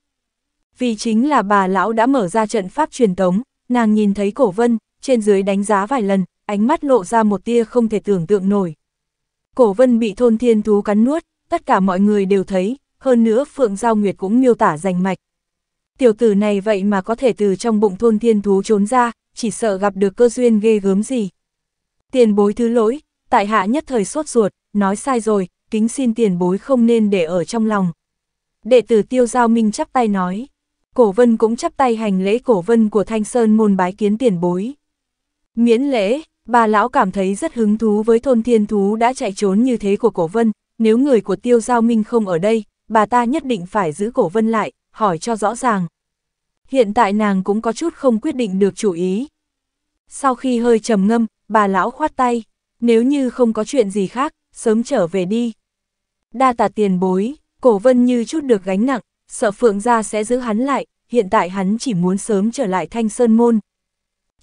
Vì chính là bà lão đã mở ra trận pháp truyền tống, nàng nhìn thấy cổ vân, trên dưới đánh giá vài lần, ánh mắt lộ ra một tia không thể tưởng tượng nổi, Cổ vân bị thôn thiên thú cắn nuốt, tất cả mọi người đều thấy, hơn nữa Phượng Giao Nguyệt cũng miêu tả rành mạch. Tiểu tử này vậy mà có thể từ trong bụng thôn thiên thú trốn ra, chỉ sợ gặp được cơ duyên ghê gớm gì. Tiền bối thứ lỗi, tại hạ nhất thời sốt ruột, nói sai rồi, kính xin tiền bối không nên để ở trong lòng. Đệ tử tiêu giao minh chắp tay nói, cổ vân cũng chắp tay hành lễ cổ vân của thanh sơn môn bái kiến tiền bối. Miễn lễ, Bà lão cảm thấy rất hứng thú với thôn thiên thú đã chạy trốn như thế của cổ vân, nếu người của tiêu giao minh không ở đây, bà ta nhất định phải giữ cổ vân lại, hỏi cho rõ ràng. Hiện tại nàng cũng có chút không quyết định được chủ ý. Sau khi hơi trầm ngâm, bà lão khoát tay, nếu như không có chuyện gì khác, sớm trở về đi. Đa tạ tiền bối, cổ vân như chút được gánh nặng, sợ phượng gia sẽ giữ hắn lại, hiện tại hắn chỉ muốn sớm trở lại thanh sơn môn,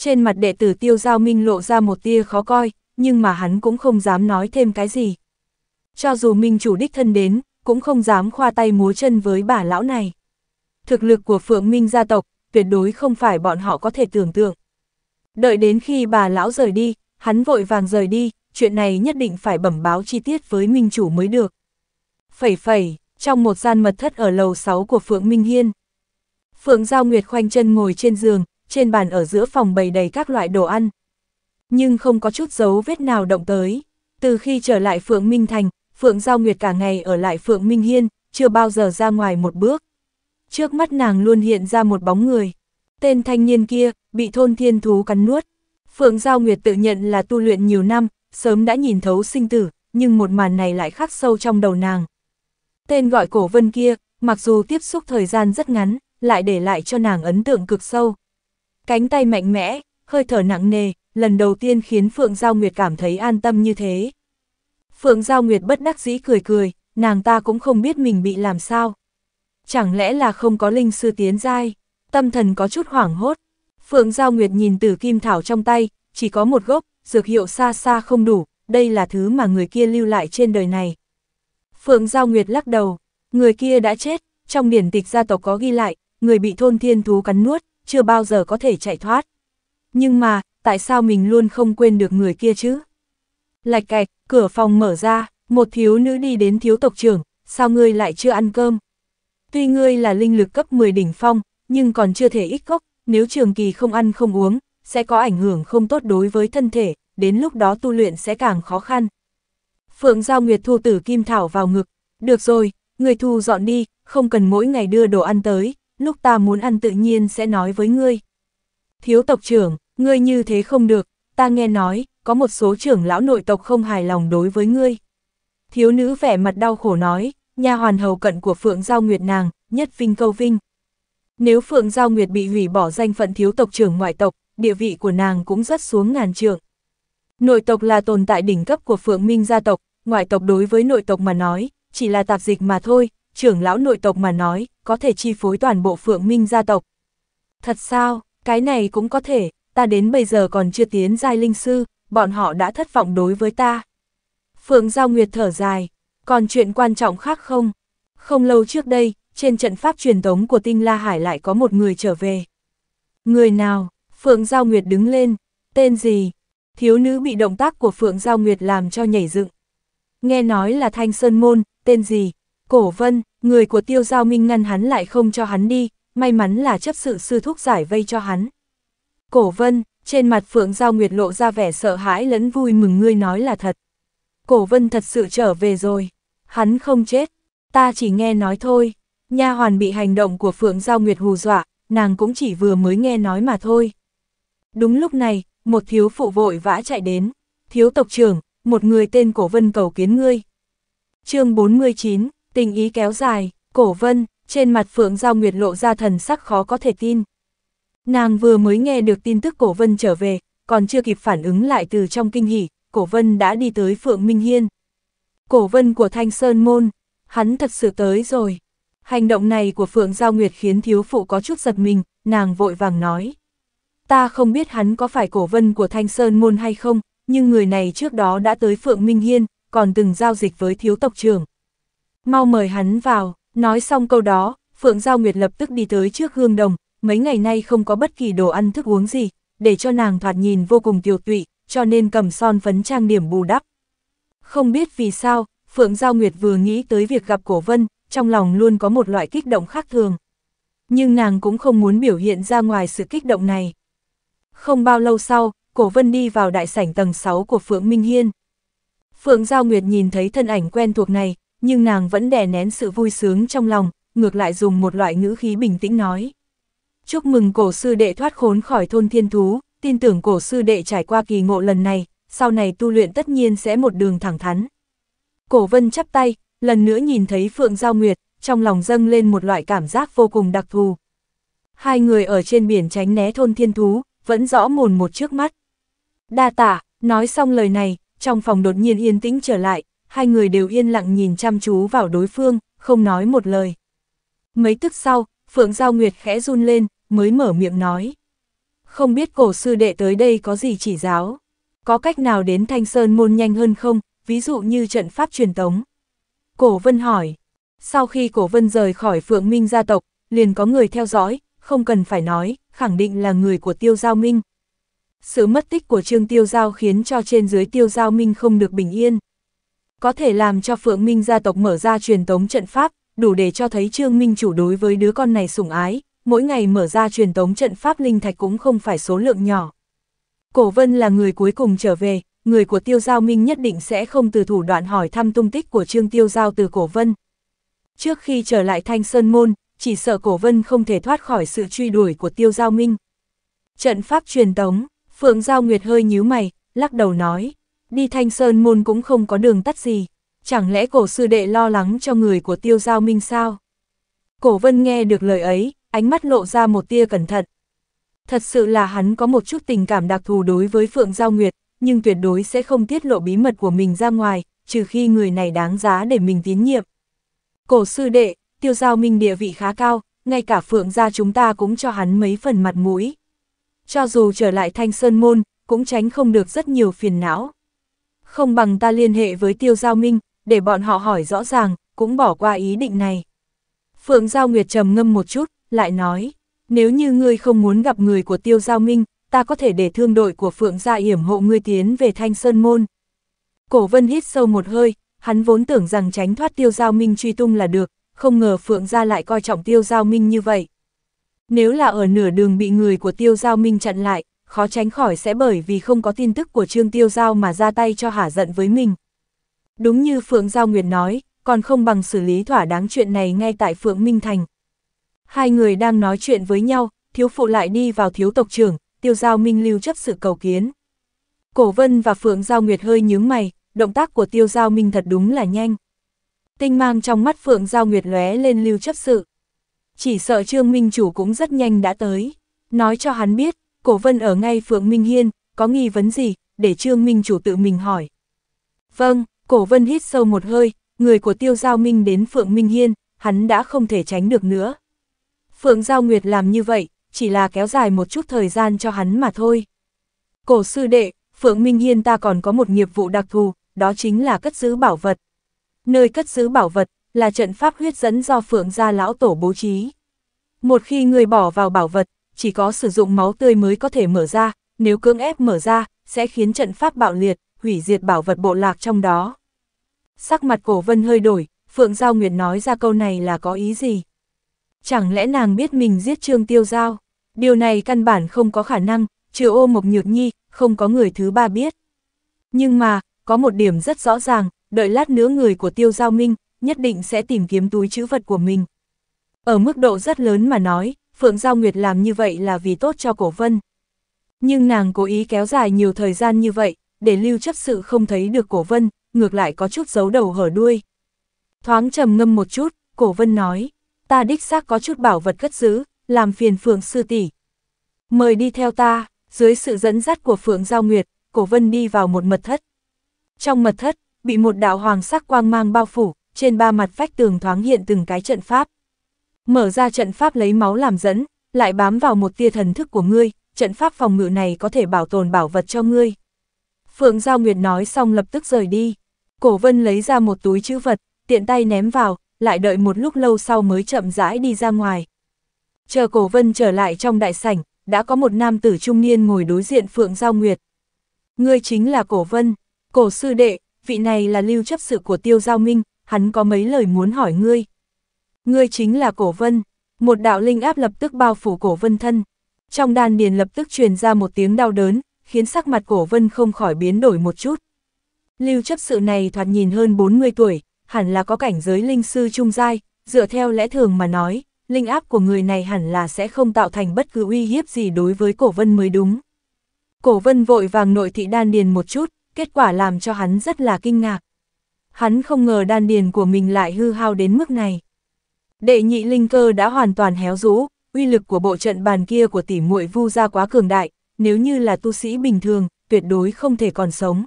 trên mặt đệ tử tiêu giao minh lộ ra một tia khó coi, nhưng mà hắn cũng không dám nói thêm cái gì. Cho dù minh chủ đích thân đến, cũng không dám khoa tay múa chân với bà lão này. Thực lực của phượng minh gia tộc, tuyệt đối không phải bọn họ có thể tưởng tượng. Đợi đến khi bà lão rời đi, hắn vội vàng rời đi, chuyện này nhất định phải bẩm báo chi tiết với minh chủ mới được. Phẩy phẩy, trong một gian mật thất ở lầu 6 của Phượng Minh Hiên. Phượng Giao Nguyệt khoanh chân ngồi trên giường, trên bàn ở giữa phòng bày đầy các loại đồ ăn. Nhưng không có chút dấu vết nào động tới. Từ khi trở lại Phượng Minh Thành, Phượng Giao Nguyệt cả ngày ở lại Phượng Minh Hiên, chưa bao giờ ra ngoài một bước. Trước mắt nàng luôn hiện ra một bóng người. Tên thanh niên kia, bị thôn thiên thú cắn nuốt. Phượng Giao Nguyệt tự nhận là tu luyện nhiều năm, sớm đã nhìn thấu sinh tử, nhưng một màn này lại khắc sâu trong đầu nàng. Tên gọi cổ vân kia, mặc dù tiếp xúc thời gian rất ngắn, lại để lại cho nàng ấn tượng cực sâu. Cánh tay mạnh mẽ, hơi thở nặng nề, lần đầu tiên khiến Phượng Giao Nguyệt cảm thấy an tâm như thế. Phượng Giao Nguyệt bất đắc dĩ cười cười, nàng ta cũng không biết mình bị làm sao. Chẳng lẽ là không có linh sư tiến giai, tâm thần có chút hoảng hốt. Phượng Giao Nguyệt nhìn tử kim thảo trong tay, chỉ có một gốc, dược hiệu xa xa không đủ, đây là thứ mà người kia lưu lại trên đời này. Phượng Giao Nguyệt lắc đầu, người kia đã chết, trong điển tịch gia tộc có ghi lại, người bị thôn thiên thú cắn nuốt, chưa bao giờ có thể chạy thoát. Nhưng mà, tại sao mình luôn không quên được người kia chứ? Lạch cạch, cửa phòng mở ra, một thiếu nữ đi đến thiếu tộc trưởng, sao ngươi lại chưa ăn cơm? Tuy ngươi là linh lực cấp 10 đỉnh phong, nhưng còn chưa thể ít gốc, nếu trường kỳ không ăn không uống, sẽ có ảnh hưởng không tốt đối với thân thể, đến lúc đó tu luyện sẽ càng khó khăn. Phượng Giao Nguyệt thu tử Kim Thảo vào ngực, được rồi, người thu dọn đi, không cần mỗi ngày đưa đồ ăn tới, lúc ta muốn ăn tự nhiên sẽ nói với ngươi. Thiếu tộc trưởng, ngươi như thế không được, ta nghe nói, có một số trưởng lão nội tộc không hài lòng đối với ngươi. Thiếu nữ vẻ mặt đau khổ nói, nhà hoàn hầu cận của Phượng Giao Nguyệt nàng, nhất vinh câu vinh. Nếu Phượng Giao Nguyệt bị hủy bỏ danh phận thiếu tộc trưởng ngoại tộc, địa vị của nàng cũng rất xuống ngàn trượng. Nội tộc là tồn tại đỉnh cấp của Phượng Minh gia tộc, ngoại tộc đối với nội tộc mà nói, chỉ là tạp dịch mà thôi, trưởng lão nội tộc mà nói, có thể chi phối toàn bộ phượng minh gia tộc. Thật sao, cái này cũng có thể, ta đến bây giờ còn chưa tiến giai linh sư, bọn họ đã thất vọng đối với ta. Phượng Giao Nguyệt thở dài, còn chuyện quan trọng khác không? Không lâu trước đây, trên trận pháp truyền tống của tinh La Hải lại có một người trở về. Người nào? Phượng Giao Nguyệt đứng lên, tên gì? Thiếu nữ bị động tác của Phượng Giao Nguyệt làm cho nhảy dựng. Nghe nói là Thanh Sơn Môn, tên gì? Cổ Vân, Người của tiêu giao minh ngăn hắn lại không cho hắn đi, may mắn là chấp sự sư thúc giải vây cho hắn. Cổ vân, trên mặt phượng giao nguyệt lộ ra vẻ sợ hãi lẫn vui mừng ngươi nói là thật. Cổ vân thật sự trở về rồi, hắn không chết, ta chỉ nghe nói thôi. Nha hoàn bị hành động của phượng giao nguyệt hù dọa, nàng cũng chỉ vừa mới nghe nói mà thôi. Đúng lúc này, một thiếu phụ vội vã chạy đến, thiếu tộc trưởng, một người tên cổ vân cầu kiến ngươi. chương 49 tình ý kéo dài, cổ vân, trên mặt Phượng Giao Nguyệt lộ ra thần sắc khó có thể tin. Nàng vừa mới nghe được tin tức cổ vân trở về, còn chưa kịp phản ứng lại từ trong kinh hỉ, cổ vân đã đi tới Phượng Minh Hiên. Cổ vân của Thanh Sơn Môn, hắn thật sự tới rồi. Hành động này của Phượng Giao Nguyệt khiến thiếu phụ có chút giật mình, nàng vội vàng nói. Ta không biết hắn có phải cổ vân của Thanh Sơn Môn hay không, nhưng người này trước đó đã tới Phượng Minh Hiên, còn từng giao dịch với thiếu tộc trưởng. Mau mời hắn vào, nói xong câu đó, Phượng Giao Nguyệt lập tức đi tới trước hương đồng, mấy ngày nay không có bất kỳ đồ ăn thức uống gì, để cho nàng thoạt nhìn vô cùng tiểu tụy, cho nên cầm son phấn trang điểm bù đắp. Không biết vì sao, Phượng Giao Nguyệt vừa nghĩ tới việc gặp Cổ Vân, trong lòng luôn có một loại kích động khác thường. Nhưng nàng cũng không muốn biểu hiện ra ngoài sự kích động này. Không bao lâu sau, Cổ Vân đi vào đại sảnh tầng 6 của Phượng Minh Hiên. Phượng Giao Nguyệt nhìn thấy thân ảnh quen thuộc này, nhưng nàng vẫn đè nén sự vui sướng trong lòng, ngược lại dùng một loại ngữ khí bình tĩnh nói. Chúc mừng cổ sư đệ thoát khốn khỏi thôn thiên thú, tin tưởng cổ sư đệ trải qua kỳ ngộ lần này, sau này tu luyện tất nhiên sẽ một đường thẳng thắn. Cổ vân chắp tay, lần nữa nhìn thấy Phượng Giao Nguyệt, trong lòng dâng lên một loại cảm giác vô cùng đặc thù. Hai người ở trên biển tránh né thôn thiên thú, vẫn rõ mồn một trước mắt. Đa tả, nói xong lời này, trong phòng đột nhiên yên tĩnh trở lại, hai người đều yên lặng nhìn chăm chú vào đối phương, không nói một lời. Mấy tức sau, Phượng Giao Nguyệt khẽ run lên, mới mở miệng nói. Không biết cổ sư đệ tới đây có gì chỉ giáo? Có cách nào đến Thanh Sơn môn nhanh hơn không, ví dụ như trận pháp truyền tống? Cổ Vân hỏi. Sau khi Cổ Vân rời khỏi Phượng Minh gia tộc, liền có người theo dõi, không cần phải nói, khẳng định là người của Tiêu Giao Minh. Sự mất tích của Trương Tiêu Giao khiến cho trên dưới Tiêu Giao Minh không được bình yên có thể làm cho Phượng Minh gia tộc mở ra truyền tống trận pháp, đủ để cho thấy Trương Minh chủ đối với đứa con này sủng ái, mỗi ngày mở ra truyền tống trận pháp linh thạch cũng không phải số lượng nhỏ. Cổ Vân là người cuối cùng trở về, người của Tiêu Giao Minh nhất định sẽ không từ thủ đoạn hỏi thăm tung tích của Trương Tiêu Giao từ Cổ Vân. Trước khi trở lại Thanh Sơn Môn, chỉ sợ Cổ Vân không thể thoát khỏi sự truy đuổi của Tiêu Giao Minh. Trận pháp truyền tống, Phượng Giao Nguyệt hơi nhíu mày, lắc đầu nói. Đi thanh sơn môn cũng không có đường tắt gì, chẳng lẽ cổ sư đệ lo lắng cho người của tiêu giao minh sao? Cổ vân nghe được lời ấy, ánh mắt lộ ra một tia cẩn thận. Thật sự là hắn có một chút tình cảm đặc thù đối với Phượng Giao Nguyệt, nhưng tuyệt đối sẽ không tiết lộ bí mật của mình ra ngoài, trừ khi người này đáng giá để mình tín nhiệm. Cổ sư đệ, tiêu giao minh địa vị khá cao, ngay cả Phượng gia chúng ta cũng cho hắn mấy phần mặt mũi. Cho dù trở lại thanh sơn môn, cũng tránh không được rất nhiều phiền não không bằng ta liên hệ với Tiêu Giao Minh, để bọn họ hỏi rõ ràng, cũng bỏ qua ý định này. Phượng Giao Nguyệt trầm ngâm một chút, lại nói, nếu như ngươi không muốn gặp người của Tiêu Giao Minh, ta có thể để thương đội của Phượng Gia yểm hộ ngươi tiến về Thanh Sơn Môn. Cổ Vân hít sâu một hơi, hắn vốn tưởng rằng tránh thoát Tiêu Giao Minh truy tung là được, không ngờ Phượng Gia lại coi trọng Tiêu Giao Minh như vậy. Nếu là ở nửa đường bị người của Tiêu Giao Minh chặn lại, khó tránh khỏi sẽ bởi vì không có tin tức của Trương Tiêu Giao mà ra tay cho hả giận với mình. Đúng như Phượng Giao Nguyệt nói, còn không bằng xử lý thỏa đáng chuyện này ngay tại Phượng Minh Thành. Hai người đang nói chuyện với nhau, thiếu phụ lại đi vào thiếu tộc trưởng, Tiêu Giao Minh lưu chấp sự cầu kiến. Cổ Vân và Phượng Giao Nguyệt hơi nhướng mày, động tác của Tiêu Giao Minh thật đúng là nhanh. Tinh mang trong mắt Phượng Giao Nguyệt lóe lên lưu chấp sự. Chỉ sợ Trương Minh Chủ cũng rất nhanh đã tới. Nói cho hắn biết, Cổ Vân ở ngay Phượng Minh Hiên, có nghi vấn gì, để Trương Minh chủ tự mình hỏi. Vâng, Cổ Vân hít sâu một hơi, người của Tiêu Giao Minh đến Phượng Minh Hiên, hắn đã không thể tránh được nữa. Phượng Giao Nguyệt làm như vậy, chỉ là kéo dài một chút thời gian cho hắn mà thôi. Cổ sư đệ, Phượng Minh Hiên ta còn có một nghiệp vụ đặc thù, đó chính là cất giữ bảo vật. Nơi cất giữ bảo vật là trận pháp huyết dẫn do Phượng gia lão tổ bố trí. Một khi người bỏ vào bảo vật, chỉ có sử dụng máu tươi mới có thể mở ra, nếu cưỡng ép mở ra, sẽ khiến trận pháp bạo liệt, hủy diệt bảo vật bộ lạc trong đó. Sắc mặt cổ vân hơi đổi, Phượng Giao Nguyệt nói ra câu này là có ý gì? Chẳng lẽ nàng biết mình giết Trương Tiêu Giao? Điều này căn bản không có khả năng, trừ ô Mộc Nhược Nhi, không có người thứ ba biết. Nhưng mà, có một điểm rất rõ ràng, đợi lát nữa người của Tiêu Giao Minh, nhất định sẽ tìm kiếm túi chữ vật của mình. Ở mức độ rất lớn mà nói, Phượng Giao Nguyệt làm như vậy là vì tốt cho cổ vân. Nhưng nàng cố ý kéo dài nhiều thời gian như vậy, để lưu chấp sự không thấy được cổ vân, ngược lại có chút giấu đầu hở đuôi. Thoáng trầm ngâm một chút, cổ vân nói, ta đích xác có chút bảo vật cất giữ, làm phiền Phượng Sư tỷ Mời đi theo ta, dưới sự dẫn dắt của Phượng Giao Nguyệt, cổ vân đi vào một mật thất. Trong mật thất, bị một đạo hoàng sắc quang mang bao phủ, trên ba mặt vách tường thoáng hiện từng cái trận pháp. Mở ra trận pháp lấy máu làm dẫn, lại bám vào một tia thần thức của ngươi, trận pháp phòng ngự này có thể bảo tồn bảo vật cho ngươi. Phượng Giao Nguyệt nói xong lập tức rời đi. Cổ Vân lấy ra một túi chữ vật, tiện tay ném vào, lại đợi một lúc lâu sau mới chậm rãi đi ra ngoài. Chờ Cổ Vân trở lại trong đại sảnh, đã có một nam tử trung niên ngồi đối diện Phượng Giao Nguyệt. Ngươi chính là Cổ Vân, Cổ Sư Đệ, vị này là lưu chấp sự của Tiêu Giao Minh, hắn có mấy lời muốn hỏi ngươi, Ngươi chính là cổ vân, một đạo linh áp lập tức bao phủ cổ vân thân. Trong đan điền lập tức truyền ra một tiếng đau đớn, khiến sắc mặt cổ vân không khỏi biến đổi một chút. Lưu chấp sự này thoạt nhìn hơn 40 tuổi, hẳn là có cảnh giới linh sư trung giai, dựa theo lẽ thường mà nói, linh áp của người này hẳn là sẽ không tạo thành bất cứ uy hiếp gì đối với cổ vân mới đúng. Cổ vân vội vàng nội thị đan điền một chút, kết quả làm cho hắn rất là kinh ngạc. Hắn không ngờ đan điền của mình lại hư hao đến mức này. Đệ nhị linh cơ đã hoàn toàn héo rũ, uy lực của bộ trận bàn kia của tỷ muội vu ra quá cường đại, nếu như là tu sĩ bình thường, tuyệt đối không thể còn sống.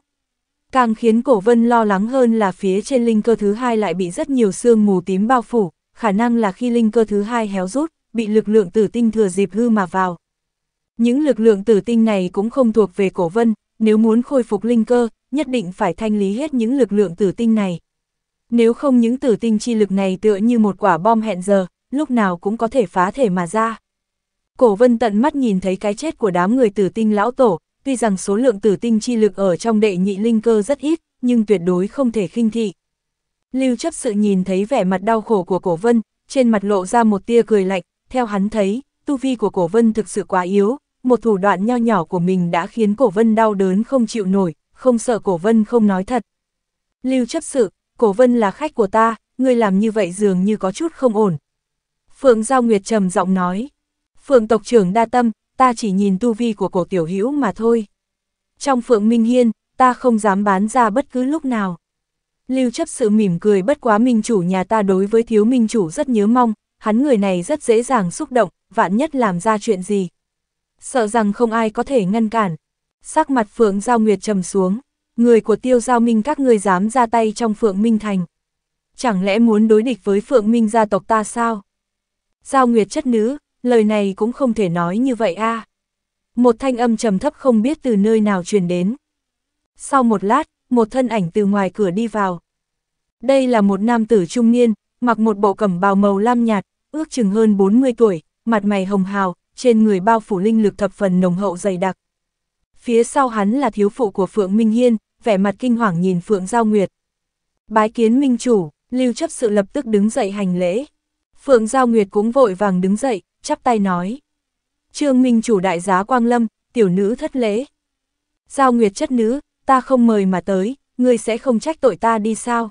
Càng khiến cổ vân lo lắng hơn là phía trên linh cơ thứ hai lại bị rất nhiều sương mù tím bao phủ, khả năng là khi linh cơ thứ hai héo rút, bị lực lượng tử tinh thừa dịp hư mà vào. Những lực lượng tử tinh này cũng không thuộc về cổ vân, nếu muốn khôi phục linh cơ, nhất định phải thanh lý hết những lực lượng tử tinh này, nếu không những tử tinh chi lực này tựa như một quả bom hẹn giờ, lúc nào cũng có thể phá thể mà ra. Cổ vân tận mắt nhìn thấy cái chết của đám người tử tinh lão tổ, tuy rằng số lượng tử tinh chi lực ở trong đệ nhị linh cơ rất ít, nhưng tuyệt đối không thể khinh thị. Lưu chấp sự nhìn thấy vẻ mặt đau khổ của cổ vân, trên mặt lộ ra một tia cười lạnh, theo hắn thấy, tu vi của cổ vân thực sự quá yếu, một thủ đoạn nho nhỏ của mình đã khiến cổ vân đau đớn không chịu nổi, không sợ cổ vân không nói thật. Lưu chấp sự, Cổ Vân là khách của ta, ngươi làm như vậy dường như có chút không ổn. Phượng Giao Nguyệt trầm giọng nói. Phượng tộc trưởng đa tâm, ta chỉ nhìn tu vi của cổ tiểu hữu mà thôi. Trong Phượng Minh Hiên, ta không dám bán ra bất cứ lúc nào. Lưu chấp sự mỉm cười bất quá minh chủ nhà ta đối với thiếu minh chủ rất nhớ mong, hắn người này rất dễ dàng xúc động, vạn nhất làm ra chuyện gì. Sợ rằng không ai có thể ngăn cản. Sắc mặt Phượng Giao Nguyệt trầm xuống người của tiêu giao minh các ngươi dám ra tay trong phượng minh thành. Chẳng lẽ muốn đối địch với phượng minh gia tộc ta sao? Giao Nguyệt chất nữ, lời này cũng không thể nói như vậy a. Một thanh âm trầm thấp không biết từ nơi nào truyền đến. Sau một lát, một thân ảnh từ ngoài cửa đi vào. Đây là một nam tử trung niên, mặc một bộ cẩm bào màu lam nhạt, ước chừng hơn 40 tuổi, mặt mày hồng hào, trên người bao phủ linh lực thập phần nồng hậu dày đặc phía sau hắn là thiếu phụ của Phượng Minh Hiên, vẻ mặt kinh hoàng nhìn Phượng Giao Nguyệt. Bái kiến minh chủ, lưu chấp sự lập tức đứng dậy hành lễ. Phượng Giao Nguyệt cũng vội vàng đứng dậy, chắp tay nói. Trương minh chủ đại giá Quang Lâm, tiểu nữ thất lễ. Giao Nguyệt chất nữ, ta không mời mà tới, ngươi sẽ không trách tội ta đi sao?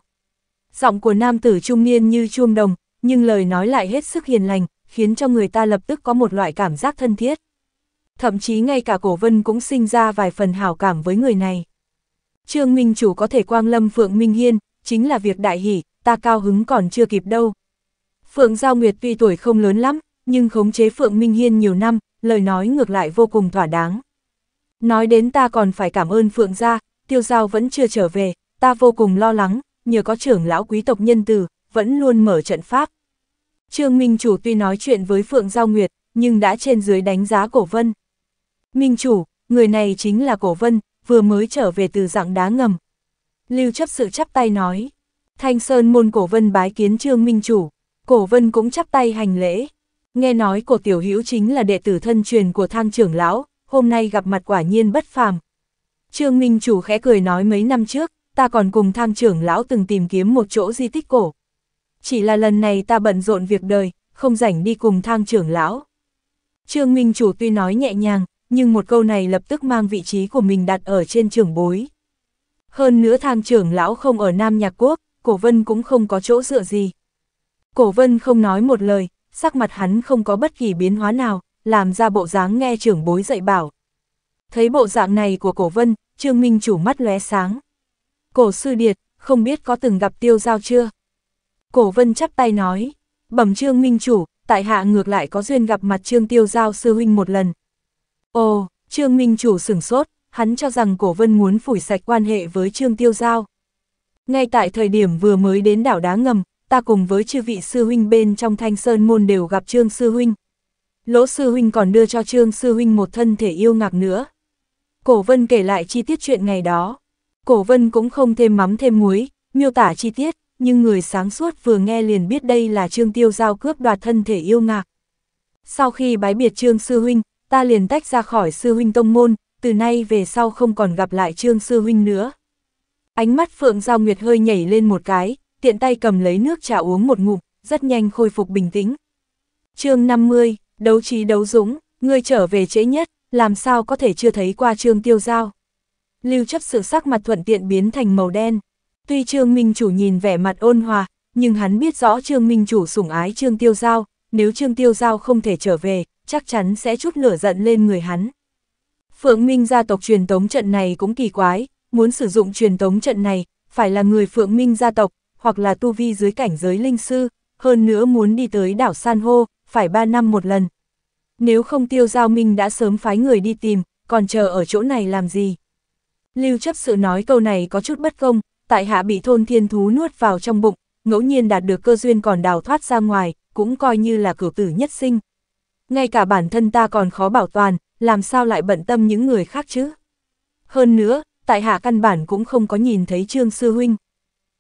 Giọng của nam tử trung niên như chuông đồng, nhưng lời nói lại hết sức hiền lành, khiến cho người ta lập tức có một loại cảm giác thân thiết thậm chí ngay cả cổ vân cũng sinh ra vài phần hảo cảm với người này. Trương Minh Chủ có thể quang lâm Phượng Minh Hiên, chính là việc đại hỷ, ta cao hứng còn chưa kịp đâu. Phượng Giao Nguyệt tuy tuổi không lớn lắm, nhưng khống chế Phượng Minh Hiên nhiều năm, lời nói ngược lại vô cùng thỏa đáng. Nói đến ta còn phải cảm ơn Phượng Gia, Tiêu Giao vẫn chưa trở về, ta vô cùng lo lắng, nhờ có trưởng lão quý tộc nhân từ, vẫn luôn mở trận pháp. Trương Minh Chủ tuy nói chuyện với Phượng Giao Nguyệt, nhưng đã trên dưới đánh giá cổ vân. Minh chủ, người này chính là Cổ Vân, vừa mới trở về từ dạng đá ngầm. Lưu chấp sự chắp tay nói. Thanh Sơn môn Cổ Vân bái kiến trương minh chủ. Cổ Vân cũng chắp tay hành lễ. Nghe nói cổ tiểu hữu chính là đệ tử thân truyền của thang trưởng lão, hôm nay gặp mặt quả nhiên bất phàm. Trương Minh chủ khẽ cười nói mấy năm trước, ta còn cùng thang trưởng lão từng tìm kiếm một chỗ di tích cổ. Chỉ là lần này ta bận rộn việc đời, không rảnh đi cùng thang trưởng lão. Trương Minh chủ tuy nói nhẹ nhàng, nhưng một câu này lập tức mang vị trí của mình đặt ở trên trưởng bối. Hơn nữa thang trưởng lão không ở Nam Nhạc Quốc, Cổ Vân cũng không có chỗ dựa gì. Cổ Vân không nói một lời, sắc mặt hắn không có bất kỳ biến hóa nào, làm ra bộ dáng nghe trưởng bối dạy bảo. Thấy bộ dạng này của Cổ Vân, Trương Minh chủ mắt lóe sáng. Cổ sư điệt, không biết có từng gặp tiêu giao chưa? Cổ Vân chắp tay nói, bẩm Trương Minh chủ, tại hạ ngược lại có duyên gặp mặt Trương Tiêu Giao sư huynh một lần, Ồ, Trương Minh Chủ sửng sốt, hắn cho rằng Cổ Vân muốn phủi sạch quan hệ với Trương Tiêu Giao. Ngay tại thời điểm vừa mới đến đảo đá ngầm, ta cùng với chư vị sư huynh bên trong thanh sơn môn đều gặp Trương Sư Huynh. Lỗ Sư Huynh còn đưa cho Trương Sư Huynh một thân thể yêu ngạc nữa. Cổ Vân kể lại chi tiết chuyện ngày đó. Cổ Vân cũng không thêm mắm thêm muối, miêu tả chi tiết, nhưng người sáng suốt vừa nghe liền biết đây là Trương Tiêu Giao cướp đoạt thân thể yêu ngạc. Sau khi bái biệt Trương Sư Huynh, ta liền tách ra khỏi sư huynh tông môn, từ nay về sau không còn gặp lại trương sư huynh nữa. Ánh mắt Phượng Giao Nguyệt hơi nhảy lên một cái, tiện tay cầm lấy nước trà uống một ngụm, rất nhanh khôi phục bình tĩnh. chương 50, đấu trí đấu dũng, ngươi trở về trễ nhất, làm sao có thể chưa thấy qua trương tiêu giao. Lưu chấp sự sắc mặt thuận tiện biến thành màu đen. Tuy trương minh chủ nhìn vẻ mặt ôn hòa, nhưng hắn biết rõ trương minh chủ sủng ái trương tiêu giao, nếu Trương Tiêu Giao không thể trở về, chắc chắn sẽ chút lửa giận lên người hắn. Phượng Minh gia tộc truyền tống trận này cũng kỳ quái, muốn sử dụng truyền tống trận này, phải là người Phượng Minh gia tộc, hoặc là tu vi dưới cảnh giới linh sư, hơn nữa muốn đi tới đảo San Hô, phải 3 năm một lần. Nếu không Tiêu Giao Minh đã sớm phái người đi tìm, còn chờ ở chỗ này làm gì? Lưu chấp sự nói câu này có chút bất công, tại hạ bị thôn thiên thú nuốt vào trong bụng, ngẫu nhiên đạt được cơ duyên còn đào thoát ra ngoài, cũng coi như là cửu tử nhất sinh. Ngay cả bản thân ta còn khó bảo toàn, làm sao lại bận tâm những người khác chứ? Hơn nữa, tại hạ căn bản cũng không có nhìn thấy Trương Sư Huynh.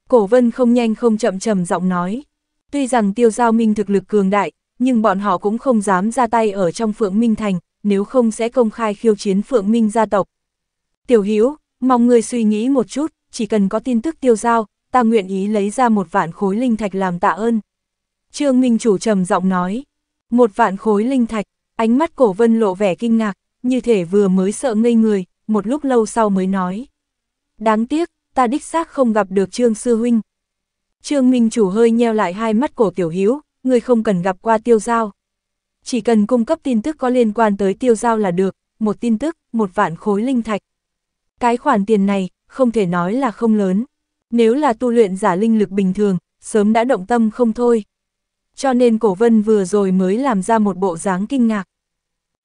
Cổ vân không nhanh không chậm trầm giọng nói. Tuy rằng tiêu giao minh thực lực cường đại, nhưng bọn họ cũng không dám ra tay ở trong Phượng Minh Thành, nếu không sẽ công khai khiêu chiến Phượng Minh gia tộc. Tiểu Hiếu, mong người suy nghĩ một chút, chỉ cần có tin tức tiêu giao, ta nguyện ý lấy ra một vạn khối linh thạch làm tạ ơn. Trương Minh Chủ trầm giọng nói, một vạn khối linh thạch, ánh mắt cổ vân lộ vẻ kinh ngạc, như thể vừa mới sợ ngây người, một lúc lâu sau mới nói. Đáng tiếc, ta đích xác không gặp được Trương Sư Huynh. Trương Minh Chủ hơi nheo lại hai mắt cổ tiểu hiếu, người không cần gặp qua tiêu giao. Chỉ cần cung cấp tin tức có liên quan tới tiêu giao là được, một tin tức, một vạn khối linh thạch. Cái khoản tiền này, không thể nói là không lớn. Nếu là tu luyện giả linh lực bình thường, sớm đã động tâm không thôi cho nên cổ vân vừa rồi mới làm ra một bộ dáng kinh ngạc.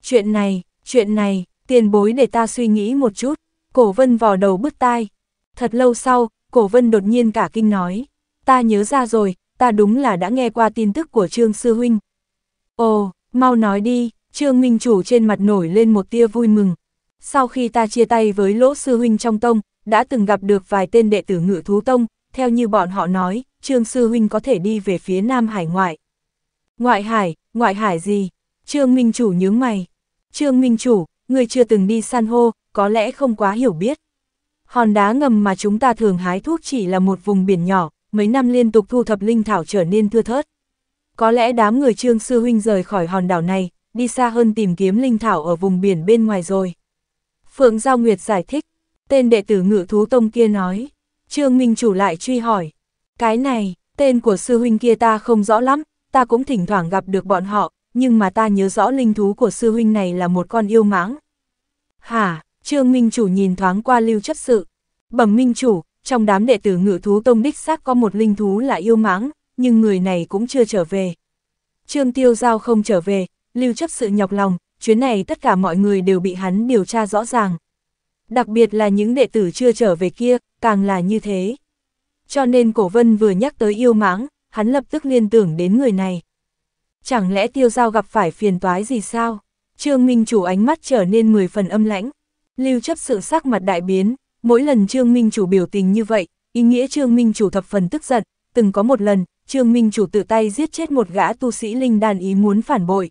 Chuyện này, chuyện này, tiền bối để ta suy nghĩ một chút, cổ vân vò đầu bứt tai. Thật lâu sau, cổ vân đột nhiên cả kinh nói, ta nhớ ra rồi, ta đúng là đã nghe qua tin tức của Trương Sư Huynh. Ồ, mau nói đi, Trương Minh Chủ trên mặt nổi lên một tia vui mừng. Sau khi ta chia tay với lỗ sư huynh trong tông, đã từng gặp được vài tên đệ tử ngự thú tông, theo như bọn họ nói, Trương Sư Huynh có thể đi về phía Nam Hải ngoại. Ngoại hải, ngoại hải gì? Trương Minh Chủ nhướng mày. Trương Minh Chủ, người chưa từng đi san hô, có lẽ không quá hiểu biết. Hòn đá ngầm mà chúng ta thường hái thuốc chỉ là một vùng biển nhỏ, mấy năm liên tục thu thập linh thảo trở nên thưa thớt. Có lẽ đám người Trương Sư Huynh rời khỏi hòn đảo này, đi xa hơn tìm kiếm linh thảo ở vùng biển bên ngoài rồi. Phượng Giao Nguyệt giải thích, tên đệ tử ngự thú tông kia nói. Trương Minh Chủ lại truy hỏi. Cái này, tên của sư huynh kia ta không rõ lắm, ta cũng thỉnh thoảng gặp được bọn họ, nhưng mà ta nhớ rõ linh thú của sư huynh này là một con yêu mãng. Hả, Trương Minh Chủ nhìn thoáng qua lưu Chất sự. Bẩm Minh Chủ, trong đám đệ tử ngự thú tông đích xác có một linh thú là yêu mãng, nhưng người này cũng chưa trở về. Trương Tiêu Giao không trở về, lưu chấp sự nhọc lòng, chuyến này tất cả mọi người đều bị hắn điều tra rõ ràng, đặc biệt là những đệ tử chưa trở về kia, càng là như thế. Cho nên cổ vân vừa nhắc tới yêu mãng, hắn lập tức liên tưởng đến người này. Chẳng lẽ tiêu giao gặp phải phiền toái gì sao? Trương Minh chủ ánh mắt trở nên 10 phần âm lãnh. Lưu chấp sự sắc mặt đại biến, mỗi lần Trương Minh chủ biểu tình như vậy, ý nghĩa Trương Minh chủ thập phần tức giận, từng có một lần, Trương Minh chủ tự tay giết chết một gã tu sĩ linh đàn ý muốn phản bội.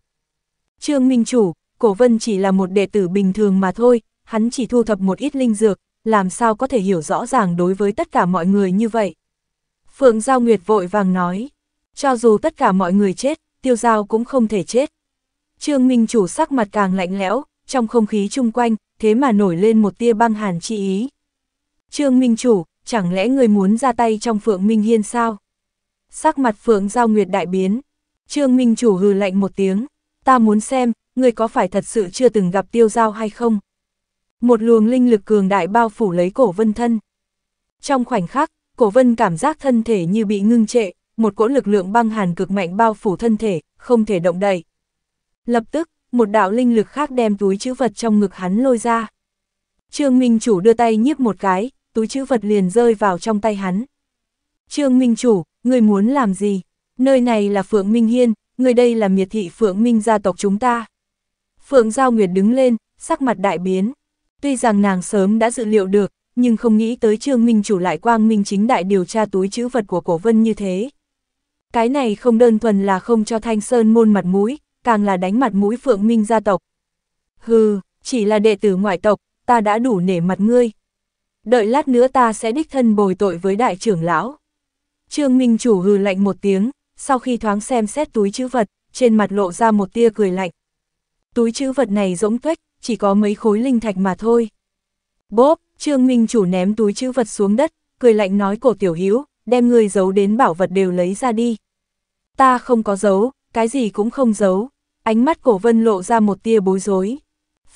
Trương Minh chủ, cổ vân chỉ là một đệ tử bình thường mà thôi, hắn chỉ thu thập một ít linh dược, làm sao có thể hiểu rõ ràng đối với tất cả mọi người như vậy. Phượng Giao Nguyệt vội vàng nói, cho dù tất cả mọi người chết, tiêu giao cũng không thể chết. Trương Minh chủ sắc mặt càng lạnh lẽo, trong không khí chung quanh, thế mà nổi lên một tia băng hàn chi ý. Trương Minh chủ, chẳng lẽ người muốn ra tay trong Phượng Minh Hiên sao? Sắc mặt Phượng Giao Nguyệt đại biến. Trương Minh chủ hừ lạnh một tiếng, ta muốn xem, người có phải thật sự chưa từng gặp tiêu giao hay không? Một luồng linh lực cường đại bao phủ lấy cổ vân thân. Trong khoảnh khắc, cổ vân cảm giác thân thể như bị ngưng trệ, một cỗ lực lượng băng hàn cực mạnh bao phủ thân thể, không thể động đậy. Lập tức, một đạo linh lực khác đem túi chữ vật trong ngực hắn lôi ra. Trương Minh Chủ đưa tay nhiếp một cái, túi chữ vật liền rơi vào trong tay hắn. Trương Minh Chủ, người muốn làm gì? Nơi này là Phượng Minh Hiên, người đây là miệt thị Phượng Minh gia tộc chúng ta. Phượng Giao Nguyệt đứng lên, sắc mặt đại biến. Tuy rằng nàng sớm đã dự liệu được, nhưng không nghĩ tới Trương Minh chủ lại quang minh chính đại điều tra túi chữ vật của cổ vân như thế. Cái này không đơn thuần là không cho Thanh Sơn môn mặt mũi, càng là đánh mặt mũi Phượng Minh gia tộc. Hừ, chỉ là đệ tử ngoại tộc, ta đã đủ nể mặt ngươi. Đợi lát nữa ta sẽ đích thân bồi tội với đại trưởng lão. Trương Minh chủ hừ lạnh một tiếng, sau khi thoáng xem xét túi chữ vật, trên mặt lộ ra một tia cười lạnh. Túi chữ vật này rỗng tuếch, chỉ có mấy khối linh thạch mà thôi. Bốp, Trương Minh chủ ném túi chữ vật xuống đất, cười lạnh nói cổ tiểu hữu đem người giấu đến bảo vật đều lấy ra đi. Ta không có giấu, cái gì cũng không giấu. Ánh mắt cổ vân lộ ra một tia bối rối.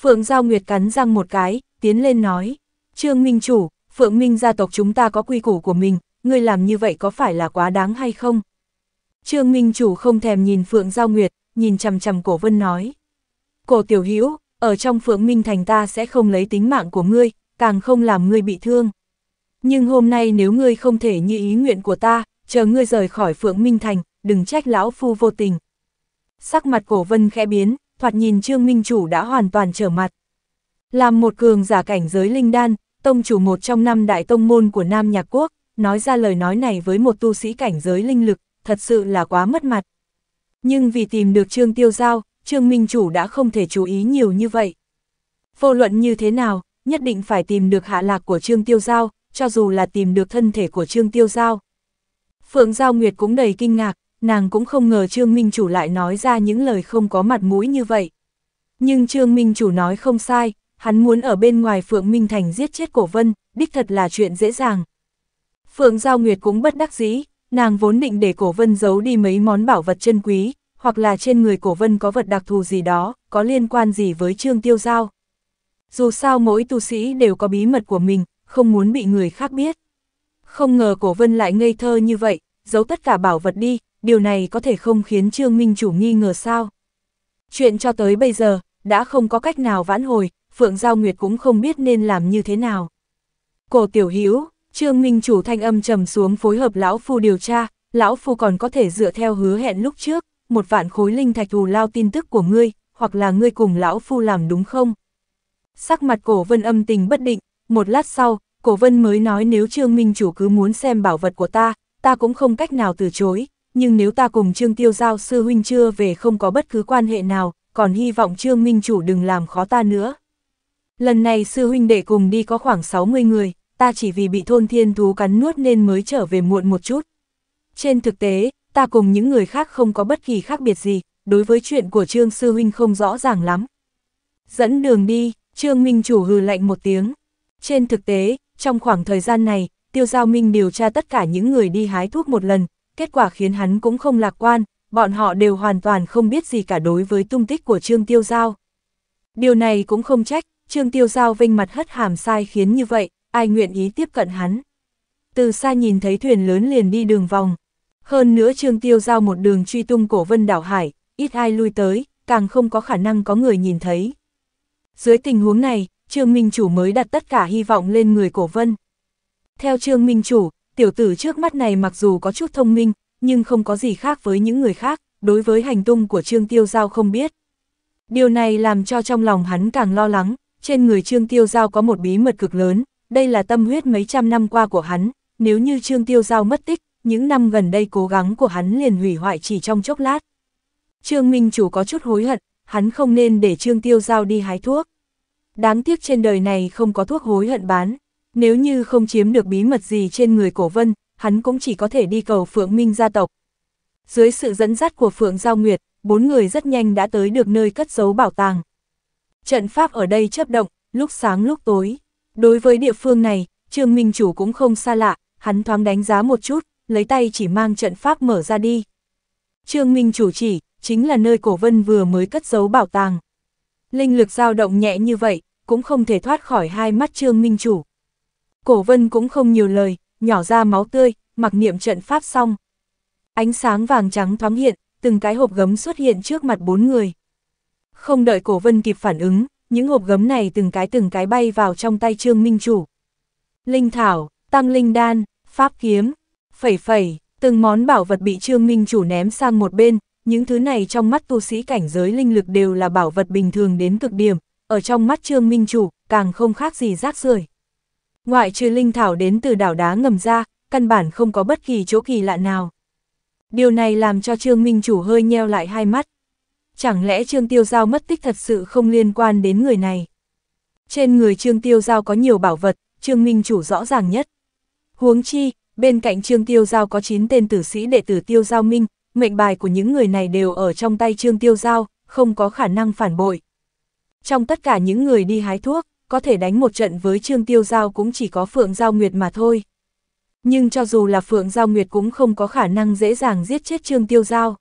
Phượng Giao Nguyệt cắn răng một cái, tiến lên nói. Trương Minh chủ, Phượng Minh gia tộc chúng ta có quy củ của mình, ngươi làm như vậy có phải là quá đáng hay không? Trương Minh chủ không thèm nhìn Phượng Giao Nguyệt, nhìn chằm chằm cổ vân nói. Cổ tiểu hữu ở trong phượng minh thành ta sẽ không lấy tính mạng của ngươi, càng không làm ngươi bị thương. Nhưng hôm nay nếu ngươi không thể như ý nguyện của ta, chờ ngươi rời khỏi phượng minh thành, đừng trách lão phu vô tình. Sắc mặt cổ vân khẽ biến, thoạt nhìn trương minh chủ đã hoàn toàn trở mặt. Làm một cường giả cảnh giới linh đan, tông chủ một trong năm đại tông môn của Nam Nhạc Quốc, nói ra lời nói này với một tu sĩ cảnh giới linh lực, thật sự là quá mất mặt. Nhưng vì tìm được Trương Tiêu Giao, Trương Minh Chủ đã không thể chú ý nhiều như vậy. Vô luận như thế nào, nhất định phải tìm được hạ lạc của Trương Tiêu Giao, cho dù là tìm được thân thể của Trương Tiêu Giao. Phượng Giao Nguyệt cũng đầy kinh ngạc, nàng cũng không ngờ Trương Minh Chủ lại nói ra những lời không có mặt mũi như vậy. Nhưng Trương Minh Chủ nói không sai, hắn muốn ở bên ngoài Phượng Minh Thành giết chết cổ vân, đích thật là chuyện dễ dàng. Phượng Giao Nguyệt cũng bất đắc dĩ, nàng vốn định để cổ vân giấu đi mấy món bảo vật chân quý, hoặc là trên người cổ vân có vật đặc thù gì đó, có liên quan gì với Trương Tiêu Giao. Dù sao mỗi tu sĩ đều có bí mật của mình, không muốn bị người khác biết. Không ngờ cổ vân lại ngây thơ như vậy, giấu tất cả bảo vật đi, điều này có thể không khiến Trương Minh Chủ nghi ngờ sao. Chuyện cho tới bây giờ, đã không có cách nào vãn hồi, Phượng Giao Nguyệt cũng không biết nên làm như thế nào. Cổ Tiểu Hữu Trương Minh Chủ thanh âm trầm xuống phối hợp Lão Phu điều tra, Lão Phu còn có thể dựa theo hứa hẹn lúc trước, một vạn khối linh thạch thù lao tin tức của ngươi, hoặc là ngươi cùng lão phu làm đúng không? Sắc mặt cổ vân âm tình bất định, một lát sau, cổ vân mới nói nếu Trương Minh chủ cứ muốn xem bảo vật của ta, ta cũng không cách nào từ chối, nhưng nếu ta cùng Trương Tiêu Giao sư huynh chưa về không có bất cứ quan hệ nào, còn hy vọng Trương Minh chủ đừng làm khó ta nữa. Lần này sư huynh đệ cùng đi có khoảng 60 người, ta chỉ vì bị thôn thiên thú cắn nuốt nên mới trở về muộn một chút. Trên thực tế, ta cùng những người khác không có bất kỳ khác biệt gì, đối với chuyện của Trương Sư Huynh không rõ ràng lắm. Dẫn đường đi, Trương Minh chủ hừ lạnh một tiếng. Trên thực tế, trong khoảng thời gian này, Tiêu Giao Minh điều tra tất cả những người đi hái thuốc một lần, kết quả khiến hắn cũng không lạc quan, bọn họ đều hoàn toàn không biết gì cả đối với tung tích của Trương Tiêu Giao. Điều này cũng không trách, Trương Tiêu Giao vinh mặt hất hàm sai khiến như vậy, ai nguyện ý tiếp cận hắn. Từ xa nhìn thấy thuyền lớn liền đi đường vòng, hơn nữa Trương Tiêu Giao một đường truy tung cổ vân đảo hải, ít ai lui tới, càng không có khả năng có người nhìn thấy. Dưới tình huống này, Trương Minh Chủ mới đặt tất cả hy vọng lên người cổ vân. Theo Trương Minh Chủ, tiểu tử trước mắt này mặc dù có chút thông minh, nhưng không có gì khác với những người khác, đối với hành tung của Trương Tiêu Giao không biết. Điều này làm cho trong lòng hắn càng lo lắng, trên người Trương Tiêu Giao có một bí mật cực lớn, đây là tâm huyết mấy trăm năm qua của hắn, nếu như Trương Tiêu Giao mất tích, những năm gần đây cố gắng của hắn liền hủy hoại chỉ trong chốc lát. Trương Minh Chủ có chút hối hận, hắn không nên để Trương Tiêu Giao đi hái thuốc. Đáng tiếc trên đời này không có thuốc hối hận bán, nếu như không chiếm được bí mật gì trên người cổ vân, hắn cũng chỉ có thể đi cầu Phượng Minh gia tộc. Dưới sự dẫn dắt của Phượng Giao Nguyệt, bốn người rất nhanh đã tới được nơi cất giấu bảo tàng. Trận pháp ở đây chấp động, lúc sáng lúc tối. Đối với địa phương này, Trương Minh Chủ cũng không xa lạ, hắn thoáng đánh giá một chút, lấy tay chỉ mang trận pháp mở ra đi. Trương Minh chủ chỉ, chính là nơi cổ vân vừa mới cất giấu bảo tàng. Linh lực dao động nhẹ như vậy, cũng không thể thoát khỏi hai mắt Trương Minh chủ. Cổ vân cũng không nhiều lời, nhỏ ra máu tươi, mặc niệm trận pháp xong. Ánh sáng vàng trắng thoáng hiện, từng cái hộp gấm xuất hiện trước mặt bốn người. Không đợi cổ vân kịp phản ứng, những hộp gấm này từng cái từng cái bay vào trong tay Trương Minh Chủ. Linh Thảo, Tăng Linh Đan, Pháp Kiếm, phẩy phẩy, từng món bảo vật bị Trương Minh chủ ném sang một bên, những thứ này trong mắt tu sĩ cảnh giới linh lực đều là bảo vật bình thường đến cực điểm, ở trong mắt Trương Minh chủ, càng không khác gì rác rưởi. Ngoại trừ linh thảo đến từ đảo đá ngầm ra, căn bản không có bất kỳ chỗ kỳ lạ nào. Điều này làm cho Trương Minh chủ hơi nheo lại hai mắt. Chẳng lẽ Trương Tiêu Giao mất tích thật sự không liên quan đến người này? Trên người Trương Tiêu Giao có nhiều bảo vật, Trương Minh chủ rõ ràng nhất. Huống chi, bên cạnh Trương Tiêu Giao có 9 tên tử sĩ đệ tử Tiêu Giao Minh, mệnh bài của những người này đều ở trong tay Trương Tiêu Giao, không có khả năng phản bội. Trong tất cả những người đi hái thuốc, có thể đánh một trận với Trương Tiêu Giao cũng chỉ có Phượng Giao Nguyệt mà thôi. Nhưng cho dù là Phượng Giao Nguyệt cũng không có khả năng dễ dàng giết chết Trương Tiêu Giao.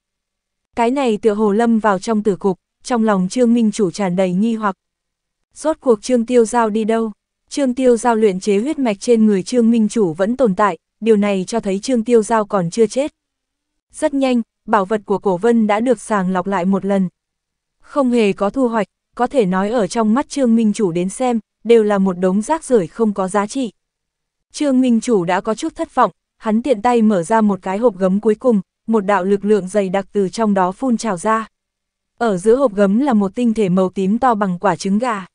Cái này tựa hồ lâm vào trong tử cục, trong lòng Trương Minh chủ tràn đầy nghi hoặc. Rốt cuộc Trương Tiêu Giao đi đâu? Trương Tiêu Giao luyện chế huyết mạch trên người Trương Minh chủ vẫn tồn tại, điều này cho thấy Trương Tiêu Giao còn chưa chết. Rất nhanh, bảo vật của cổ vân đã được sàng lọc lại một lần. Không hề có thu hoạch, có thể nói ở trong mắt Trương Minh Chủ đến xem, đều là một đống rác rưởi không có giá trị. Trương Minh Chủ đã có chút thất vọng, hắn tiện tay mở ra một cái hộp gấm cuối cùng, một đạo lực lượng dày đặc từ trong đó phun trào ra. Ở giữa hộp gấm là một tinh thể màu tím to bằng quả trứng gà.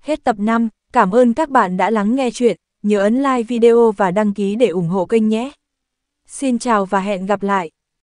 Hết tập 5, cảm ơn các bạn đã lắng nghe chuyện nhớ ấn like video và đăng ký để ủng hộ kênh nhé. Xin chào và hẹn gặp lại!